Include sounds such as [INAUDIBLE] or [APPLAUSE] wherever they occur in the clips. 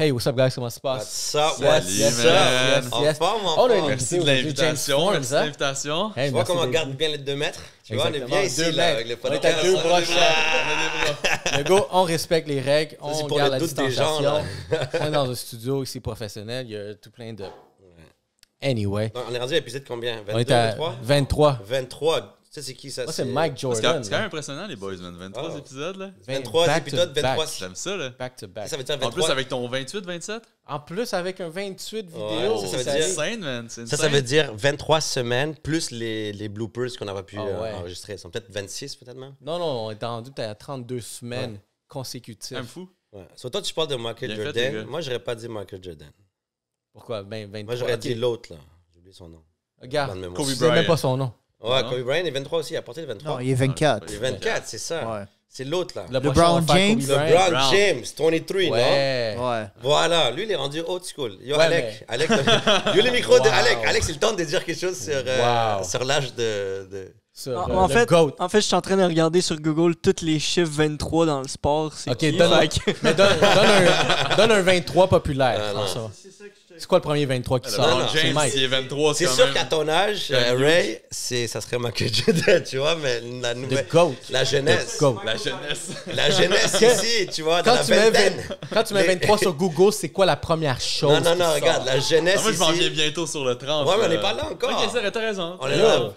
Hey, what's up, guys? Comment ça se passe? What's up? What's yes, man. Yes, yes, Oh, merci de l'invitation. Merci de hein? tu vois comment on garde bien les deux mètres? Tu vois, on est bien ici, là, avec les On est à deux broches. [LAUGHS] Le go, on respecte les règles. on garde la distanciation. Des gens, on est dans un studio ici professionnel. Il y a tout plein de... Anyway. on est rendu à l'épisode combien? 22, on est à 23? 23. 23. Ça, c'est qui ça? Moi, c'est Mike Jordan. C'est quand même hein. impressionnant, les boys, man. 23 épisodes, là. 23 épisodes, 23. J'aime ça, là. Back to back. Ça, veut dire 23. En plus, avec ton 28, 27? En plus, avec un 28 vidéos. Ça, veut dire... Insane, man. Ça, ça veut dire 23 semaines, plus les, bloopers qu'on n'avait pu ah euh, enregistrer. Ils sont peut-être 26, peut-être, même? Non, non, on est rendu à 32 semaines consécutives. Un fou. Ouais. Soit toi, tu parles de Michael Jordan. Moi, Moi, n'aurais pas dit Michael Jordan. Pourquoi? Ben, 23. Moi, j'aurais dit l'autre, là. J'ai oublié son nom. Regarde, Kobe Bryant. même pas son nom. Ouais, Kobe Bryant est 23 aussi, il a porté le 23. Non, il est 24. Il est 24, c'est ça. Ouais. C'est l'autre là. Le Brown James. Le Brown James, 23, non? Ouais. Voilà, lui il est rendu old school. Yo, ouais, Alec. Mais... Alec, [LAUGHS] yo, le micro de Alec. c'est le temps de dire quelque chose sur, euh, sur l'âge de. de... en, euh, fait, en fait, je suis en train de regarder sur Google tous les chiffres 23 dans le sport. Ok, donne, un, donne, un, donne, un, 23 populaire. Ah, ça c'est ça que c'est quoi le premier 23 qui ah, sort? James, c'est 23, c'est sûr qu'à ton âge, euh, Ray, ça serait ma [LAUGHS] de tu vois, mais la nouvelle... La jeunesse. La jeunesse. La jeunesse ici, tu vois, dans la vingtaine. Quand tu mets 23 sur Google, c'est quoi la première chose? Non, non, non, regarde, la jeunesse ah, Moi, je m'en bientôt sur le 30. Ouais, mais on n'est euh. pas là encore. Ok, ça, t'as raison.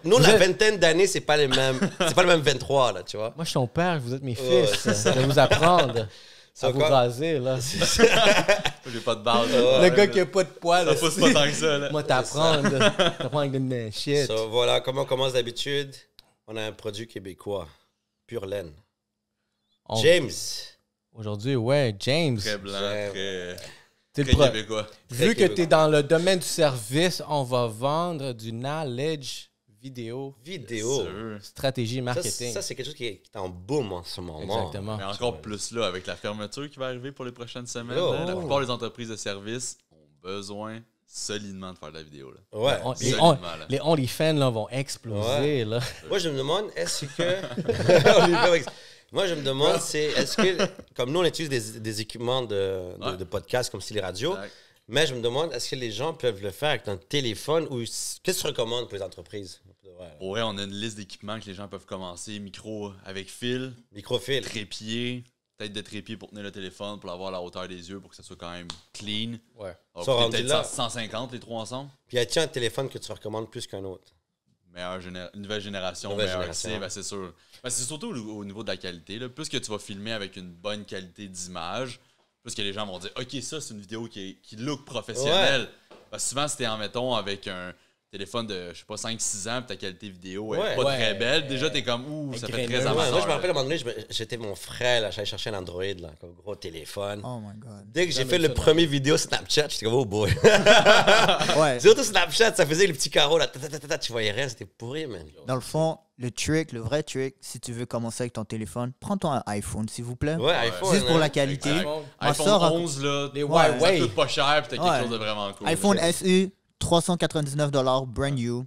Nous, la vingtaine d'années, c'est pas les mêmes... C'est pas le même 23, là, tu vois. Moi, je suis ton père, vous êtes mes fils. Je vais vous apprendre. [LAUGHS] Ça vous raser, là. J'ai [LAUGHS] pas de barbe. le gars qui a pas de poils. Ça pousse pas tant que ça, là. Moi, t'apprends. t'apprends une shit. So, voilà, comment on commence d'habitude? On a un produit québécois, pure laine. James. Aujourd'hui, ouais, James. Très blanc, très... québécois. Vu que tu es dans le domaine du service, on va vendre du knowledge Vidéo. Vidéo. Stratégie marketing. Ça, c'est quelque chose qui est en boom en ce moment. Exactement. encore plus là, avec la fermeture qui va arriver pour les prochaines semaines, oh. hein, la plupart des entreprises de services ont besoin solidement de faire de la vidéo. Ouais. les, ben, on, les OnlyFans vont exploser. Moi, je me demande, est-ce que. [LAUGHS] [LAUGHS] Moi, je me demande, c'est est-ce que, comme nous, on utilise des, équipements de, podcast comme si les radios, mais je me demande, est-ce que les gens peuvent le faire avec un téléphone ou qu'est-ce que tu recommandes pour les entreprises? Ouais. ouais, on a une liste d'équipements que les gens peuvent commencer. Micro avec fil. trépied, Trépied. Tête de trépied pour tenir le téléphone, pour avoir la hauteur des yeux, pour que ça soit quand même clean. Ouais. Ça peut-être 150 les trois ensemble. Puis y a-t-il un téléphone que tu recommandes plus qu'un autre? Meilleure géné nouvelle génération, nouvelle c'est sûr. Ben, c'est surtout au, niveau de la qualité. Là. Plus que tu vas filmer avec une bonne qualité d'image, plus que les gens vont dire OK, ça, c'est une vidéo qui, qui look professionnelle. souvent, c'était en mettons avec un, téléphone de, je sais pas, 5-6 ans, puis ta qualité vidéo est pas très belle, déjà, t'es comme, ouh, ça fait très ans. Moi, je me rappelle, à un moment donné, j'étais mon frère, j'allais chercher un Android, là, comme gros téléphone. Oh my God. Dès que j'ai fait le premier vidéo Snapchat, j'étais comme, oh boy. [LAUGHS] Surtout Snapchat, ça faisait les petits carreaux, tu voyais rien, c'était pourri, man. Dans le fond, le trick, le vrai trick, si tu veux commencer avec ton téléphone, prends-toi un iPhone, s'il vous plaît. Ouais, iPhone. Juste pour hein. la qualité. iPhone, 11, là, des ouais, pas cher, puis t'as quelque chose de vraiment cool. iPhone SE 399 dollars brand new.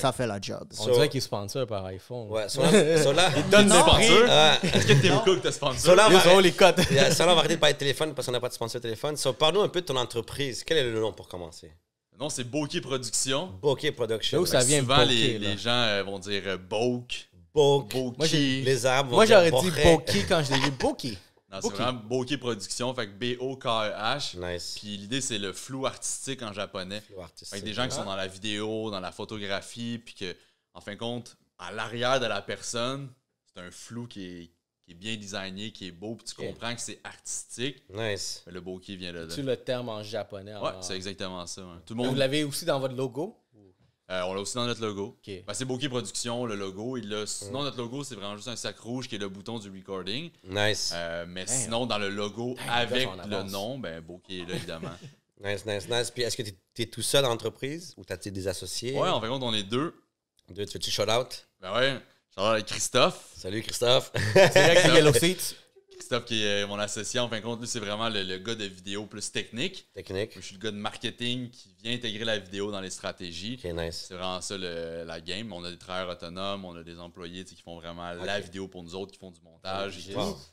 Ça fait la job. On dirait qu'il est sponsor par iPhone. Ouais, [LAUGHS] il donne des sponsors. Est-ce que tu que te sponsor? Là, ont les cotes. yeah, on va arrêter de parler de téléphone parce qu'on n'a pas de sponsor téléphone. parle-nous un peu de ton entreprise. Quel est le nom pour commencer? Le nom, c'est Bokeh Production. Bokeh Production. où ça vient Souvent, les, gens euh, vont dire euh, Boke. Boke. Moi, les arbres. Moi, j'aurais dit Bokey quand je l'ai dit. [LAUGHS] Bokey c'est vraiment Bokeh Production, fait que B-O-K-E-H. Nice. Puis l'idée, c'est le flou artistique en japonais. avec des gens qui sont dans la vidéo, dans la photographie, puis que, en fin de compte, à l'arrière de la personne, c'est un flou qui est, bien designé, qui est beau, puis tu comprends que c'est artistique. le Bokeh vient là-dedans. C'est le terme en japonais. Ouais, c'est exactement ça. Tout le monde... Vous l'avez aussi dans votre logo? Euh, on l'a aussi dans notre logo. Ben, c'est Bokeh Productions, le logo. Il le Sinon, mm. notre logo, c'est vraiment juste un sac rouge qui est le bouton du recording. Nice. Euh, mais sinon, dans le logo, avec le nom, ben, Bokeh est là, évidemment. [LAUGHS] nice, nice, nice. Puis est-ce que tu es, tout seul en entreprise ou t'as-tu des associés? Ouais, en fait, on est deux. Deux, tu veux-tu shout-out? Ben ouais. Shout-out avec Christophe. Salut, Christophe. c'est que Yellow Seats. [LAUGHS] Christophe qui est euh, mon associé. En fin de compte, lui, c'est vraiment le, gars de vidéo plus technique. Technique. je suis le gars de marketing qui vient intégrer la vidéo dans les stratégies. nice. C'est vraiment ça la game. On a des travailleurs autonomes, on a des employés qui font vraiment la vidéo pour nous autres, qui font du montage.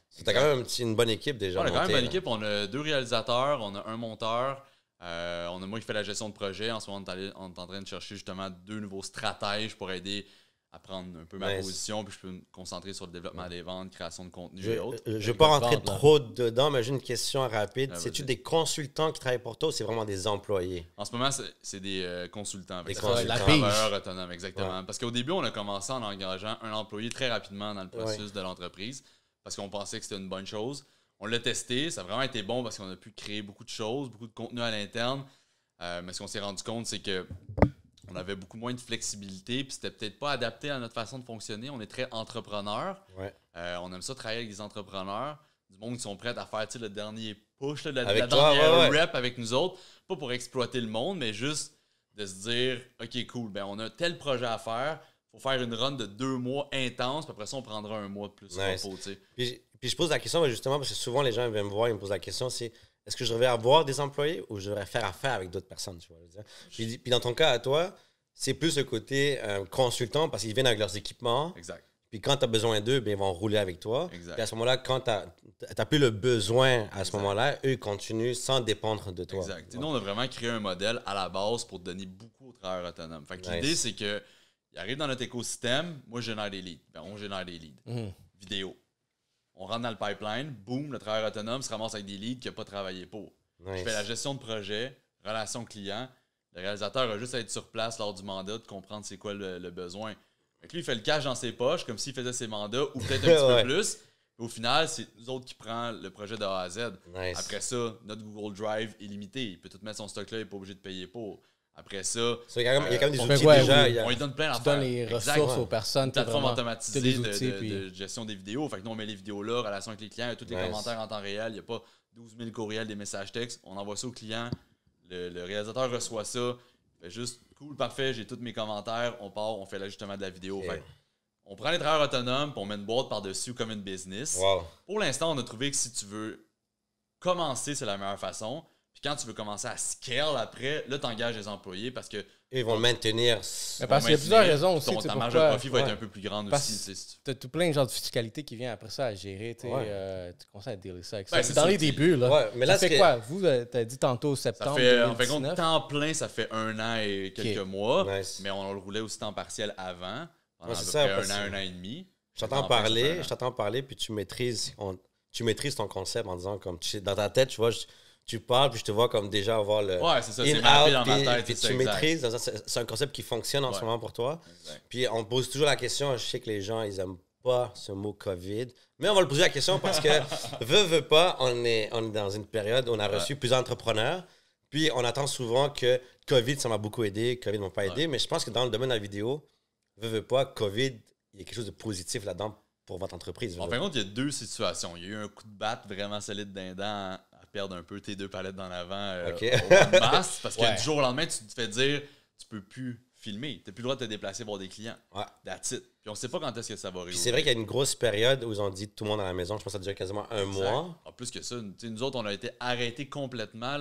C'est quand même une bonne équipe déjà. on a quand même une bonne équipe. On a deux réalisateurs, on a un monteur. Euh, on a moi qui fais la gestion de projet. En ce moment, on est en train de chercher justement deux nouveaux stratèges pour aider à prendre un peu ma position, puis je peux me concentrer sur le développement des ventes, création de contenu et autres. Je ne vais pas rentrer trop dedans, mais j'ai une question rapide. C'est-tu ah, des consultants qui travaillent pour toi ou c'est vraiment des employés? En ce moment, c'est des euh, consultants. Des consultants. La travailleurs autonomes, exactement. Parce qu'au début, on a commencé en engageant un employé très rapidement dans le processus de l'entreprise parce qu'on pensait que c'était une bonne chose. On l'a testé, ça a vraiment été bon parce qu'on a pu créer beaucoup de choses, beaucoup de contenu à l'interne. Euh, mais ce qu'on s'est rendu compte, c'est que on avait beaucoup moins de flexibilité, puis c'était peut-être pas adapté à notre façon de fonctionner. On est très entrepreneur. Euh, on aime ça travailler avec des entrepreneurs, du monde qui sont prêts à faire le dernier push, le la, dernière rep avec nous autres. Pas pour exploiter le monde, mais juste de se dire OK, cool, ben on a tel projet à faire. Faut faire une run de deux mois intense, puis après ça, on prendra un mois de plus puis, puis, je pose la question, justement, parce que souvent les gens viennent me voir, ils me posent la question c'est est-ce que je devrais avoir des employés ou je devrais faire affaire avec d'autres personnes, tu vois? Je veux dire. Puis, dans ton cas, à toi, c'est plus le côté euh, consultant parce qu'ils viennent avec leurs équipements. Exact. Puis quand tu as besoin d'eux, ben, ils vont rouler avec toi. Exact. Puis à ce moment-là, quand tu n'as plus le besoin à ce moment-là, eux continuent sans dépendre de toi. Exact. Nous, on a vraiment créé un modèle à la base pour te donner beaucoup aux travailleurs autonomes. Fait l'idée, c'est que arrivent dans notre écosystème, moi, je génère des leads. Ben, on génère des leads. Mhm. Vidéo, on rentre dans le pipeline, boum, le travailleur autonome se ramasse avec des leads qu'il n'a pas travaillé pour. Je fais la gestion de projet, relation client. Le réalisateur a juste à être sur place lors du mandat, de comprendre c'est quoi le, besoin. lui, il fait le cash dans ses poches, comme s'il faisait ses mandats, ou peut-être un [LAUGHS] petit peu plus. Au final, c'est nous autres qui prend le projet de A à Z. Après ça, notre Google Drive est limité. Il peut tout mettre son stock là, il n'est pas obligé de payer pour. Après ça, il y a quand même euh, des outils déjà. On lui donne plein d'affaires. Tu donnes les ressources aux personnes. Plateforme automatisée de, gestion des vidéos. Fait nous, on met les vidéos là, relation avec les clients, tous les commentaires en temps réel. Il n'y a pas 12 000 courriels, des messages textes. On envoie ça au client. Le, réalisateur reçoit ça. Fait juste cool, parfait, j'ai tous mes commentaires. On part, on fait l'ajustement de la vidéo. on prend les travailleurs autonomes, puis on met une boîte par-dessus comme une business. Pour l'instant, on a trouvé que si tu veux commencer, c'est la meilleure façon. Puis quand tu veux commencer à scale après, là, tu engages des employés parce que. ils vont le maintenir. parce qu'il y a plusieurs raisons aussi. ta marge de profit va être un peu plus grande aussi. Tu as tout plein de genre de fiscalité qui vient après ça à gérer. Tu ouais. Euh, commences à dealer ça avec ben, ça. C'est Dans les débuts, là. mais là, ça quoi Vous, euh, tu as dit tantôt septembre. Ça fait, 2019. En fait, temps plein, ça fait un an et quelques mois. Mais on le roulait aussi temps partiel avant. Pendant à peu ça, près un an, un an et demi. Je t'entends parler, je parler, puis tu maîtrises, tu maîtrises ton concept en disant comme dans ta tête, tu vois, je tu parles, puis je te vois comme déjà avoir le. Ouais, c'est ça, c'est tu maîtrises, c'est un concept qui fonctionne en ce moment pour toi. Puis on pose toujours la question, je sais que les gens, ils aiment pas ce mot COVID, mais on va le poser la question parce que, veut, [LAUGHS] veut pas, on est, on est dans une période où on a reçu plusieurs entrepreneurs, puis on attend souvent que COVID, ça m'a beaucoup aidé, COVID m'a pas aidé, mais je pense que dans le domaine de la vidéo, veut, veut pas, COVID, il y a quelque chose de positif là-dedans pour votre entreprise. En fin de compte, il y a deux situations. Il y a eu un coup de batte vraiment solide d'un perdre un peu tes deux palettes dans l'avant euh, masse. Parce que [LAUGHS] du jour au lendemain, tu te fais dire tu peux plus filmer. Tu n'as plus le droit de te déplacer voir des clients. Ouais. Puis on sait pas quand est-ce que ça va arriver. c'est vrai qu'il y a une grosse période où ils ont dit tout le monde à la maison. Je pense que ça duré quasiment un mois. En plus que ça, nous autres, on a été arrêtés complètement.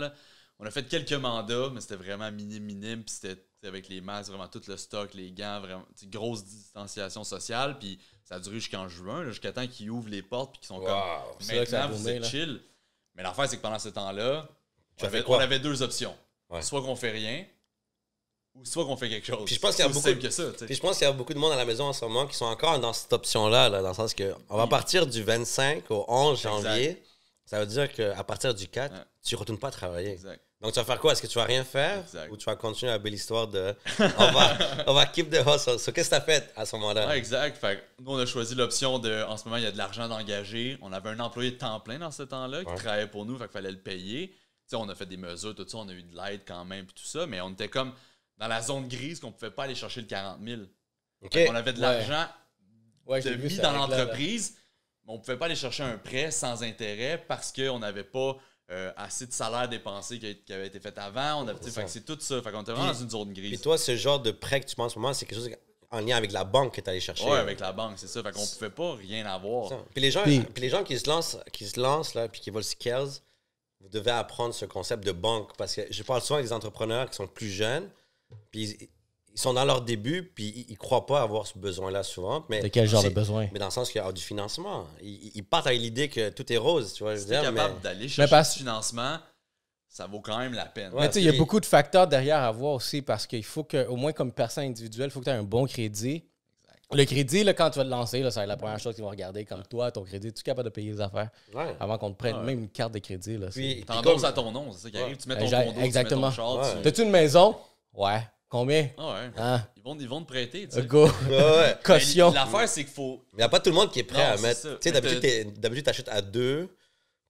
On a fait quelques mandats, mais c'était vraiment minime, minime. Puis c'était avec les masques, vraiment tout le stock, les gants, vraiment grosse distanciation sociale. Puis ça a duré jusqu'en juin, jusqu'à temps qu'ils ouvrent les portes puis qu'ils sont comme. Maintenant, c'est « vous chill. Mais l'affaire, c'est que pendant ce temps-là, on avait, deux options. Soit qu'on fait rien, ou soit qu'on fait quelque chose. Puis je pense qu'il y a beaucoup je pense qu'il y a beaucoup de monde à la maison en ce moment qui sont encore dans cette option-là, dans le sens que on va mm. partir du 25 au 11 janvier. Ça veut dire qu'à partir du 4, tu ne retournes pas travailler. Exact. Donc, tu vas faire quoi? Est-ce que tu vas rien faire ou tu vas continuer la belle histoire de on va, on va keep the qu'est-ce que tu as fait à ce moment-là? exact. nous, on a choisi l'option de en ce moment, il y a de l'argent d'engager. On avait un employé de temps plein dans ce temps-là qui travaillait pour nous, fait qu'il fallait le payer. on a fait des mesures, tout ça, on a eu de l'aide quand même, puis tout ça, mais on était comme dans la zone grise qu'on ne pouvait pas aller chercher le 40 000. On avait de l'argent de vie dans l'entreprise, mais on pouvait pas aller chercher un prêt sans intérêt parce qu'on n'avait pas euh, assez de salaire dépensé qui, avait été fait avant. On a, fait c'est tout ça. Fait qu'on était vraiment dans une zone grise. Et toi, ce genre de prêt que tu penses en ce moment, c'est quelque chose en lien avec la banque que tu allé chercher. Oui, avec la banque, c'est ça. Fait qu'on pouvait pas rien avoir. Puis les gens, les gens qui se lancent, qui se lancent là, puis qui veulent skills, vous devez apprendre ce concept de banque. Parce que je parle souvent avec des entrepreneurs qui sont plus jeunes, puis ils sont dans leur début, puis ils, ne croient pas avoir ce besoin-là souvent. Mais de quel genre de besoin Mais dans le sens qu'il y a du financement. Ils, partent avec l'idée que tout est rose, tu vois. Je veux capable mais... d'aller chercher du financement, ça vaut quand même la peine. mais tu sais, il y a beaucoup de facteurs derrière à voir aussi parce qu'il faut que, au moins comme personne individuelle, il faut que tu aies un bon crédit. Le crédit, là, quand tu vas le lancer, là, ça la première chose qu'ils vont regarder. Comme toi, ton crédit, tu es capable de payer les affaires avant qu'on te prenne même une carte de crédit. Là, puis, comme... à ton nom, c'est Tu mets ton condo, tas une maison? Ouais. Combien? Ah ouais. Hein? Ils, vont, te prêter, tu Go. ouais. [LAUGHS] Caution. L'affaire, c'est qu'il faut. Mais il n'y a pas tout le monde qui est prêt à mettre. Tu sais, d'habitude, tu achètes à deux,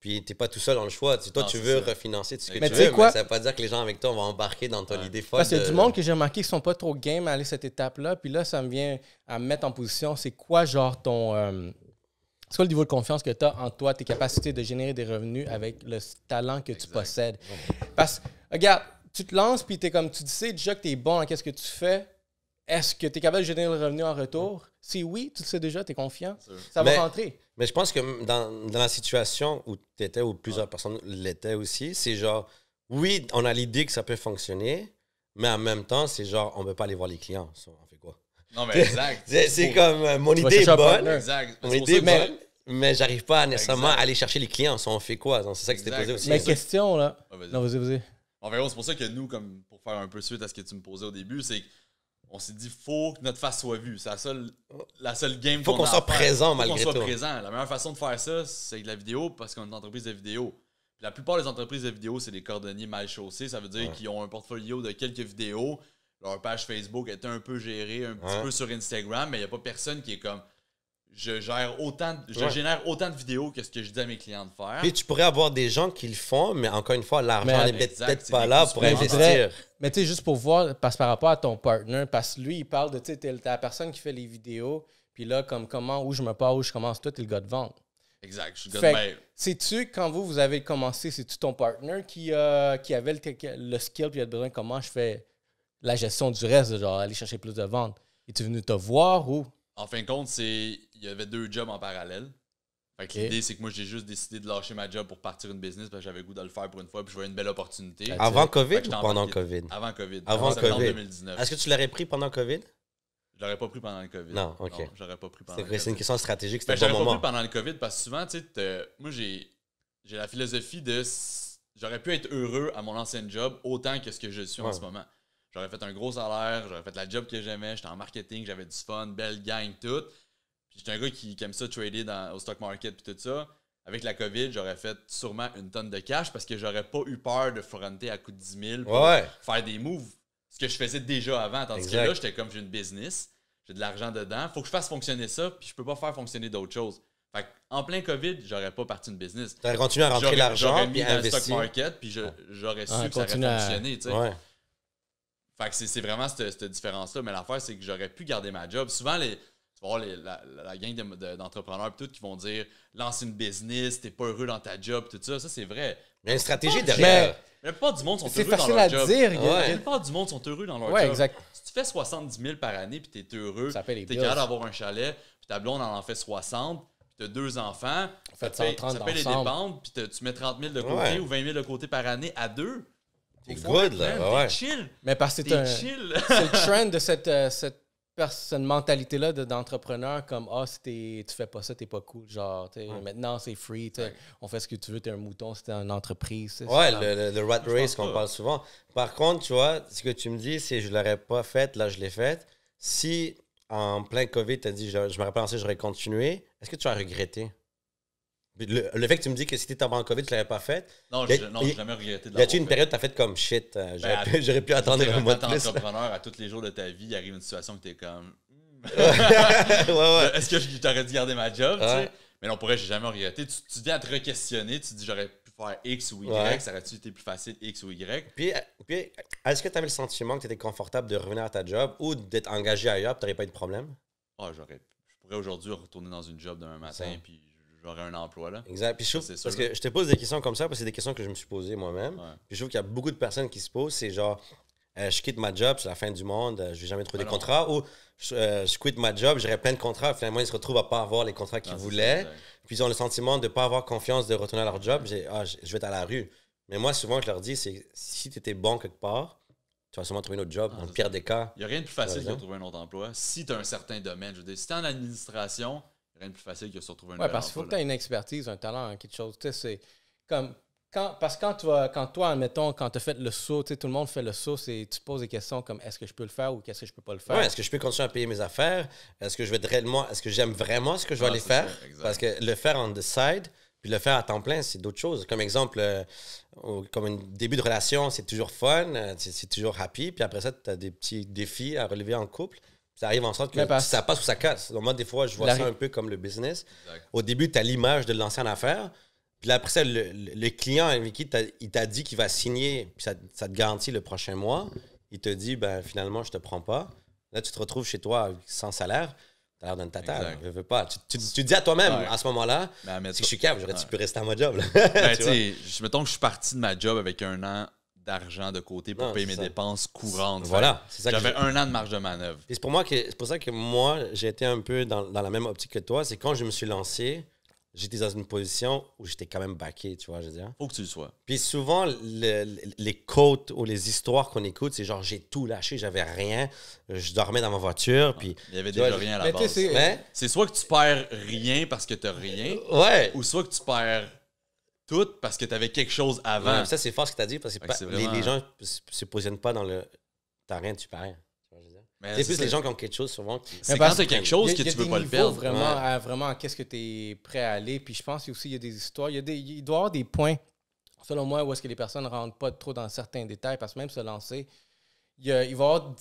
puis tu n'es pas tout seul dans le choix. Si toi, tu veux refinancer ce que tu veux, quoi? ça ne veut pas dire que les gens avec toi vont embarquer dans ton idée folle. Parce y du monde que j'ai remarqué qui sont pas trop game à aller cette étape-là, puis là, ça me vient à me mettre en position. C'est quoi, genre, ton. Euh, c'est quoi le niveau de confiance que tu as en toi, tes capacités de générer des revenus avec le talent que tu possèdes? Parce que, regarde, tu te lances, puis comme, tu sais déjà que es bon, qu'est-ce que tu fais? Est-ce que tu es capable de générer le revenu en retour? Si oui, tu le sais déjà, tu es confiant, ça va rentrer. Mais je pense que dans, la situation où tu étais, où plusieurs personnes l'étaient aussi, c'est genre, oui, on a l'idée que ça peut fonctionner, mais en même temps, c'est genre, on ne pas aller voir les clients. on fait quoi? Non, mais exact. [LAUGHS] c'est comme, euh, mon idée est bonne. Mon idée bonne. Mais j'arrive pas nécessairement à aller chercher les clients. on fait quoi? C'est ça que c'était posé aussi. Mais question, là. non, vas-y, vas-y. En fait, c'est pour ça que nous, comme pour faire un peu suite à ce que tu me posais au début, c'est qu'on s'est dit faut que notre face soit vue. C'est la seule, la seule game faut qu'on présent soit tout. présent faut qu'on soit présent. La meilleure façon de faire ça, c'est de la vidéo parce qu'on est une entreprise de vidéo. la plupart des entreprises de vidéo, c'est des cordonniers mal chaussés. Ça veut dire qu'ils ont un portfolio de quelques vidéos. Leur page Facebook est un peu gérée, un petit peu sur Instagram, mais il n'y a pas personne qui est comme je gère autant génère autant de vidéos que ce que je dis à mes clients de faire. Puis tu pourrais avoir des gens qui le font, mais encore une fois, l'argent n'est peut-être pas là pour investir. Mais tu sais, juste pour voir, parce par rapport à ton partner, parce que lui, il parle de, tu sais, la personne qui fait les vidéos, puis là, comme comment, où je me pars, où je commence, tout t'es le gars de vente. Exact, je suis le gars de C'est-tu, quand vous, vous avez commencé, c'est-tu ton partenaire qui, euh, qui avait le, skill, puis il a besoin comment je fais la gestion du reste, genre aller chercher plus de ventes? Es-tu venu te voir ou en fin de compte, c'est il y avait deux jobs en parallèle. l'idée, c'est que moi, j'ai juste décidé de lâcher ma job pour partir une business parce que j'avais goût de le faire pour une fois puis je voyais une belle opportunité. Avant COVID ou pendant COVID? Avant COVID. Avant COVID. Est-ce que tu l'aurais pris pendant COVID? Je l'aurais pas pris pendant le COVID. Non, OK. j'aurais pas pris pendant C'est une question stratégique, c'était ben, bon moment. pas pris pendant le COVID parce que souvent, tu sais, moi, j'ai la philosophie de... J'aurais pu être heureux à mon ancien job autant que ce que je suis en ce moment. J'aurais fait un gros salaire, j'aurais fait la job que j'aimais, j'étais en marketing, j'avais du fun, belle gang, tout. Puis j'étais un gars qui, aime ça trader dans, au stock market puis tout ça. Avec la COVID, j'aurais fait sûrement une tonne de cash parce que j'aurais pas eu peur de fronter à coup de 10 000 pour faire des moves. Ce que je faisais déjà avant. Tandis que là, j'étais comme j'ai une business, j'ai de l'argent dedans, faut que je fasse fonctionner ça, puis je peux pas faire fonctionner d'autres choses. Fait en plein COVID, j'aurais pas parti une business. T'aurais continué à rentrer l'argent, puis dans le stock market, puis j'aurais su que ça aurait fonctionné. Fait que c'est vraiment cette, différence-là. Mais l'affaire, c'est que j'aurais pu garder ma job. Souvent, les, tu vas voir la, gang d'entrepreneurs qui vont dire lance une business, t'es pas heureux dans ta job, tout ça. Ça, c'est vrai. Mais une stratégie derrière. la plupart du monde sont heureux dans leur job. C'est facile à dire. La plupart du monde sont heureux dans leur ouais, job. Si tu fais 70 000 par année puis t'es heureux, t'es capable d'avoir un chalet, puis ta blonde en en fait 60, puis t'as deux enfants, en fait, les dépenses, puis tu mets 30 000 de côté ou 20 000 de côté par année à deux good, là. ouais. Mais parce que c'est [LAUGHS] c'est le trend de cette, euh, cette, mentalité-là d'entrepreneur comme Ah, oh, si tu fais pas ça, t'es pas cool. Genre, maintenant, c'est free. On fait ce que tu veux, es un mouton, c'est une entreprise. Ouais, le, rat race qu'on parle souvent. Par contre, tu vois, ce que tu me dis, c'est je l'aurais pas fait, là, je l'ai fait. Si en plein COVID, tu as dit je, je pensé rappelle, j'aurais continué, est-ce que tu as regretté? Le, fait que tu me dis que si tu t'étais banque COVID, tu l'avais pas fait. Non, je, n'ai jamais regretté de Y a-tu une période où t'as fait comme shit euh, ben, [LAUGHS] J'aurais pu, attendre un mois plus. entrepreneur à tous les jours de ta vie, il arrive une situation que es comme. Hmm. [LAUGHS] Est-ce que j'aurais t'aurais dû garder ma job Mais non, pourrait, j'ai jamais regretté. Tu, tu viens à te re-questionner, tu dis j'aurais pu faire X ou Y, ça aurait-tu été plus facile X ou Y. Puis, euh, est-ce que tu avais le sentiment que tu étais confortable de revenir à ta job ou d'être engagé ailleurs et tu n'aurais pas eu de problème? Ah, j'aurais. Je pourrais aujourd'hui retourner dans une job demain matin puis j'aurais un emploi là. Exact. Puis je trouve, parce que je te pose des questions comme ça, parce que c'est des questions que je me suis posées moi-même. Puis je trouve qu'il y a beaucoup de personnes qui se posent, c'est genre, euh, je quitte ma job, c'est la fin du monde, je euh, je vais jamais trouver des contrats, ou euh, je quitte ma job, j'aurai plein de contrats, finalement ils se retrouvent à pas avoir les contrats qu'ils voulaient, puis ils ont le sentiment de ne pas avoir confiance de retourner à leur job, ah, je vais être à la rue. Mais moi, souvent, je leur dis, c'est si tu étais bon quelque part, tu vas sûrement trouver un autre job, dans le pire des cas. Il n'y a rien de plus facile que de trouver un autre emploi. Si tu as un certain domaine, je veux dire, si tu es en administration, rien de plus facile que de se retrouver un Oui, parce qu'il faut que tu aies une expertise, un talent, hein, quelque chose. c'est comme. Quand, parce que quand, quand toi, admettons, quand tu as fait le saut, tout le monde fait le saut, et tu te poses des questions comme est-ce que je peux le faire ou qu'est-ce que je peux pas le faire. est-ce que je peux continuer à payer mes affaires? Est-ce que je vais réellement, est-ce que j'aime vraiment ce que je vais aller faire? parce que le faire on the puis le faire à temps plein, c'est d'autres choses. Comme exemple, euh, comme un début de relation, c'est toujours fun, euh, c'est toujours happy. Puis après ça, tu as des petits défis à relever en couple ça arrive en sorte que ça passe ou ça casse. moi, des fois, je vois ça un peu comme le business. Au début, tu as l'image de l'ancienne affaire. Puis après ça, le, client avec qui il t'a dit qu'il va signer, puis ça, te garantit le prochain mois. Il te dit, ben finalement, je te prends pas. Là, tu te retrouves chez toi sans salaire. T'as l'air d'un tata. Je veux pas. Tu, dis à toi-même à ce moment-là, ben, je suis capable, jaurais pu rester à mon job. [LAUGHS] Ben, tu mettons que je suis parti de ma job avec un an d'argent de côté pour payer mes dépenses courantes. Voilà, J'avais un an de marge de manœuvre. C'est pour, c'est pour ça que moi, j'ai été un peu dans, la même optique que toi. C'est quand je me suis lancé, j'étais dans une position où j'étais quand même backé, tu vois, je veux dire. Faut que tu le sois. Puis souvent, les côtes ou les histoires qu'on écoute, c'est genre, j'ai tout lâché, j'avais rien, je dormais dans ma voiture, puis... Il y avait déjà rien à la base. C'est soit que tu perds rien parce que tu n'as rien, ou soit que tu perds tout parce que tu avais quelque chose avant. ça, c'est fort ce que tu as dit parce que, les, gens ne se positionnent pas dans le t'as rien, tu perds. C'est plus les gens qui ont quelque chose souvent. Qui... C'est quand t'as quelque chose que tu veux pas le perdre. Vraiment, vraiment, qu'est-ce que tu es prêt à aller. Puis je pense aussi il y a des histoires. Il, y a des, doit y avoir des points, selon moi, où est-ce que les personnes ne rentrent pas trop dans certains détails parce que même se lancer, il, y il va y avoir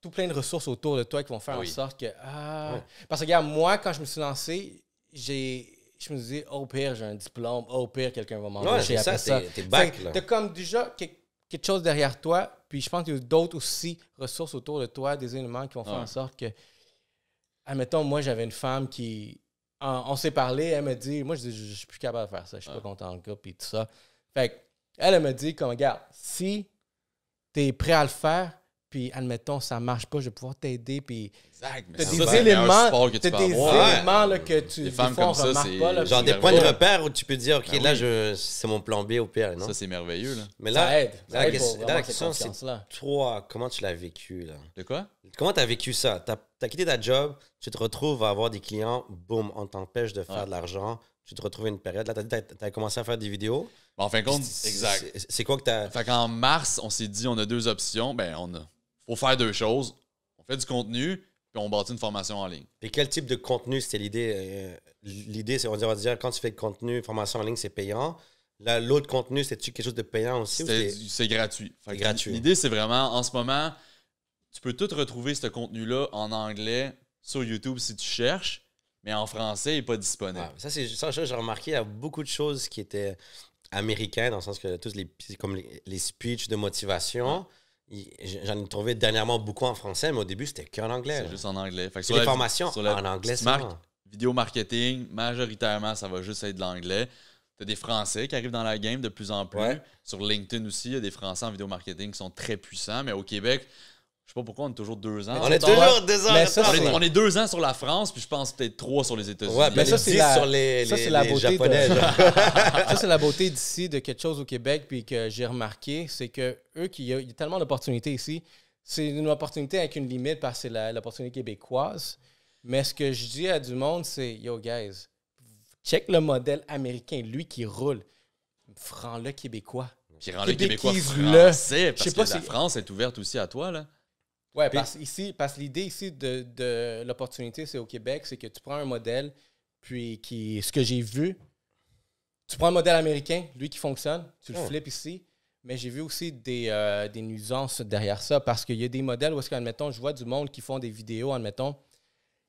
tout plein de ressources autour de toi qui vont faire en sorte que. Ah, parce que, regarde, moi, quand je me suis lancé, j'ai je me disais, au pire, j'ai un diplôme, au pire, quelqu'un va m'embaucher Non, après ça. T'es back, là. T'as comme déjà quelque chose derrière toi, puis je pense qu'il y a d'autres aussi ressources autour de toi, des éléments qui vont faire en sorte que, admettons, moi, j'avais une femme qui, on, s'est parlé, elle me dit, moi, je dis, suis plus capable de faire ça, je suis pas content, le gars, puis tout ça. Fait elle, elle me dit, comme, regarde, si tu es prêt à le faire, puis admettons, ça marche pas, je vais pouvoir t'aider, puis exact, mais des éléments, que tu t'as des éléments que tu des ça, pas. genre des points de repère où tu peux dire, OK, ben là, je... c'est mon plan B au pire, non? Ça, c'est merveilleux, Mais là, ça aide. la, question, c'est toi, comment tu l'as vécu, là? De quoi? Comment tu as vécu ça? Tu as quitté ta job, tu te retrouves à avoir des clients, boum, on t'empêche de faire de l'argent, tu te retrouves une période. Là, tu as, commencé à faire des vidéos. en fin de compte, C'est quoi que tu as. Fait mars, on s'est dit, on a deux options. Ben, on a on faire deux choses. On fait du contenu, puis on bâtit une formation en ligne. Et quel type de contenu, c'est l'idée? Euh, l'idée, c'est, on va dire, quand tu fais du contenu, formation en ligne, c'est payant. Là, l'autre contenu, c'est-tu quelque chose de payant aussi? C'est, gratuit. C'est gratuit. L'idée, c'est vraiment, en ce moment, tu peux tout retrouver ce contenu-là en anglais sur YouTube si tu cherches, mais en français, il n'est pas disponible. Ah, ça, c'est ça, j'ai remarqué, il y a beaucoup de choses qui étaient américaines, dans le sens que tous les, comme les, speeches de motivation. J'en ai trouvé dernièrement beaucoup en français, mais au début, c'était qu'en anglais. C'est juste en anglais. sur les formations en anglais, Vidéo marketing, majoritairement, ça va juste être de l'anglais. Tu as des Français qui arrivent dans la game de plus en plus. Sur LinkedIn aussi, il y a des Français en vidéo marketing qui sont très puissants, mais au Québec, je sais pas pourquoi on est toujours deux ans. On est toujours deux ans. on, est, ans sur la France, puis je pense peut-être trois sur les États-Unis. ça, c'est la, c'est la beauté d'ici, de quelque chose au Québec, puis que j'ai remarqué, c'est que eux, qui, y, a tellement d'opportunités ici. C'est une opportunité avec une limite parce que c'est l'opportunité québécoise. Mais ce que je dis à du monde, c'est Yo, guys, check le modèle américain, lui qui roule. franc le québécois. Puis le québécois français, parce que la France est ouverte aussi à toi, là. Oui, parce, ici, parce que l'idée ici de, l'opportunité, c'est au Québec, c'est que tu prends un modèle, puis qui, ce que j'ai vu, tu prends le modèle américain, lui qui fonctionne, tu le flips ici, mais j'ai vu aussi euh, des, nuisances derrière ça, parce qu'il y a des modèles où est-ce qu'admettons, je vois du monde qui font des vidéos, admettons,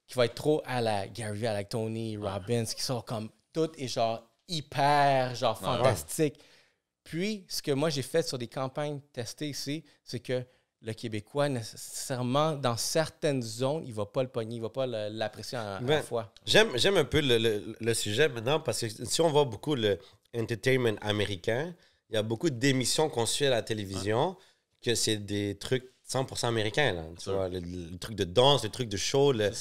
qui va être trop à la Gary, à la Tony, Robbins, qui sont comme tout et genre hyper, genre fantastique. Puis, ce que moi j'ai fait sur des campagnes testées ici, c'est que le Québécois, nécessairement, dans certaines zones, il ne va pas le pogner, il ne va pas l'apprécier à la ben, fois. J'aime un peu le, sujet maintenant parce que si on voit beaucoup le entertainment américain, il y a beaucoup d'émissions qu'on suit à la télévision que c'est des trucs 100% américains. tu vois, le, truc de danse, le truc de show, le,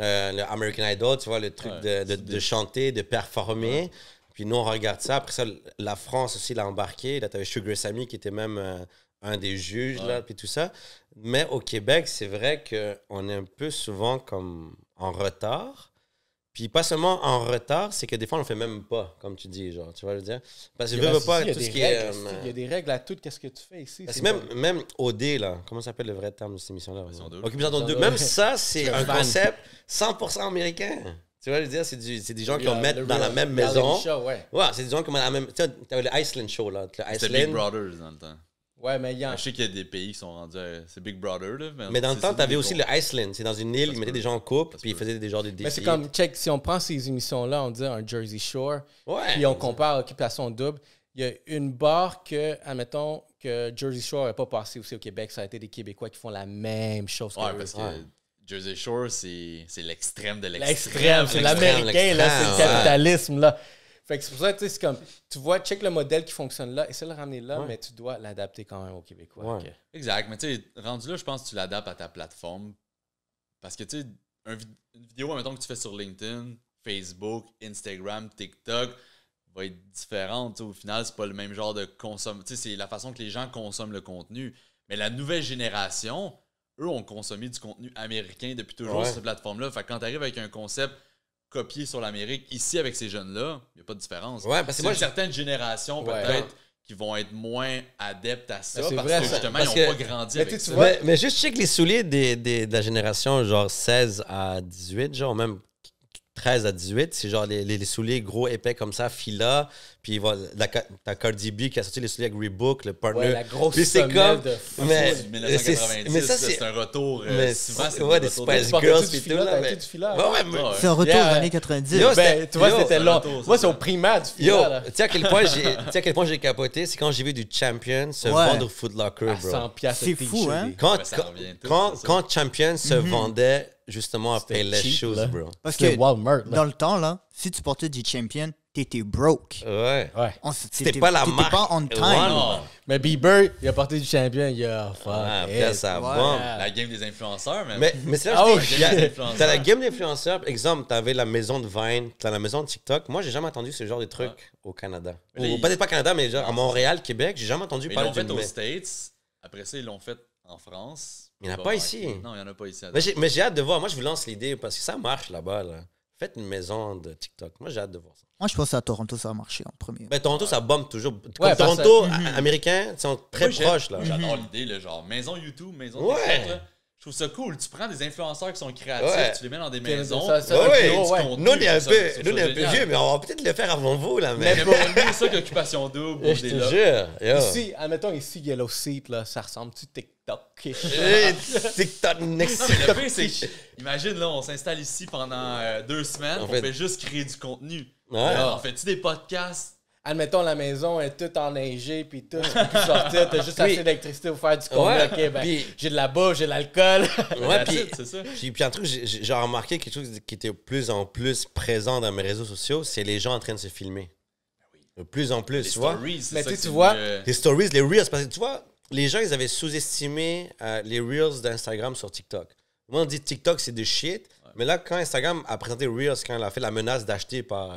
euh, American Idol, tu vois, le truc de, de, chanter, de performer. Puis nous, on regarde ça. Après ça, la France aussi l'a embarqué. Là, tu avais Sugar Sammy qui était même euh, un des juges, là, puis tout ça. Mais au Québec, c'est vrai qu'on est un peu souvent comme en retard. Puis pas seulement en retard, c'est que des fois, on le fait même pas, comme tu dis, genre, tu vois, je veux dire. Parce que je veux ben, pas tout ce qui est... Euh, il y a des règles à tout, qu'est-ce que tu fais ici. même, même OD, là, comment s'appelle le vrai terme de cette émission-là? Même ça, c'est [LAUGHS] un concept 100% américain. Tu vois, je veux dire, c'est, des gens qui ont mettent dans la même maison. ouais. c'est des gens qui ont la même... Tu sais, le Iceland Show, là. Iceland. Brothers, je sais qu'il y a des pays qui sont rendus. C'est Big Brother, Mais, dans le temps, t'avais aussi le Iceland. C'est dans une île, ils mettaient des gens en couple, puis ils faisaient des genres de défis. Mais c'est comme, check, si on prend ces émissions-là, on dit un Jersey Shore, ouais, puis on compare l'occupation Occupation Double, il y a une barre que, admettons, que Jersey Shore n'est pas passé aussi au Québec. Ça a été des Québécois qui font la même chose parce que Jersey Shore, c'est l'extrême de l'extrême. L'extrême, c'est l'américain, c'est le capitalisme, là. Fait que c'est pour ça, tu sais, c'est comme, tu vois, check le modèle qui fonctionne là, et de le ramener là, mais tu dois l'adapter quand même au Québécois. Exact, mais tu sais, rendu là, je pense que tu l'adaptes à ta plateforme. Parce que, tu sais, une vidéo, mettons, que tu fais sur LinkedIn, Facebook, Instagram, TikTok, va être différente. Au final, c'est pas le même genre de consommation. C'est la façon que les gens consomment le contenu. Mais la nouvelle génération, eux, ont consommé du contenu américain depuis toujours sur cette plateforme là Fait que quand tu arrives avec un concept copier sur l'Amérique. Ici, avec ces jeunes-là, il n'y a pas de différence. Ouais, parce que moi, certaines générations, peut-être. Qui vont être moins adeptes à ça ben, parce que justement, ils n'ont pas grandi. Mais, avec ça. Vois, juste check les souliers de la génération genre 16 à 18, genre même 13 à 18, c'est genre les, souliers gros, épais comme ça, fila. Puis la, t'as Cardi B qui a sorti les souliers avec Rebook, le partner. c'est comme, mais, c'est, un retour. souvent, c'est des Spice Girls c'est un retour années 90. Ben, tu vois, c'était là. Moi, c'est au primaire du fila. tu sais à quel point j'ai, capoté, c'est quand j'ai vu du Champion se vendre au Locker, ah, bro. C'est fou, hein? Quand Champion se mhm. vendait justement à les cheap, shoes, là. bro. Parce que dans le temps, là, si tu portais du champion, t'étais broke. Ouais. ouais. C'était pas la marque. pas on time. Mais Bieber, il a porté du champion. Il a Ah, ça La game des influenceurs, même. Mais, mais c'est là que ah, je oh, T'as la game des influenceurs. Exemple, t'avais la maison de Vine, t'as la maison de TikTok. Moi, j'ai jamais entendu ce genre de truc ah. au Canada. Ou peut-être pas au Canada, mais genre, à ah. Montréal, Québec, j'ai jamais entendu parler de Ils l'ont fait aux States. Après ça, ils l'ont fait en France. Il n'y en a pas ici. Non, il n'y en a pas ici. Mais j'ai hâte de voir. Moi, je vous lance l'idée parce que ça marche là-bas. Faites une maison de TikTok. Moi, j'ai hâte de voir ça. Moi, je pense à Toronto, ça va marcher en premier. Mais ben, Toronto, ça bombe toujours. Comme Toronto, mm-hmm. américain, ils sont très proches. là. J'adore mm-hmm. l'idée, genre maison YouTube, maison ouais. TikTok. Je trouve ça cool. Tu prends des influenceurs qui sont créatifs, tu les mets dans des maisons. Ça, ouais, nous, on est un peu, nous, vieux, mais on va peut-être le faire avant vous, là. Mais, mais pour mieux ça qu'Occupation Double ou [LAUGHS] des Je te jure. Ici, admettons, ici, Yellow Seat, là, ça ressemble-tu TikTok? TikTok. TikTok, next Le c'est imagine, là, on s'installe ici pendant euh, deux semaines, on, fait... juste créer du contenu. on fait-tu des podcasts? Admettons, la maison est toute enneigée, puis tout, puis sortir, t'as juste assez d'électricité pour faire du contenu. OK, ben, j'ai de la bouffe, j'ai de l'alcool. ouais, puis, c'est ça. un truc, j'ai remarqué quelque chose qui était de plus en plus présent dans mes réseaux sociaux, c'est les gens en train de se filmer. Ben de plus en plus, les tu stories, vois. Mais tu vois. Les stories, les reels, parce que tu vois, les gens, ils avaient sous-estimé euh, les Reels d'Instagram sur TikTok. Moi, on dit TikTok, c'est du shit. Mais là, quand Instagram a présenté Reels, quand elle a fait la menace d'acheter par. Euh,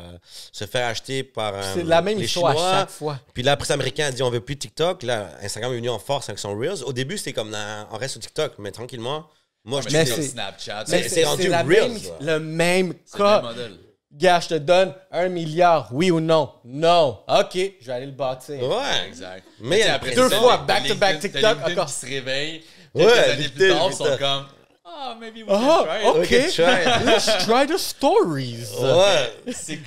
se faire acheter par. Euh, c'est la même chose à chaque fois. Puis là, après, américaine a dit on veut plus TikTok. Là, Instagram est venu en force avec son Reels. Au début, c'était comme on reste sur TikTok, mais tranquillement. Moi, je mais dis. C'est Snapchat. C'est rendu Reels. le même cas. Gars, je te donne un milliard, oui ou non? Non. OK, je vais aller le bâtir. Ouais, exact. Mais après deux fois, back-to-back TikTok, encore. se réveille. Ouais, Les années plus tard, sont comme. oh, maybe we ah, try OK. try Let's try the stories. Ouais.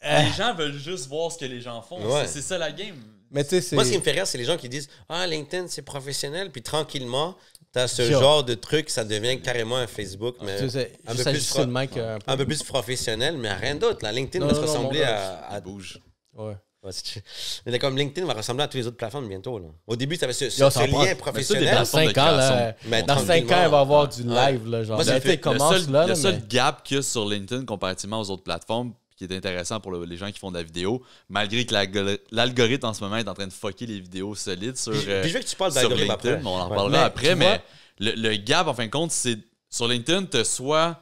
Ah. Les gens veulent juste voir ce que les gens font. C'est ça la game. Mais Moi, ce qui me fait rire, c'est les gens qui disent Ah, LinkedIn, c'est professionnel. Puis tranquillement, ce genre de truc, ça devient carrément un Facebook, mais euh, un, peu plus professionnel, mais rien d'autre. LinkedIn va se ressembler à, Bouge. Ouais. Mais comme LinkedIn va ressembler à toutes les autres plateformes bientôt. Au début, ça avait ce, lien professionnel. dans 5 ans, dans 5 ans, il va avoir du live. Là, genre, le, gap qu'il sur LinkedIn comparativement aux autres plateformes, qui est intéressant pour les gens qui font de la vidéo, malgré que l'algorithme en ce moment est en train de fucker les vidéos solides sur, puis je veux euh, LinkedIn. Après. On en parlera après, mais le, gap, en fin de compte, c'est sur LinkedIn, tu as soit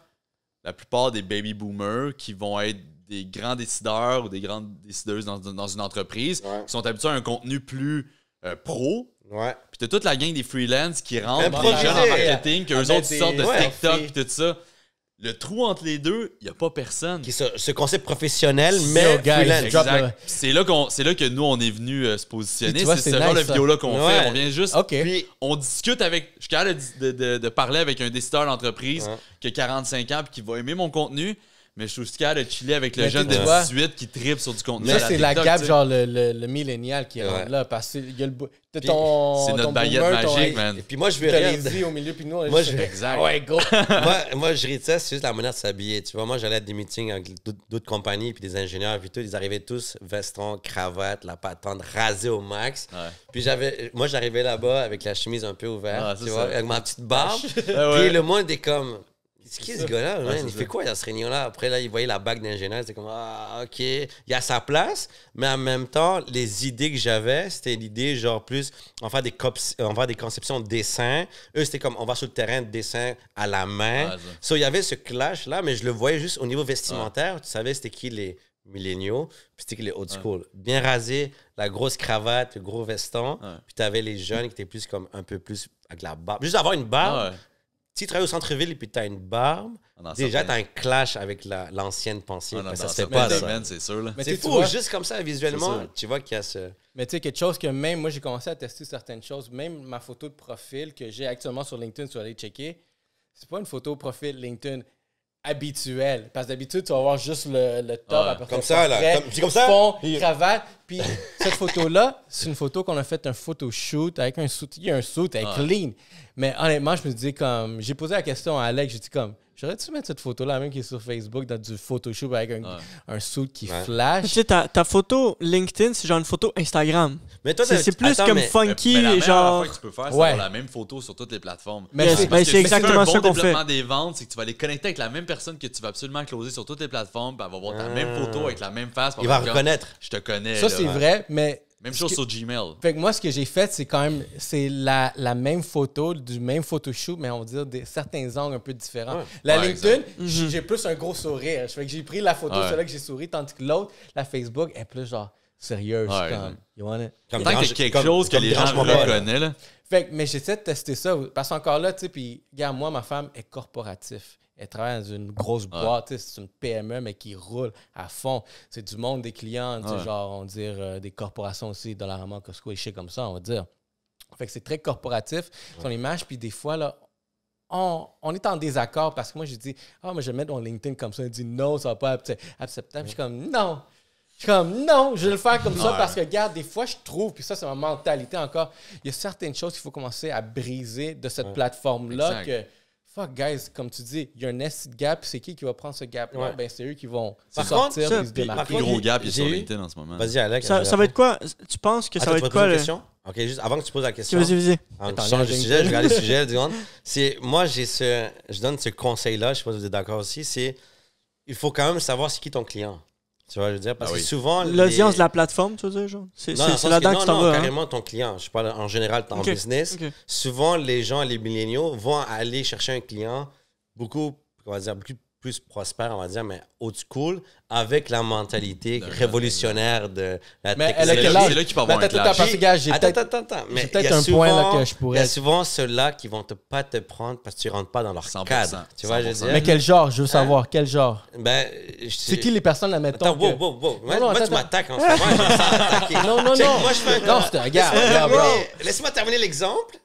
la plupart des baby boomers qui vont être des grands décideurs ou des grandes décideuses dans, une entreprise qui sont habitués à un contenu plus euh, pro. Ouais. Puis as toute la gang des freelance qui rentrent, des gens en marketing, qu'eux autres sortent de TikTok et tout ça. Le trou entre les deux, il n'y a pas personne. ce, concept professionnel, mais C'est là, qu'on, c'est là que nous, on est venu euh, se positionner. C'est ce nice, genre vidéo-là qu'on fait. On vient juste. on discute avec. Je suis capable de, parler avec un décideur d'entreprise qui a 45 ans et qui va aimer mon contenu mais je suis aussi de chiller avec le jeune de 18 qui tripe sur du contenu. Ça, c'est la gap, genre le, le, millénial qui est là. Parce que y a le. C'est notre baguette magique, man. Et puis moi, je veux au milieu, puis nous, on moi, je... Ouais, go. [LAUGHS] moi, je ris c'est juste la manière de s'habiller. Tu vois, moi, j'allais à des meetings avec d'autres compagnies, puis des ingénieurs, puis tout. Ils arrivaient tous, veston, cravate, la patente, rasée au max. Puis j'avais. Moi, j'arrivais là-bas avec la chemise un peu ouverte, ah, tu vois, avec ma petite barbe. Ah, puis le monde est comme. C'est qui ce gars-là, Il fait quoi dans ce réunion-là? Après, là, il voyait la bague d'ingénieur, c'est comme, ah, OK, il y a sa place, mais en même temps, les idées que j'avais, c'était l'idée, genre, plus, on va, des on faire des conceptions de dessin. Eux, c'était comme, on va sur le terrain de dessin à la main. il y avait ce clash-là, mais je le voyais juste au niveau vestimentaire. Tu savais, c'était qui les milléniaux, puis c'était qui les old school. Bien rasé, la grosse cravate, le gros veston, puis t'avais les jeunes qui étaient plus comme un peu plus avec la barbe. Juste avoir une barbe, ah si tu travailles au centre-ville et tu as une barbe, ah, déjà, tu as un clash avec l'ancienne pensée. Ah, ben, ça se fait pas, ça. C'est sûr. Mais c'est fou, juste comme ça, visuellement, tu vois qu'il y a ce... Mais tu sais, quelque chose que même moi, j'ai commencé à tester certaines choses. Même ma photo de profil que j'ai actuellement sur LinkedIn, tu vas aller checker, c'est pas une photo profil LinkedIn habituelle. Parce que d'habitude, tu vas voir juste le, le top. peu comme ça, là. C'est comme ça? Fond, Puis [LAUGHS] cette photo-là, c'est une photo qu'on a fait un photo shoot. avec un soutien, un suit elle est « clean ». Mais honnêtement, je me dis comme. J'ai posé la question à Alex, j'ai dit comme. J'aurais-tu mettre cette photo-là, même qui est sur Facebook, dans du Photoshop avec un, sou qui flash? Tu sais, ta, photo LinkedIn, c'est genre une photo Instagram. Mais toi, c'est plus comme funky, mais la genre. Fois que tu peux faire, c'est avoir la même photo sur toutes les plateformes. Mais ben, c'est exactement ça qu'on fait. des ventes, c'est que tu vas aller connecter avec la même personne que tu vas absolument closer sur toutes les plateformes, puis elle va voir ta même photo ah. avec la même face. Il va reconnaître. je te connais. Ça, c'est vrai, mais même chose sur Gmail. Fait que moi, ce que j'ai fait, c'est quand même c'est la, même photo, du même photoshoot, mais on va dire certains angles un peu différents. La LinkedIn, mm-hmm. j'ai plus un gros sourire. Fait que j'ai pris la photo, celle-là que j'ai souri, tandis que l'autre, la Facebook, est plus genre sérieuse. comme, you quelque chose que les gens reconnaissent. Fait mais j'essaie de tester ça. Parce qu'encore là, tu sais, puis, regarde, moi, ma femme est corporatif. Elle travaille dans une grosse boîte, c'est une PME, mais qui roule à fond. C'est du monde des clients, du genre, on dirait euh, des corporations aussi, Dollarama, Costco et comme ça, on va dire. Fait que c'est très corporatif, son image, puis des fois, là, on, est en désaccord parce que moi, je dis, ah, oh, mais je vais mettre mon LinkedIn comme ça. Il dit, non, ça va pas être acceptable. Je suis comme, non. Je suis comme, non, je vais le faire comme ça parce que, regarde, des fois, je trouve, puis ça, c'est ma mentalité encore, il y a certaines choses qu'il faut commencer à briser de cette plateforme-là que Fuck, guys, comme tu dis, il y a un S gap, c'est qui qui va prendre ce gap Ben, c'est eux qui vont par sortir contre, ça, un plus gros gap, est sur LinkedIn en ce moment. Vas-y, Alex. Ça, va être quoi? Tu penses que ah, ça va être quoi? une Question? OK, juste avant que tu poses la question. Vas-y, vas-y. Avant que tu changes de sujet, je regarde le sujet, C'est, moi, ce, je donne ce conseil-là, je sais pas si vous êtes d'accord aussi, c'est il faut quand même savoir c'est qui ton client. Tu vois, je veux dire, parce ah que souvent. L'audience de la plateforme, tu veux dire, genre C'est là-dedans que, tu hein? carrément ton client. Je parle en général, ton business. Souvent, les gens, les milléniaux, vont aller chercher un client beaucoup, comment dire, beaucoup plus prospère, on va dire, mais old school, avec la mentalité révolutionnaire de la mais technologie. C'est là qu'il peut avoir un clash. Attends, attends, attends. Mais peut-être un point là que je pourrais... Il y a souvent ceux-là qui vont te, pas te prendre parce que tu rentres pas dans leur cadre. Tu vois, je Mais quel genre, je veux euh, savoir, quel genre? Ben, C'est qui les personnes, la Attends, que... wow, wow, wow. Moi, non, non, tu m'attaques en ce moment, [LAUGHS] Non, non, non. Moi, je fais... Non, regarde, Laisse-moi terminer l'exemple.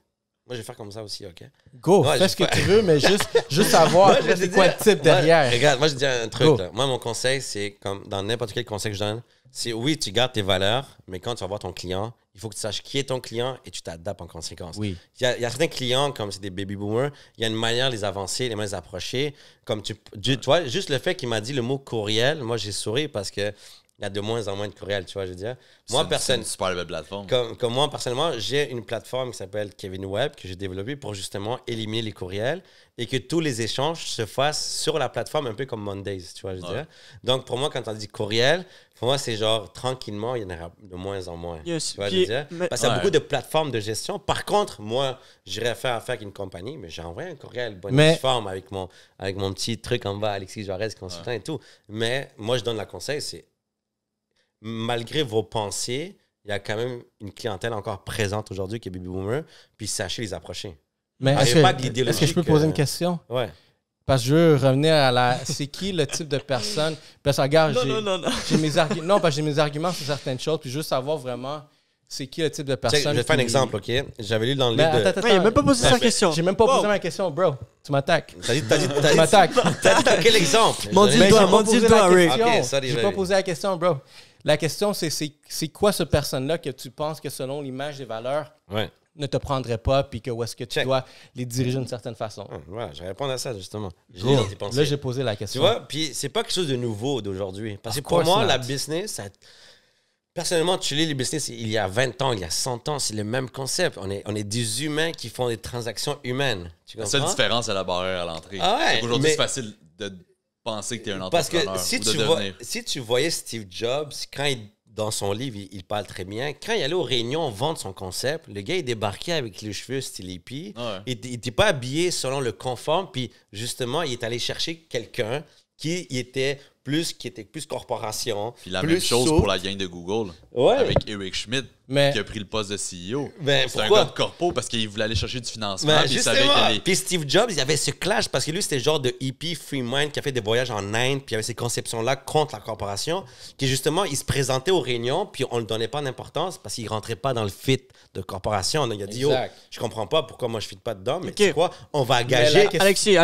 Moi, je vais faire comme ça aussi, OK? Go, fais ce que tu veux, mais juste, juste savoir c'est quoi le type derrière. regarde, moi, je dis un truc. Moi, mon conseil, c'est comme dans n'importe quel conseil que je donne, c'est oui, tu gardes tes valeurs, mais quand tu vas voir ton client, il faut que tu saches qui est ton client et tu t'adaptes en conséquence. Oui. Il y, a, certains clients, comme c'est des baby boomers, il y a une manière de les avancer, les les approcher. Comme tu, tu juste le fait qu'il m'a dit le mot courriel, moi, j'ai souri parce que il y a de moins en moins de courriels, tu vois, je veux dire. Moi, personne. plateforme. Comme, comme moi, personnellement, j'ai une plateforme qui s'appelle Kevin Web que j'ai développée pour justement éliminer les courriels et que tous les échanges se fassent sur la plateforme, un peu comme Mondays, tu vois, je veux dire. Donc, pour moi, quand on dit courriel, pour moi, c'est genre tranquillement, il y en aura de moins en moins. Tu vois, je veux dire. Parce qu'il y a beaucoup de plateformes de gestion. Par contre, moi, j'irais faire affaire avec une compagnie, mais j'ai envoyé un courriel bonne forme avec mon, avec mon petit truc en bas, Alexis Juarez, consultant et tout. Mais moi, je donne la conseil, c'est malgré vos pensées, il y a quand même une clientèle encore présente aujourd'hui qui est baby boomer, puis sachez les approcher. Mais ah, est-ce que, je peux poser une question? Ouais. Parce que je veux revenir à la. C'est qui le type de personne? Parce que regarde, j'ai, non, non, non. j'ai mes arguments. Non, parce que j'ai mes arguments sur certaines choses, puis je veux savoir vraiment c'est qui le type de personne. Je vais te faire un exemple, OK? J'avais lu dans le livre. Attends, attends, attends, même pas posé sa question. J'ai même pas posé ma question, bro. Tu m'attaques. T'as dit, t'as dit, t'as tu m'attaques. quel exemple? Mon dit le doigt, mon J'ai pas posé la question, bro. La question, c'est c'est quoi ce personne-là que tu penses que selon l'image des valeurs ne te prendrait pas, puis que où est-ce que tu dois les diriger d'une certaine façon? Ah, je réponds à ça justement. Là, j'ai posé la question. Tu vois, puis c'est pas quelque chose de nouveau d'aujourd'hui. Parce que pour moi, la business, Personnellement, tu lis les business il y a 20 ans, il y a 100 ans, c'est le même concept. On est, on est des humains qui font des transactions humaines. Tu la différence, à la barrière à l'entrée. Ah aujourd'hui, c'est facile de penser que tu es un entrepreneur. Parce que si, tu, vois, si tu voyais Steve Jobs, quand il, dans son livre, il, parle très bien, quand il allait aux réunions vendre son concept, le gars, il débarquait avec les cheveux style Il n'était pas habillé selon le conforme. Puis justement, il est allé chercher quelqu'un qui était plus qui était plus corporation. Puis la plus même chose pour la gang de Google. Avec Eric Schmidt, qui a pris le poste de CEO. Ben, c'est un gars de corpo parce qu'il voulait aller chercher du financement. Ben, puis, Steve Jobs, il y avait ce clash parce que lui, c'était le genre de hippie free mind qui a fait des voyages en Inde, puis il avait ces conceptions-là contre la corporation, qui justement, il se présentait aux réunions, puis on ne le donnait pas d'importance parce qu'il rentrait pas dans le fit de corporation. Il a dit, je comprends pas pourquoi moi je fit pas dedans, mais quoi, on va engager. Alexis,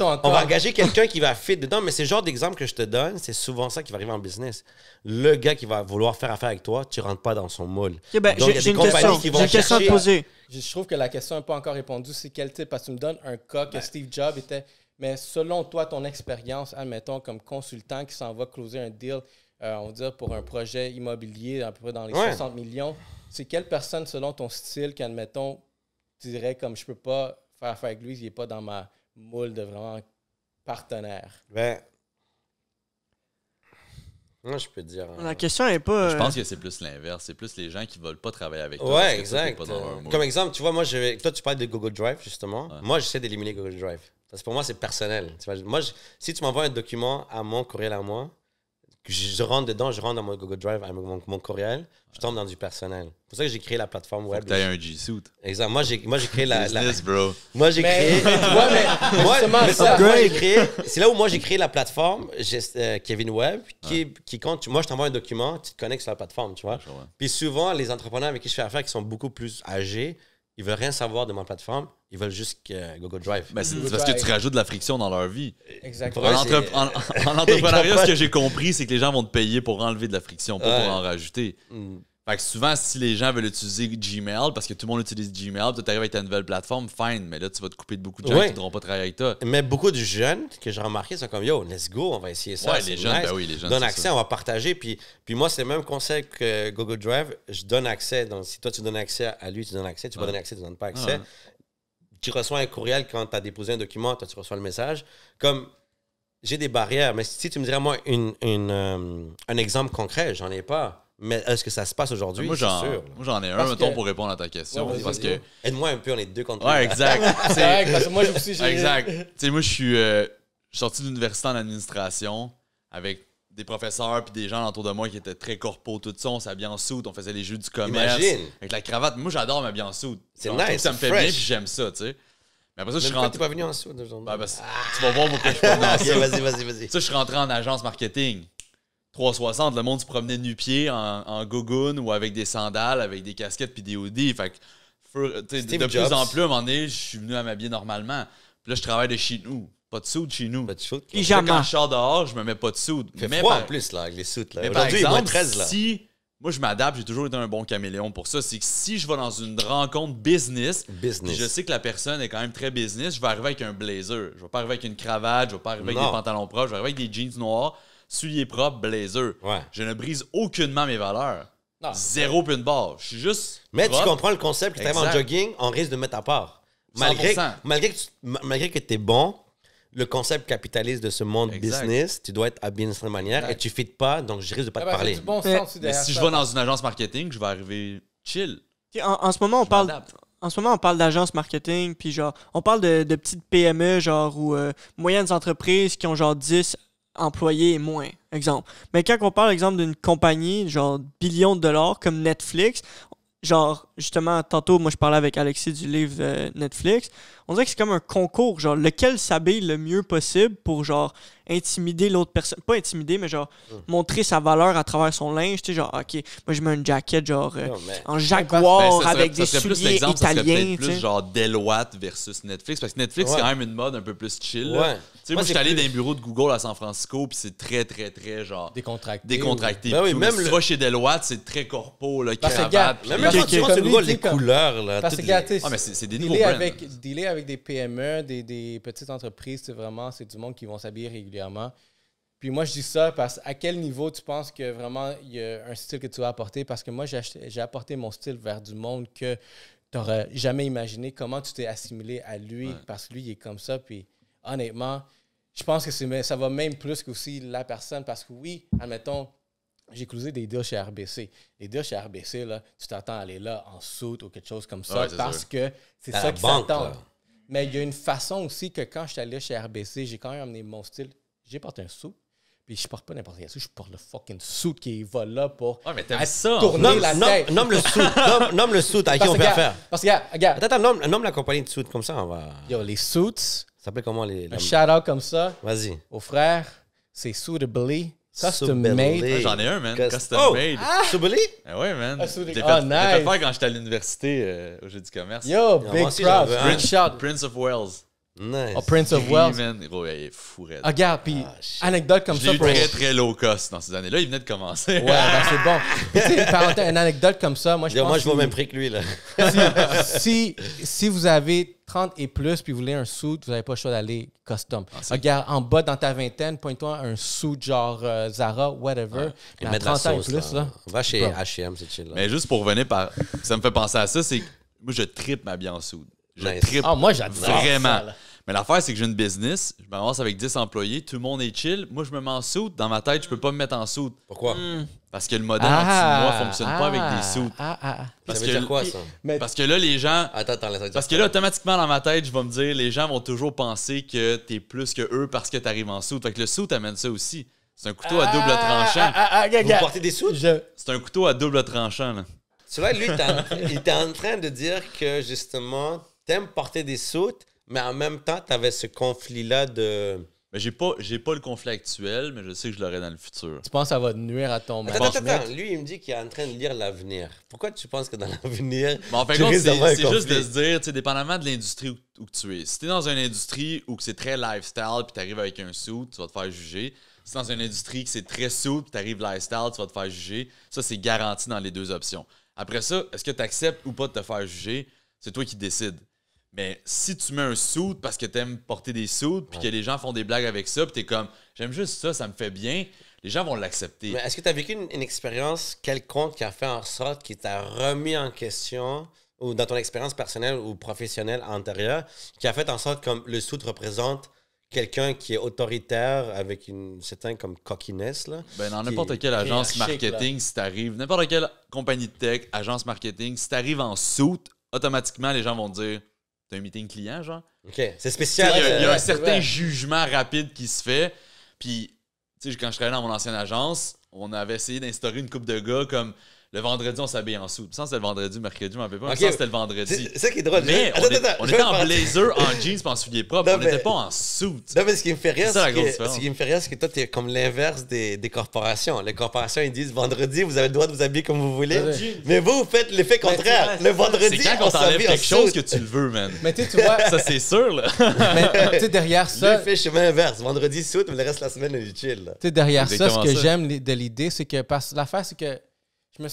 on va engager quelqu'un qui va fit dedans, mais c'est genre d'exemple que je te donne, c'est souvent ça qui va arriver en business. Le gars qui va vouloir faire affaire avec toi, tu rentres pas dans son moule. Donc, il qui vont poser. Je trouve que la question n'est pas encore répondue. C'est quel type Parce que tu me donnes un cas que Steve Jobs était. Mais selon toi, ton expérience, admettons, comme consultant qui s'en va closer un deal, euh, on va dire, pour un projet immobilier à peu près dans les 60 millions, c'est quelle personne, selon ton style, qu'admettons, tu dirais comme je peux pas faire affaire avec lui, il n'est pas dans ma moule de vraiment partenaire? Ben, je peux dire. La euh, question est pas. Je euh, pense que c'est plus l'inverse. C'est plus les gens qui veulent pas travailler avec toi. Ouais, exact. Comme exemple, tu vois, moi, je... toi, tu parles de Google Drive, justement. Moi, j'essaie d'éliminer Google Drive. Parce que pour moi, c'est personnel. moi, si tu m'envoies un document à mon courriel à moi, je, rentre dedans, je rentre dans mon Google Drive, mon, mon courriel, je tombe dans du personnel. C'est pour ça que j'ai créé la plateforme web. T'as un G-Suit. Exact. Moi, j'ai, moi, j'ai créé la. bro. Moi, j'ai créé. mais, [LAUGHS] moi, mais C'est là où moi, j'ai créé la plateforme euh, Kevin Web, qui, qui compte. Moi, je t'envoie un document, tu te connectes sur la plateforme, tu vois. Puis souvent, les entrepreneurs avec qui je fais affaire, qui sont beaucoup plus âgés, ils veulent rien savoir de ma plateforme. Ils veulent juste que Google Drive. Ben, c'est parce que tu rajoutes de la friction dans leur vie. Exactement. En, [LAUGHS] entrepreneuriat, ce que j'ai compris, c'est que les gens vont te payer pour enlever de la friction, pas pour en rajouter. Mm. Fait que souvent, si les gens veulent utiliser Gmail, parce que tout le monde utilise Gmail, tu arrives avec ta nouvelle plateforme, fine, mais là, tu vas te couper de beaucoup de gens qui ne voudront pas travailler avec toi. Mais beaucoup de jeunes que j'ai remarqué sont comme Yo, let's go, on va essayer ça. Ouais, les jeunes, ben oui, les jeunes. Donne accès, on va partager. Puis, puis moi, c'est le même conseil que Google Drive, je donne accès. Donc, si toi, tu donnes accès à lui, tu donnes accès, tu vas donner accès, tu ne donnes pas ah accès. Tu reçois un courriel quand tu as déposé un document, toi, tu reçois le message. Comme j'ai des barrières, mais si tu me dirais, moi, une, une, euh, un exemple concret, j'en ai pas mais est-ce que ça se passe aujourd'hui? Moi, j'en, ai un, mettons, pour répondre à ta question. parce que... Aide-moi un peu, on est deux contre Ouais, exact. [LAUGHS] exact, parce que moi, aussi, Exact. Tu sais, moi, euh, je suis sorti de l'université en administration avec des professeurs puis des gens autour de moi qui étaient très corpo, tout ça. On s'habillait en soute, on faisait les jeux du commerce. Avec la cravate. Moi, j'adore m'habiller en soute. C'est nice. Ça me fait bien puis j'aime ça, tu sais. Mais après ça, je suis rentré. pas venu en soute bah, aujourd'hui? Tu vas voir mon je ah, suis venu vas-y, vas-y, vas-y. Ça, je suis rentré en agence marketing. 360, le monde se promenait nu-pied en, en ou avec des sandales, avec des casquettes puis des hoodies. Fait que, de, plus en plus, à un moment donné, je suis venu à m'habiller normalement. Puis là, je travaille de chez nous. Pas de soude chez nous. Pas de Quand je sors dehors, je me mets pas de soude. mais en plus, avec les soudes. par exemple, si... Moi, je m'adapte, j'ai toujours été un bon caméléon pour ça. C'est que si je vais dans une rencontre business, business. je sais que la personne est quand même très business, je vais arriver avec un blazer. Je vais pas arriver avec une cravate, je vais pas arriver avec des pantalons propres, je vais arriver avec des jeans noirs « propre blazer. Ouais. Je ne brise aucunement mes valeurs. Zéro puis barre. Je suis juste. Mais tu comprends le concept que tu en jogging, on risque de mettre à part. Malgré, malgré que tu malgré que es bon, le concept capitaliste de ce monde business, tu dois être habillé d'une certaine manière et tu ne fites pas, donc je risque de pas eh te ben, parler. si je vais dans une agence marketing, je vais arriver chill. En, ce moment, on parle. En ce moment, on parle d'agence marketing, puis genre, on parle de, petites PME, genre, ou euh, moyennes entreprises qui ont genre 10 employés et moins, exemple. Mais quand on parle, exemple, d'une compagnie, genre, billions de dollars, comme Netflix, genre, justement, tantôt, moi, je parlais avec Alexis du livre euh, Netflix, on dirait que c'est comme un concours, genre, lequel s'habille le mieux possible pour, genre, intimider l'autre personne. Pas intimider, mais genre hmm. montrer sa valeur à travers son linge. Tu sais, genre, OK, moi je mets une jacket genre euh, en jaguar avec des souliers italiens. Ça serait plus genre Deloitte versus Netflix. Parce que Netflix, c'est quand même une mode un peu plus chill. Tu sais, moi, je suis allé dans les bureaux de Google à San Francisco, puis c'est très, très, très genre. Décontracté. Décontracté. Ben oui, même le... vas chez Deloitte, c'est très corpo, là, cravate. Même tu vois les couleurs, là. Ah, c'est des nouveaux brands. Dealer avec des PME, des petites entreprises, c'est vraiment, c'est du monde qui vont s'habiller régulièrement puis moi, je dis ça parce à quel niveau tu penses que vraiment il y a un style que tu vas apporter? Parce que moi, j'ai apporté mon style vers du monde que tu n'aurais jamais imaginé comment tu t'es assimilé à lui parce que lui, il est comme ça. Puis honnêtement, je pense que ça va même plus que la personne parce que oui, admettons, j'ai closé des deals chez RBC. Les deals chez RBC, là, tu t'attends à aller là en soute ou quelque chose comme ça parce que c'est ça qui s'attend. Mais il y a une façon aussi que quand je suis allé chez RBC, j'ai quand même amené mon style j'ai porté un sou. Puis je porte pas n'importe quel sou, je porte le fucking sou qui va là pour ah mais à ça. nomme, la nomme, Nomme le sou [LAUGHS] nomme, le suit à qui on peut faire. Parce que, regarde. Attends, nomme, nomme, la compagnie de sou comme ça, on va. Yo, les suits. Ça s'appelle comment les. Un shout-out comme ça. Vas-y. Au frère, c'est Suitably. Custom made. Ah, j'en ai un, man. Custom oh! made. Ah! Eh ouais, man. J'ai fait, oh, fait, quand j'étais à l'université euh, au jeu du commerce. Yo, big props. Prince of Wales. Nice. Prince of Wales. il est fou, ah, regarde, puis ah, anecdote comme ça. Eu très, très low cost dans ces années-là. Il venait de commencer. Ouais, ben, c'est bon. [LAUGHS] une anecdote comme ça, moi, je pense... Moi, je vais même prix que lui, là. si, [LAUGHS] si, vous avez 30 et plus, puis vous voulez un suit, vous n'avez pas le choix d'aller custom. Ah, regarde, en bas, dans ta vingtaine, pointe-toi un suit genre euh, Zara, whatever. Mais à 30 ans et plus, là... Va chez H&M, c'est chill, Mais juste pour revenir par... Ça me fait penser à ça, c'est... Moi, je tripe ma bien en soude. Je tripe. Ah, moi, j'adore Vraiment. Mais l'affaire, c'est que j'ai une business, je m'avance avec 10 employés, tout le monde est chill. Moi, je me mets en soute. Dans ma tête, je peux pas me mettre en soute. Pourquoi? Hmm. Parce que le modèle ah, anti-moi fonctionne pas avec des ah. soutes. Ah, ah, ah ça veut dire quoi, ça? Parce que là, les gens. Attends, attends, laisse Parce que là, automatiquement, dans ma tête, je vais me dire, les gens vont toujours penser que tu es plus que eux parce que tu arrives en soute. Fait que le soute amène ça aussi. C'est un couteau à ah, double tranchant. Vous portez des soutes? C'est un couteau à double tranchant, là. Tu vois, lui, il était en train de dire que justement, t'aimes porter des soutes mais en même temps, tu avais ce conflit-là de. Mais j'ai pas, j'ai pas le conflit actuel, mais je sais que je l'aurai dans le futur. Tu penses que ça va te nuire à ton Attends, lui, il me dit qu'il est en train de lire l'avenir. Pourquoi tu penses que dans [LAUGHS] l'avenir. Bon, en fait, c'est, juste de se dire, tu sais, dépendamment de l'industrie où, tu es. Si tu es dans une industrie où c'est très lifestyle, puis tu arrives avec un sou, tu vas te faire juger. Si tu es dans une industrie qui c'est très sou, puis tu arrives lifestyle, tu vas te faire juger. Ça, c'est garanti dans les deux options. Après ça, est-ce que tu acceptes ou pas de te faire juger? C'est toi qui décides. Mais si tu mets un suit parce que tu aimes porter des suits, puis que les gens font des blagues avec ça, puis tu es comme, j'aime juste ça, ça me fait bien, les gens vont l'accepter. est-ce que tu as vécu une, expérience quelconque qui a fait en sorte qui t'a remis en question, ou dans ton expérience personnelle ou professionnelle antérieure, qui a fait en sorte que le suit représente quelqu'un qui est autoritaire avec une certaine comme coquinesse Ben dans n'importe quelle agence marketing, si tu arrives, n'importe quelle compagnie de tech, agence marketing, si tu arrives en soute, automatiquement les gens vont dire c'est un meeting client, genre. OK. C'est spécial. Il y, a, euh, un certain jugement rapide qui se fait. Puis, tu sais, quand je travaillais dans mon ancienne agence, on avait essayé d'instaurer une coupe de gars comme le vendredi, on s'habille en soupe. Ça, c'était le vendredi, mercredi, je m'en vais pas. Okay. Ça, c'était le vendredi. C'est ça qui est drôle. Mais attends, on, attends, on était en blazer, en jeans, puis en souliers propres. on n'était pas en soupe. Non, mais ce qui me fait rire, c'est que, ce qui me fait rire, c'est que toi, t'es comme l'inverse des, des, corporations. Les corporations, ils disent vendredi, vous avez le droit de vous habiller comme vous voulez. Mais vous, vous faites l'effet contraire. le vendredi, c'est quand on s'enlève quelque chose que tu le veux, man. Mais tu vois. [LAUGHS] Ça, c'est sûr, là. Mais tu sais, derrière ça. L'effet chemin inverse. Vendredi, soupe, mais le reste de la semaine, est chill. Tu sais, derrière ça, ce que j'aime de l'idée, c'est que l'affaire, c'est que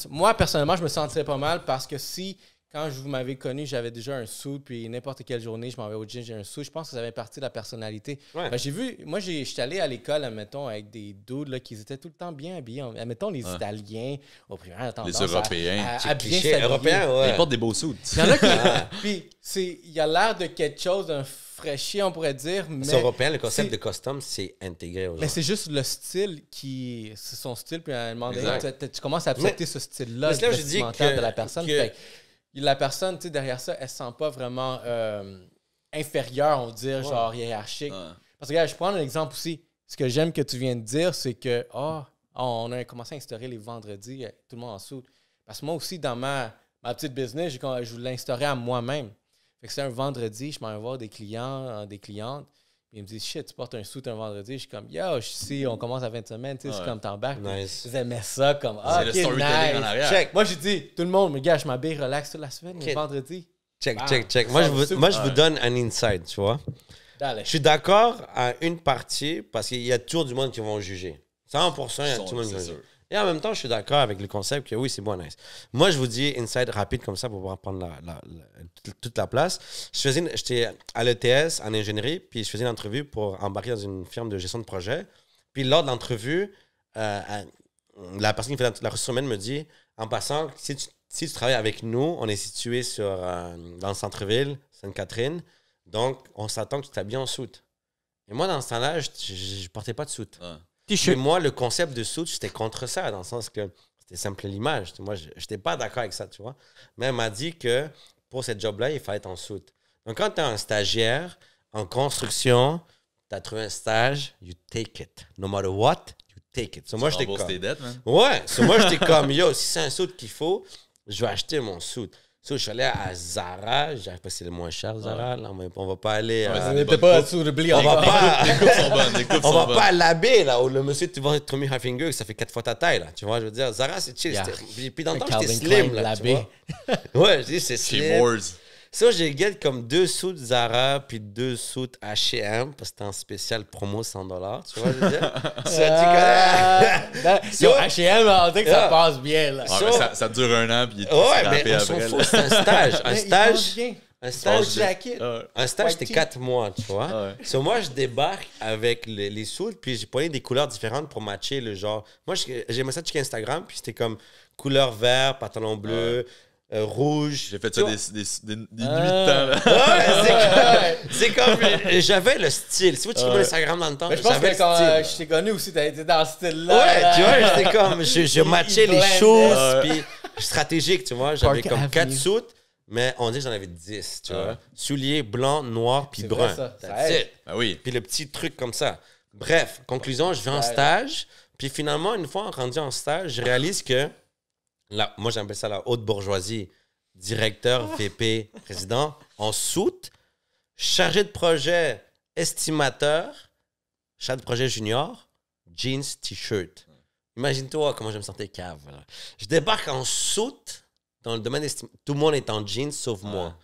moi, personnellement, je me sentirais pas mal parce que si quand je, vous m'avez connu, j'avais déjà un sou, puis n'importe quelle journée, je m'en vais au gym, j'ai un sou. Je pense que ça avait partie de la personnalité. Ben, j'ai vu, moi, j'étais allé à l'école, admettons, avec des dudes là, qui étaient tout le temps bien habillés. Admettons, les Italiens, au primaire, Les Européens. À, Européens, ouais. Ils portent des beaux sous. Il y en a [LAUGHS] puis, il y a l'air de quelque chose, d'un fraîchier, on pourrait dire. Mais c'est européen, le concept de costume, c'est intégré aux Mais c'est juste le style qui. C'est son style, puis à un moment donné, tu, commences à accepter ce style-là. C'est là, je dis de la personne la personne, tu sais, derrière ça, elle se sent pas vraiment euh, inférieure, on va dire, genre hiérarchique. Parce que, regarde, je prends un exemple aussi. Ce que j'aime que tu viens de dire, c'est que, oh, on a commencé à instaurer les vendredis, euh, tout le monde en soude. Parce que moi aussi, dans ma, petite business, je, je voulais à moi-même. Fait que c'est un vendredi, je m'en vais voir des clients, euh, des clientes. Il me dit, « shit, tu portes un soute un vendredi. Je suis comme, yo, si on commence à 20 semaines. Tu sais, c'est comme t'embarques. Nice. Ils aimaient ça, comme, ah, oh, le nice. en arrière. Check. Moi, je dis, tout le monde, mais gars, je m'habille relax toute la semaine, le vendredi. Check, check, check. Moi, je vous, moi, je vous donne un inside tu vois. Je suis d'accord à une partie parce qu'il y a toujours du monde qui vont juger. 100%, il y a tout le monde qui va juger. Et en même temps, je suis d'accord avec le concept que oui, c'est bon, nice. Moi, je vous dis inside rapide comme ça pour pouvoir prendre la, la, toute la place. J'étais à l'ETS en ingénierie, puis je faisais une entrevue pour embarquer dans une firme de gestion de projet. Puis lors de l'entrevue, euh, euh, la personne qui fait la, ressource humaine me dit en passant, si tu, si tu travailles avec nous, on est situé sur, euh, dans le centre-ville, Sainte-Catherine, donc on s'attend que tu t'habilles en soute. Et moi, dans ce temps-là, je ne portais pas de soute. Et moi, le concept de soute, j'étais contre ça, dans le sens que c'était simple l'image. Moi, je n'étais pas d'accord avec ça, tu vois. Mais elle m'a dit que pour cette job-là, il fallait être en soute. Donc, quand tu es un stagiaire en construction, tu as trouvé un stage, you take it. No matter what, you take it. So, moi, j'étais comme... ouais, so, moi, j'étais comme, yo, si c'est un soute qu'il faut, je vais acheter mon soute. So, je suis allé à Zara, j'arrive pas si c'est le moins cher, Zara. Là, on va pas aller. à... n'était euh, pas à [LAUGHS] On va pas. on va pas à l'abbé, là, où le monsieur, tu vois, trop mis un finger, ça fait quatre fois ta taille, là. Tu vois, je veux dire, Zara, c'est chill. Yeah. Puis dans le temps, j'étais slim, là. Tu vois? ouais, je dis, c'est slim ça j'ai get comme deux soutes Zara puis deux soutes H&M parce que c'était en spécial promo 100 tu vois, je veux [LAUGHS] euh, ben, [LAUGHS] Yo, H&M, on dit que ça ah. passe bien, là. ça, dure un an, puis Ouais, mais c'est un stage. [LAUGHS] un stage... Un stage, c'était quatre mois, tu vois. moi, je débarque avec les, les puis j'ai pris des couleurs différentes pour matcher le genre. Moi, j'ai ça sur Instagram, puis c'était comme couleur vert, pantalon bleu, euh, rouge. J'ai fait ça des, des, des, nuits de euh. temps. Ouais, c'est [LAUGHS] comme, comme j'avais le style. Si vous mon Instagram dans le temps, mais je pense que quand euh, je t'ai connu aussi, t'as été dans ce style-là. Ouais, tu vois, j'étais comme, je, [LAUGHS] matchais les choses, puis stratégique, tu vois. J'avais comme quatre soutes, mais on dit que j'en avais 10, tu vois. Souliers blancs noirs puis bruns Vrai, ça. ça ah oui. Puis le petit truc comme ça. Bref, conclusion, je vais en stage, puis finalement, une fois rendu en stage, je réalise que la, moi j'appelle ça la haute bourgeoisie, directeur, ah. VP, président, en soute, chargé de projet, estimateur, chargé de projet junior, jeans, t-shirt. Imagine-toi comment je me sentais cave. Je débarque en soute dans le domaine estimateur. Tout le monde est en jeans sauf ah. moi.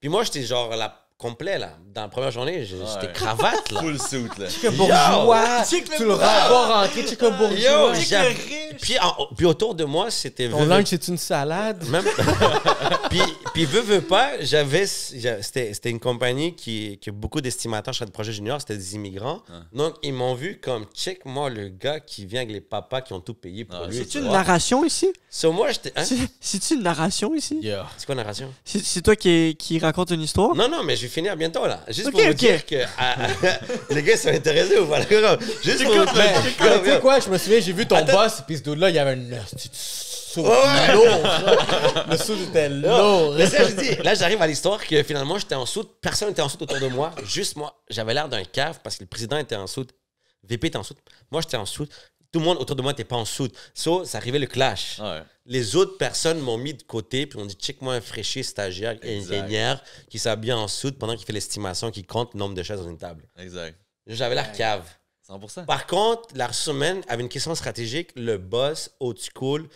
Puis moi, j'étais genre la complet, là. Dans la première journée, j'étais cravate, là. Full suit, là. Tu bourgeois. tu le rapport rentré, bourgeois. Yo, Puis, autour de moi, c'était... Ton langue, c'est une salade. Même... [LAUGHS] puis, veut veut pas, j'avais... C'était une compagnie qui, qui beaucoup d'estimateurs sur le projet junior, c'était des immigrants. Ah. Donc, ils m'ont vu comme, check, moi, le gars qui vient avec les papas qui ont tout payé pour ah, lui. Hein? C'est-tu une, narration ici? Sur moi, j'étais... C'est-tu une narration ici? C'est quoi une narration? C'est toi qui, qui raconte une histoire? Non, non, mais je finir bientôt là. Juste pour vous dire que ah, [LAUGHS] les gars sont intéressés ou voilà. Juste pour vous dire. Tu sais quoi, je me souviens, j'ai vu ton boss boss, puis ce dude-là, il y avait une petite soute ouais. Le saut était lourd. Mais je dis, là, j'arrive à l'histoire que finalement, j'étais en soute. Personne n'était en soute autour de moi. Juste moi. J'avais l'air d'un cave parce que le président était en soute. VP était en soute. Moi, j'étais en soute tout le monde autour de moi n'était pas en soute. So, ça arrivait le clash. Les autres personnes m'ont mis de côté, puis on dit check-moi un fraîchier stagiaire, ingénieur, qui s'habille en soute pendant qu'il fait l'estimation, qui compte le nombre de chaises dans une table. Exact. J'avais l'air cave. 100%. Par contre, la semaine avait une question stratégique. Le boss, old school,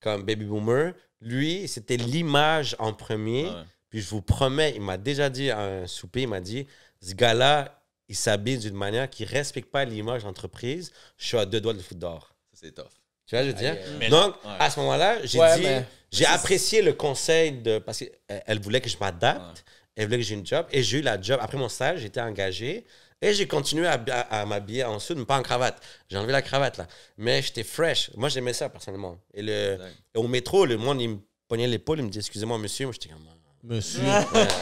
comme baby boomer, lui, c'était l'image en premier. Puis je vous promets, il m'a déjà dit à un souper, il m'a dit, ce gars-là, il s'habille d'une manière qui ne respecte pas l'image d'entreprise, je suis à deux doigts de foot foutre d'or. c'est tough. Tu vois, je veux dire. Ah, Donc, à ce moment-là, j'ai dit, j'ai apprécié le conseil de. Parce qu'elle voulait que je m'adapte, elle voulait que j'ai une job, et j'ai eu la job. Après mon stage, j'étais engagé, et j'ai continué à, à, m'habiller en soude, mais pas en cravate. J'ai enlevé la cravate, là. Mais j'étais fresh. Moi, j'aimais ça, personnellement. Et, le, au métro, le monde, il me pognait l'épaule, il me dit, excusez-moi, monsieur. Moi, j'étais comme. Ah, monsieur.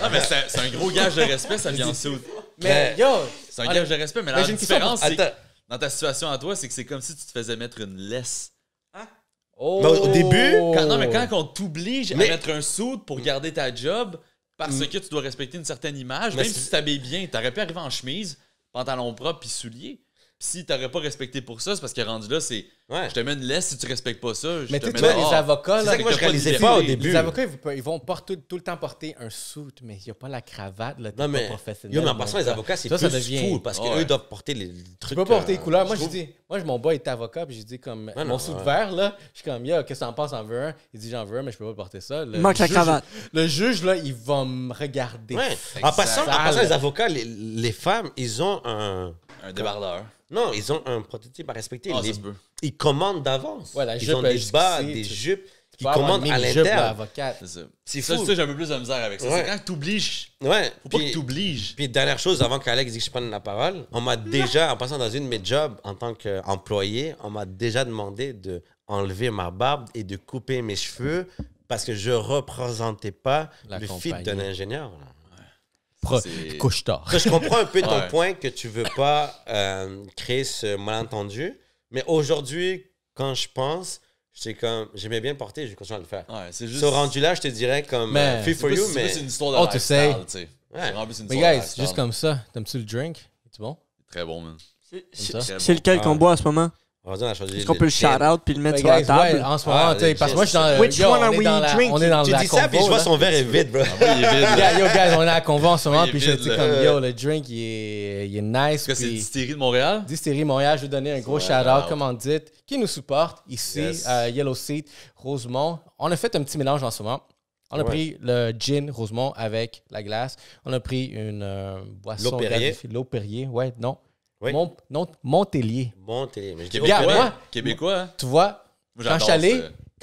Ah, mais c'est un gros gage de respect, ça vient en mais, C'est un gage de respect, mais, la différence, c'est dans ta situation à toi, c'est que c'est comme si tu te faisais mettre une laisse. Hein? au oh. début. Quand, non, mais quand on t'oblige à mettre un soude pour garder ta job parce mm. que tu dois respecter une certaine image, même si tu t'habilles bien, t'aurais pu arriver en chemise, pantalon propre puis souliers si t'aurais pas respecté pour ça, c'est parce que rendu là, c'est je te mets une laisse si tu respectes pas ça. Je mais tu vois, les ah, avocats, là, que moi, je réalisais pas au début. Les avocats, ils, vont porter, tout, le temps porter un soute, mais il n'y a pas la cravate, là, non, mais, pas mais en passant, les avocats, c'est plus ça devient... fou parce qu'eux doivent porter les trucs. Tu peux porter les euh, couleurs. Moi, je dis, moi, mon boy est avocat, puis j'ai dit, comme, mon soute vert, là, je suis comme, yo, qu'est-ce que passe, passe en veux un Il dit, j'en veux un, mais je peux pas porter ça. Le Manque la cravate. Le juge, là, il va me regarder. En passant, les avocats, les femmes, ils ont Un débardeur. Non, ils ont un prototype à respecter. Ah, les, ils commandent d'avance. ils ont des euh, bas, des jupes. Ils commandent à l'interne. C'est Ça, j'ai un peu plus de misère avec ça. C'est quand tu Ouais. Faut pas que tu Puis, dernière chose, avant qu'Alex dise que je prenne la parole, on m'a déjà, en passant dans une de mes jobs en tant qu'employé, on m'a déjà demandé de enlever ma barbe et de couper mes cheveux parce que je représentais pas le fit d'un ingénieur couche tard Je comprends un peu ton [LAUGHS] point que tu veux pas euh, créer ce malentendu, mais aujourd'hui, quand je pense, c'est comme j'aimais bien porter, je continue à le faire. Ouais, c'est rendu là, je te dirais comme mais, euh, for you, mais. C'est une histoire de oh, tu sais. mais guys, juste comme ça, t'aimes-tu le drink? C'est bon? Très bon, man. C'est lequel qu'on boit en ce moment? Est-ce qu'on peut le shout-out puis le mettre sur la table? en ce moment, tu parce que moi, je suis dans Which one are we drinking? On est dans Tu dis ça, je vois son verre est vide, bro. Ah, yo, guys, on est à la convo en ce moment, puis je dis comme, yo, le drink, il est nice. Est-ce que c'est Distillery de Montréal? de Montréal, je vais donner un gros shout-out, comme on dit, qui nous supporte ici, Yellow Seat, Rosemont. On a fait un petit mélange en ce moment. On a pris le gin Rosemont avec la glace. On a pris une euh, boisson. L'eau Perrier. L'eau Perrier, ouais, non. Oui. Mont, non, Montélier. Mais Québécois. Hein? Tu vois, quand je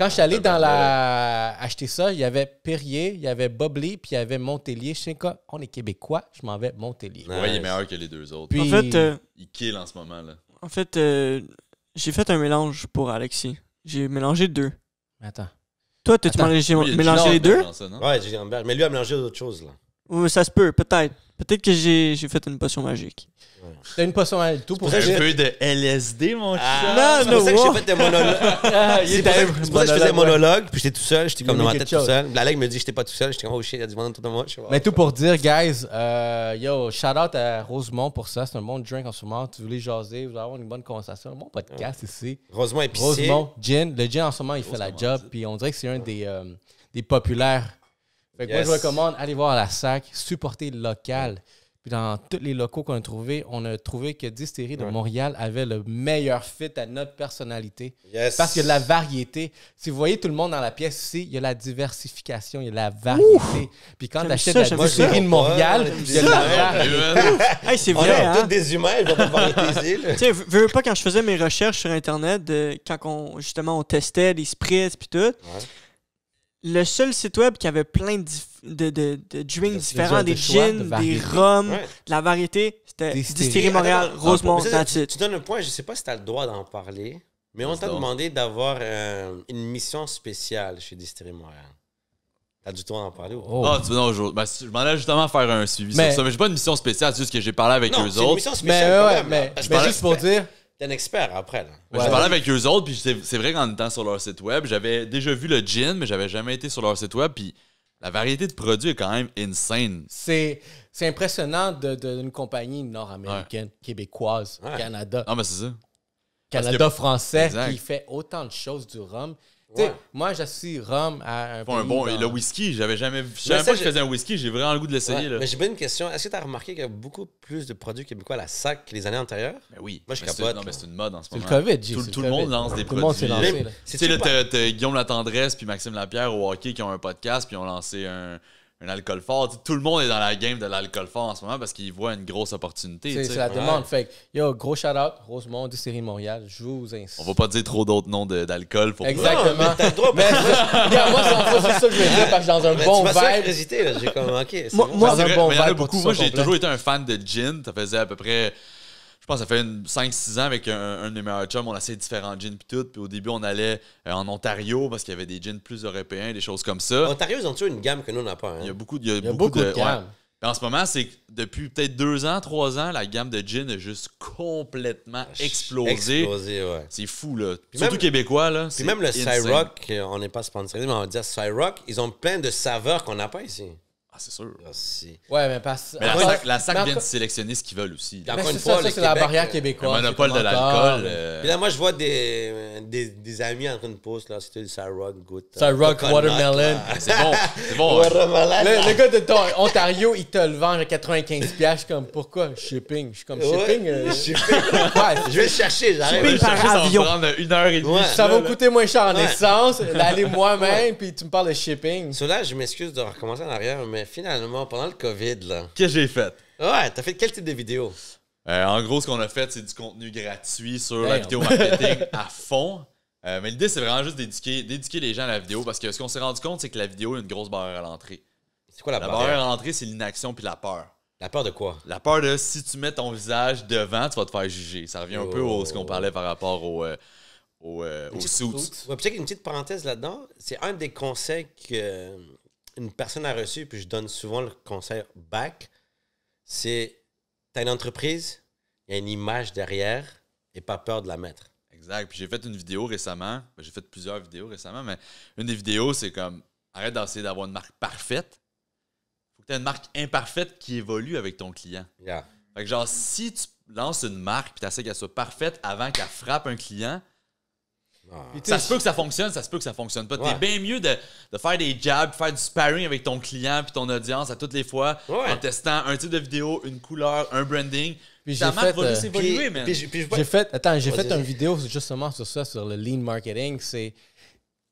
suis allé, dans la... acheter ça, il y avait Perrier, il y avait Bobley, puis il y avait Montélier. Je sais quoi, on est Québécois, je m'en vais Montélier. Ouais, il est meilleur que les deux autres. En fait, euh, Il kill en ce moment, là. en fait euh, j'ai fait un mélange pour Alexis. J'ai mélangé deux. Attends. Toi, tu mélangé, les deux? Ouais, j'ai Mais lui a mélangé d'autres choses, là. ça se peut, peut-être. Peut-être que j'ai fait une potion magique. T'as une potion magique, tout pour Un peu de LSD, mon ah. chat. Non, non, C'est pour ça que j'ai fait des monologues. [LAUGHS] Ah, c'est pour, ça que je faisais monologue, puis j'étais tout seul, j'étais comme dans ma tête tout seul. La leg me dit que j'étais pas tout seul, j'étais comme au oh chien. il y a du monde autour de moi. Mais tout pour dire, guys, euh, yo, shout out à Rosemont pour ça. C'est un bon drink en ce moment. Tu voulais jaser, vous allez avoir une bonne conversation, un bon podcast ici. Rosemont épicé. Rosemont, gin. Le gin en ce moment, il fait la job, puis on dirait que c'est un des, euh, des populaires moi, je recommande aller voir la SAC, supporter le local. Puis dans tous les locaux qu'on a trouvés, on a trouvé que Distérie de Montréal avait le meilleur fit à notre personnalité. Parce qu'il y a de la variété. Si vous voyez tout le monde dans la pièce ici, il y a la diversification, il y a de la variété. Puis quand la Distillerie de Montréal, il y a de la variété. c'est vrai. On a hein? des humains, pas Tu sais, [LAUGHS] veux pas, quand je faisais mes recherches sur Internet, euh, quand justement on testait les spritz puis tout le seul site web qui avait plein de, de, de, drinks différents, des gins, des rums, de la variété, c'était Distillerie Montréal, ah, Rosemont, tu, donnes un point, je sais pas si tu as le droit d'en parler, mais on t'a demandé d'avoir euh, une mission spéciale chez Distillerie Montréal. T'as du droit d'en parler ou oh. Ah, non, je, ben, je m'en allais justement faire un suivi mais, sur ça. Mais j'ai pas une mission spéciale, c'est juste que j'ai parlé avec eux autres. Une mission spéciale mais, mais juste pour dire, t'es un expert après. Là. J'ai parlé avec eux autres, puis c'est vrai qu'en étant sur leur site web, j'avais déjà vu le gin, mais j'avais jamais été sur leur site web, puis la variété de produits est quand même insane. C'est impressionnant d'une compagnie nord-américaine, québécoise, Canada. Ah, mais c'est ça. Canada français qui fait autant de choses du rhum. Moi, j'associe rhum à un, bon. Le whisky, j'avais jamais vu. Je pas que je faisais un whisky, j'ai vraiment le goût de l'essayer. là. Mais j'ai une question. Est-ce que tu as remarqué qu'il y a beaucoup plus de produits québécois à la sac que les années antérieures? Ben oui. Moi, je ben, suis capote, Non, mais ben, c'est une mode en ce C'est le COVID, Tout- le monde lance des Tout le monde s'est produits. lancé. Tu sais, Guillaume Latendresse puis Maxime Lapierre au hockey qui ont un podcast puis ils ont lancé un, un alcool fort. tout le monde est dans la game de l'alcool fort en ce moment parce qu'il voit une grosse opportunité. C'est tu sais. la demande. Fait yo, gros shout-out, Rosemont, des série Montréal. Je vous insiste. On va pas dire trop d'autres noms d'alcool pour Exactement. mais le moi, c'est ça que je vais dire parce que dans un mais bon vibe. J'ai comme, ok. un bon Beaucoup, moi, j'ai toujours été un fan de gin. Ça faisait à peu près je pense que ça fait 5-6 ans avec un, un de mes meilleurs chums, on différents jeans puis tout. Puis au début, on allait euh, en Ontario parce qu'il y avait des jeans plus européens, des choses comme ça. Ontario, ils ont toujours une gamme que nous, on n'a pas. Hein. Il y a beaucoup, il beaucoup, de, ben, en ce moment, c'est depuis peut-être 2 ans, trois ans, la gamme de jeans a juste complètement explosé. Explosé, ouais. C'est fou, là. Surtout québécois, là. Puis même le Cyrock, euh, on n'est pas sponsorisé, mais on va dire Cyrock, ils ont plein de saveurs qu'on n'a pas ici. Ah, c'est sûr. Merci. Ah, ouais, mais parce Mais la, sac, vient de sélectionner ce qu'ils veulent aussi. Encore une fois, ça, c'est la barrière euh, québécoise. Le monopole de l'alcool. Euh, euh, là, moi, je vois des, des, amis en train de poster là, c'était ça rock good. Ça rock watermelon. Ah, c'est bon. C'est bon. Watermelon. [LAUGHS] Le, gars de ton Ontario, il te le vend à 95 piastres. comme, pourquoi? Shipping. Je suis comme, shipping? [LAUGHS] Shipping. [LAUGHS] ouais, je vais le chercher, j'arrive. Je vais ça va prendre une heure et demie. Ça va me coûter moins cher en essence, d'aller moi-même, puis tu me parles de shipping. Cela, je m'excuse de recommencer en arrière, mais finalement, pendant le COVID, là. Qu'est-ce que j'ai fait? Ouais, t'as fait quel type de vidéo? Euh, en gros, ce qu'on a fait, c'est du contenu gratuit sur la vidéo marketing [LAUGHS] à fond. Euh, mais l'idée, c'est vraiment juste d'éduquer les gens à la vidéo parce que ce qu'on s'est rendu compte, c'est que la vidéo a une grosse barrière à l'entrée. C'est quoi la, barrière? La barrière à l'entrée, c'est l'inaction puis la peur. La peur de quoi? La peur de si tu mets ton visage devant, tu vas te faire juger. Ça revient un peu à ce qu'on oh. parlait par rapport au, euh, au, au suits. peut-être une petite parenthèse là-dedans. C'est un des conseils que une personne a reçu, puis je donne souvent le conseil back, c'est tu as une entreprise, il y a une image derrière et pas peur de la mettre. Exact. Puis j'ai fait une vidéo récemment, ben, j'ai fait plusieurs vidéos récemment, mais une des vidéos, c'est comme arrête d'essayer d'avoir une marque parfaite. Faut que tu aies une marque imparfaite qui évolue avec ton client. que genre, si tu lances une marque puis tu essaies qu'elle soit parfaite avant qu'elle frappe un client, ça se peut que ça fonctionne, ça se peut que ça fonctionne pas. T'es bien mieux de, faire des jabs, faire du sparring avec ton client puis ton audience à toutes les fois en testant un type de vidéo, une couleur, un branding. j'ai fait, euh, j'ai fait, attends, j'ai fait une vidéo justement sur ça, sur le lean marketing. C'est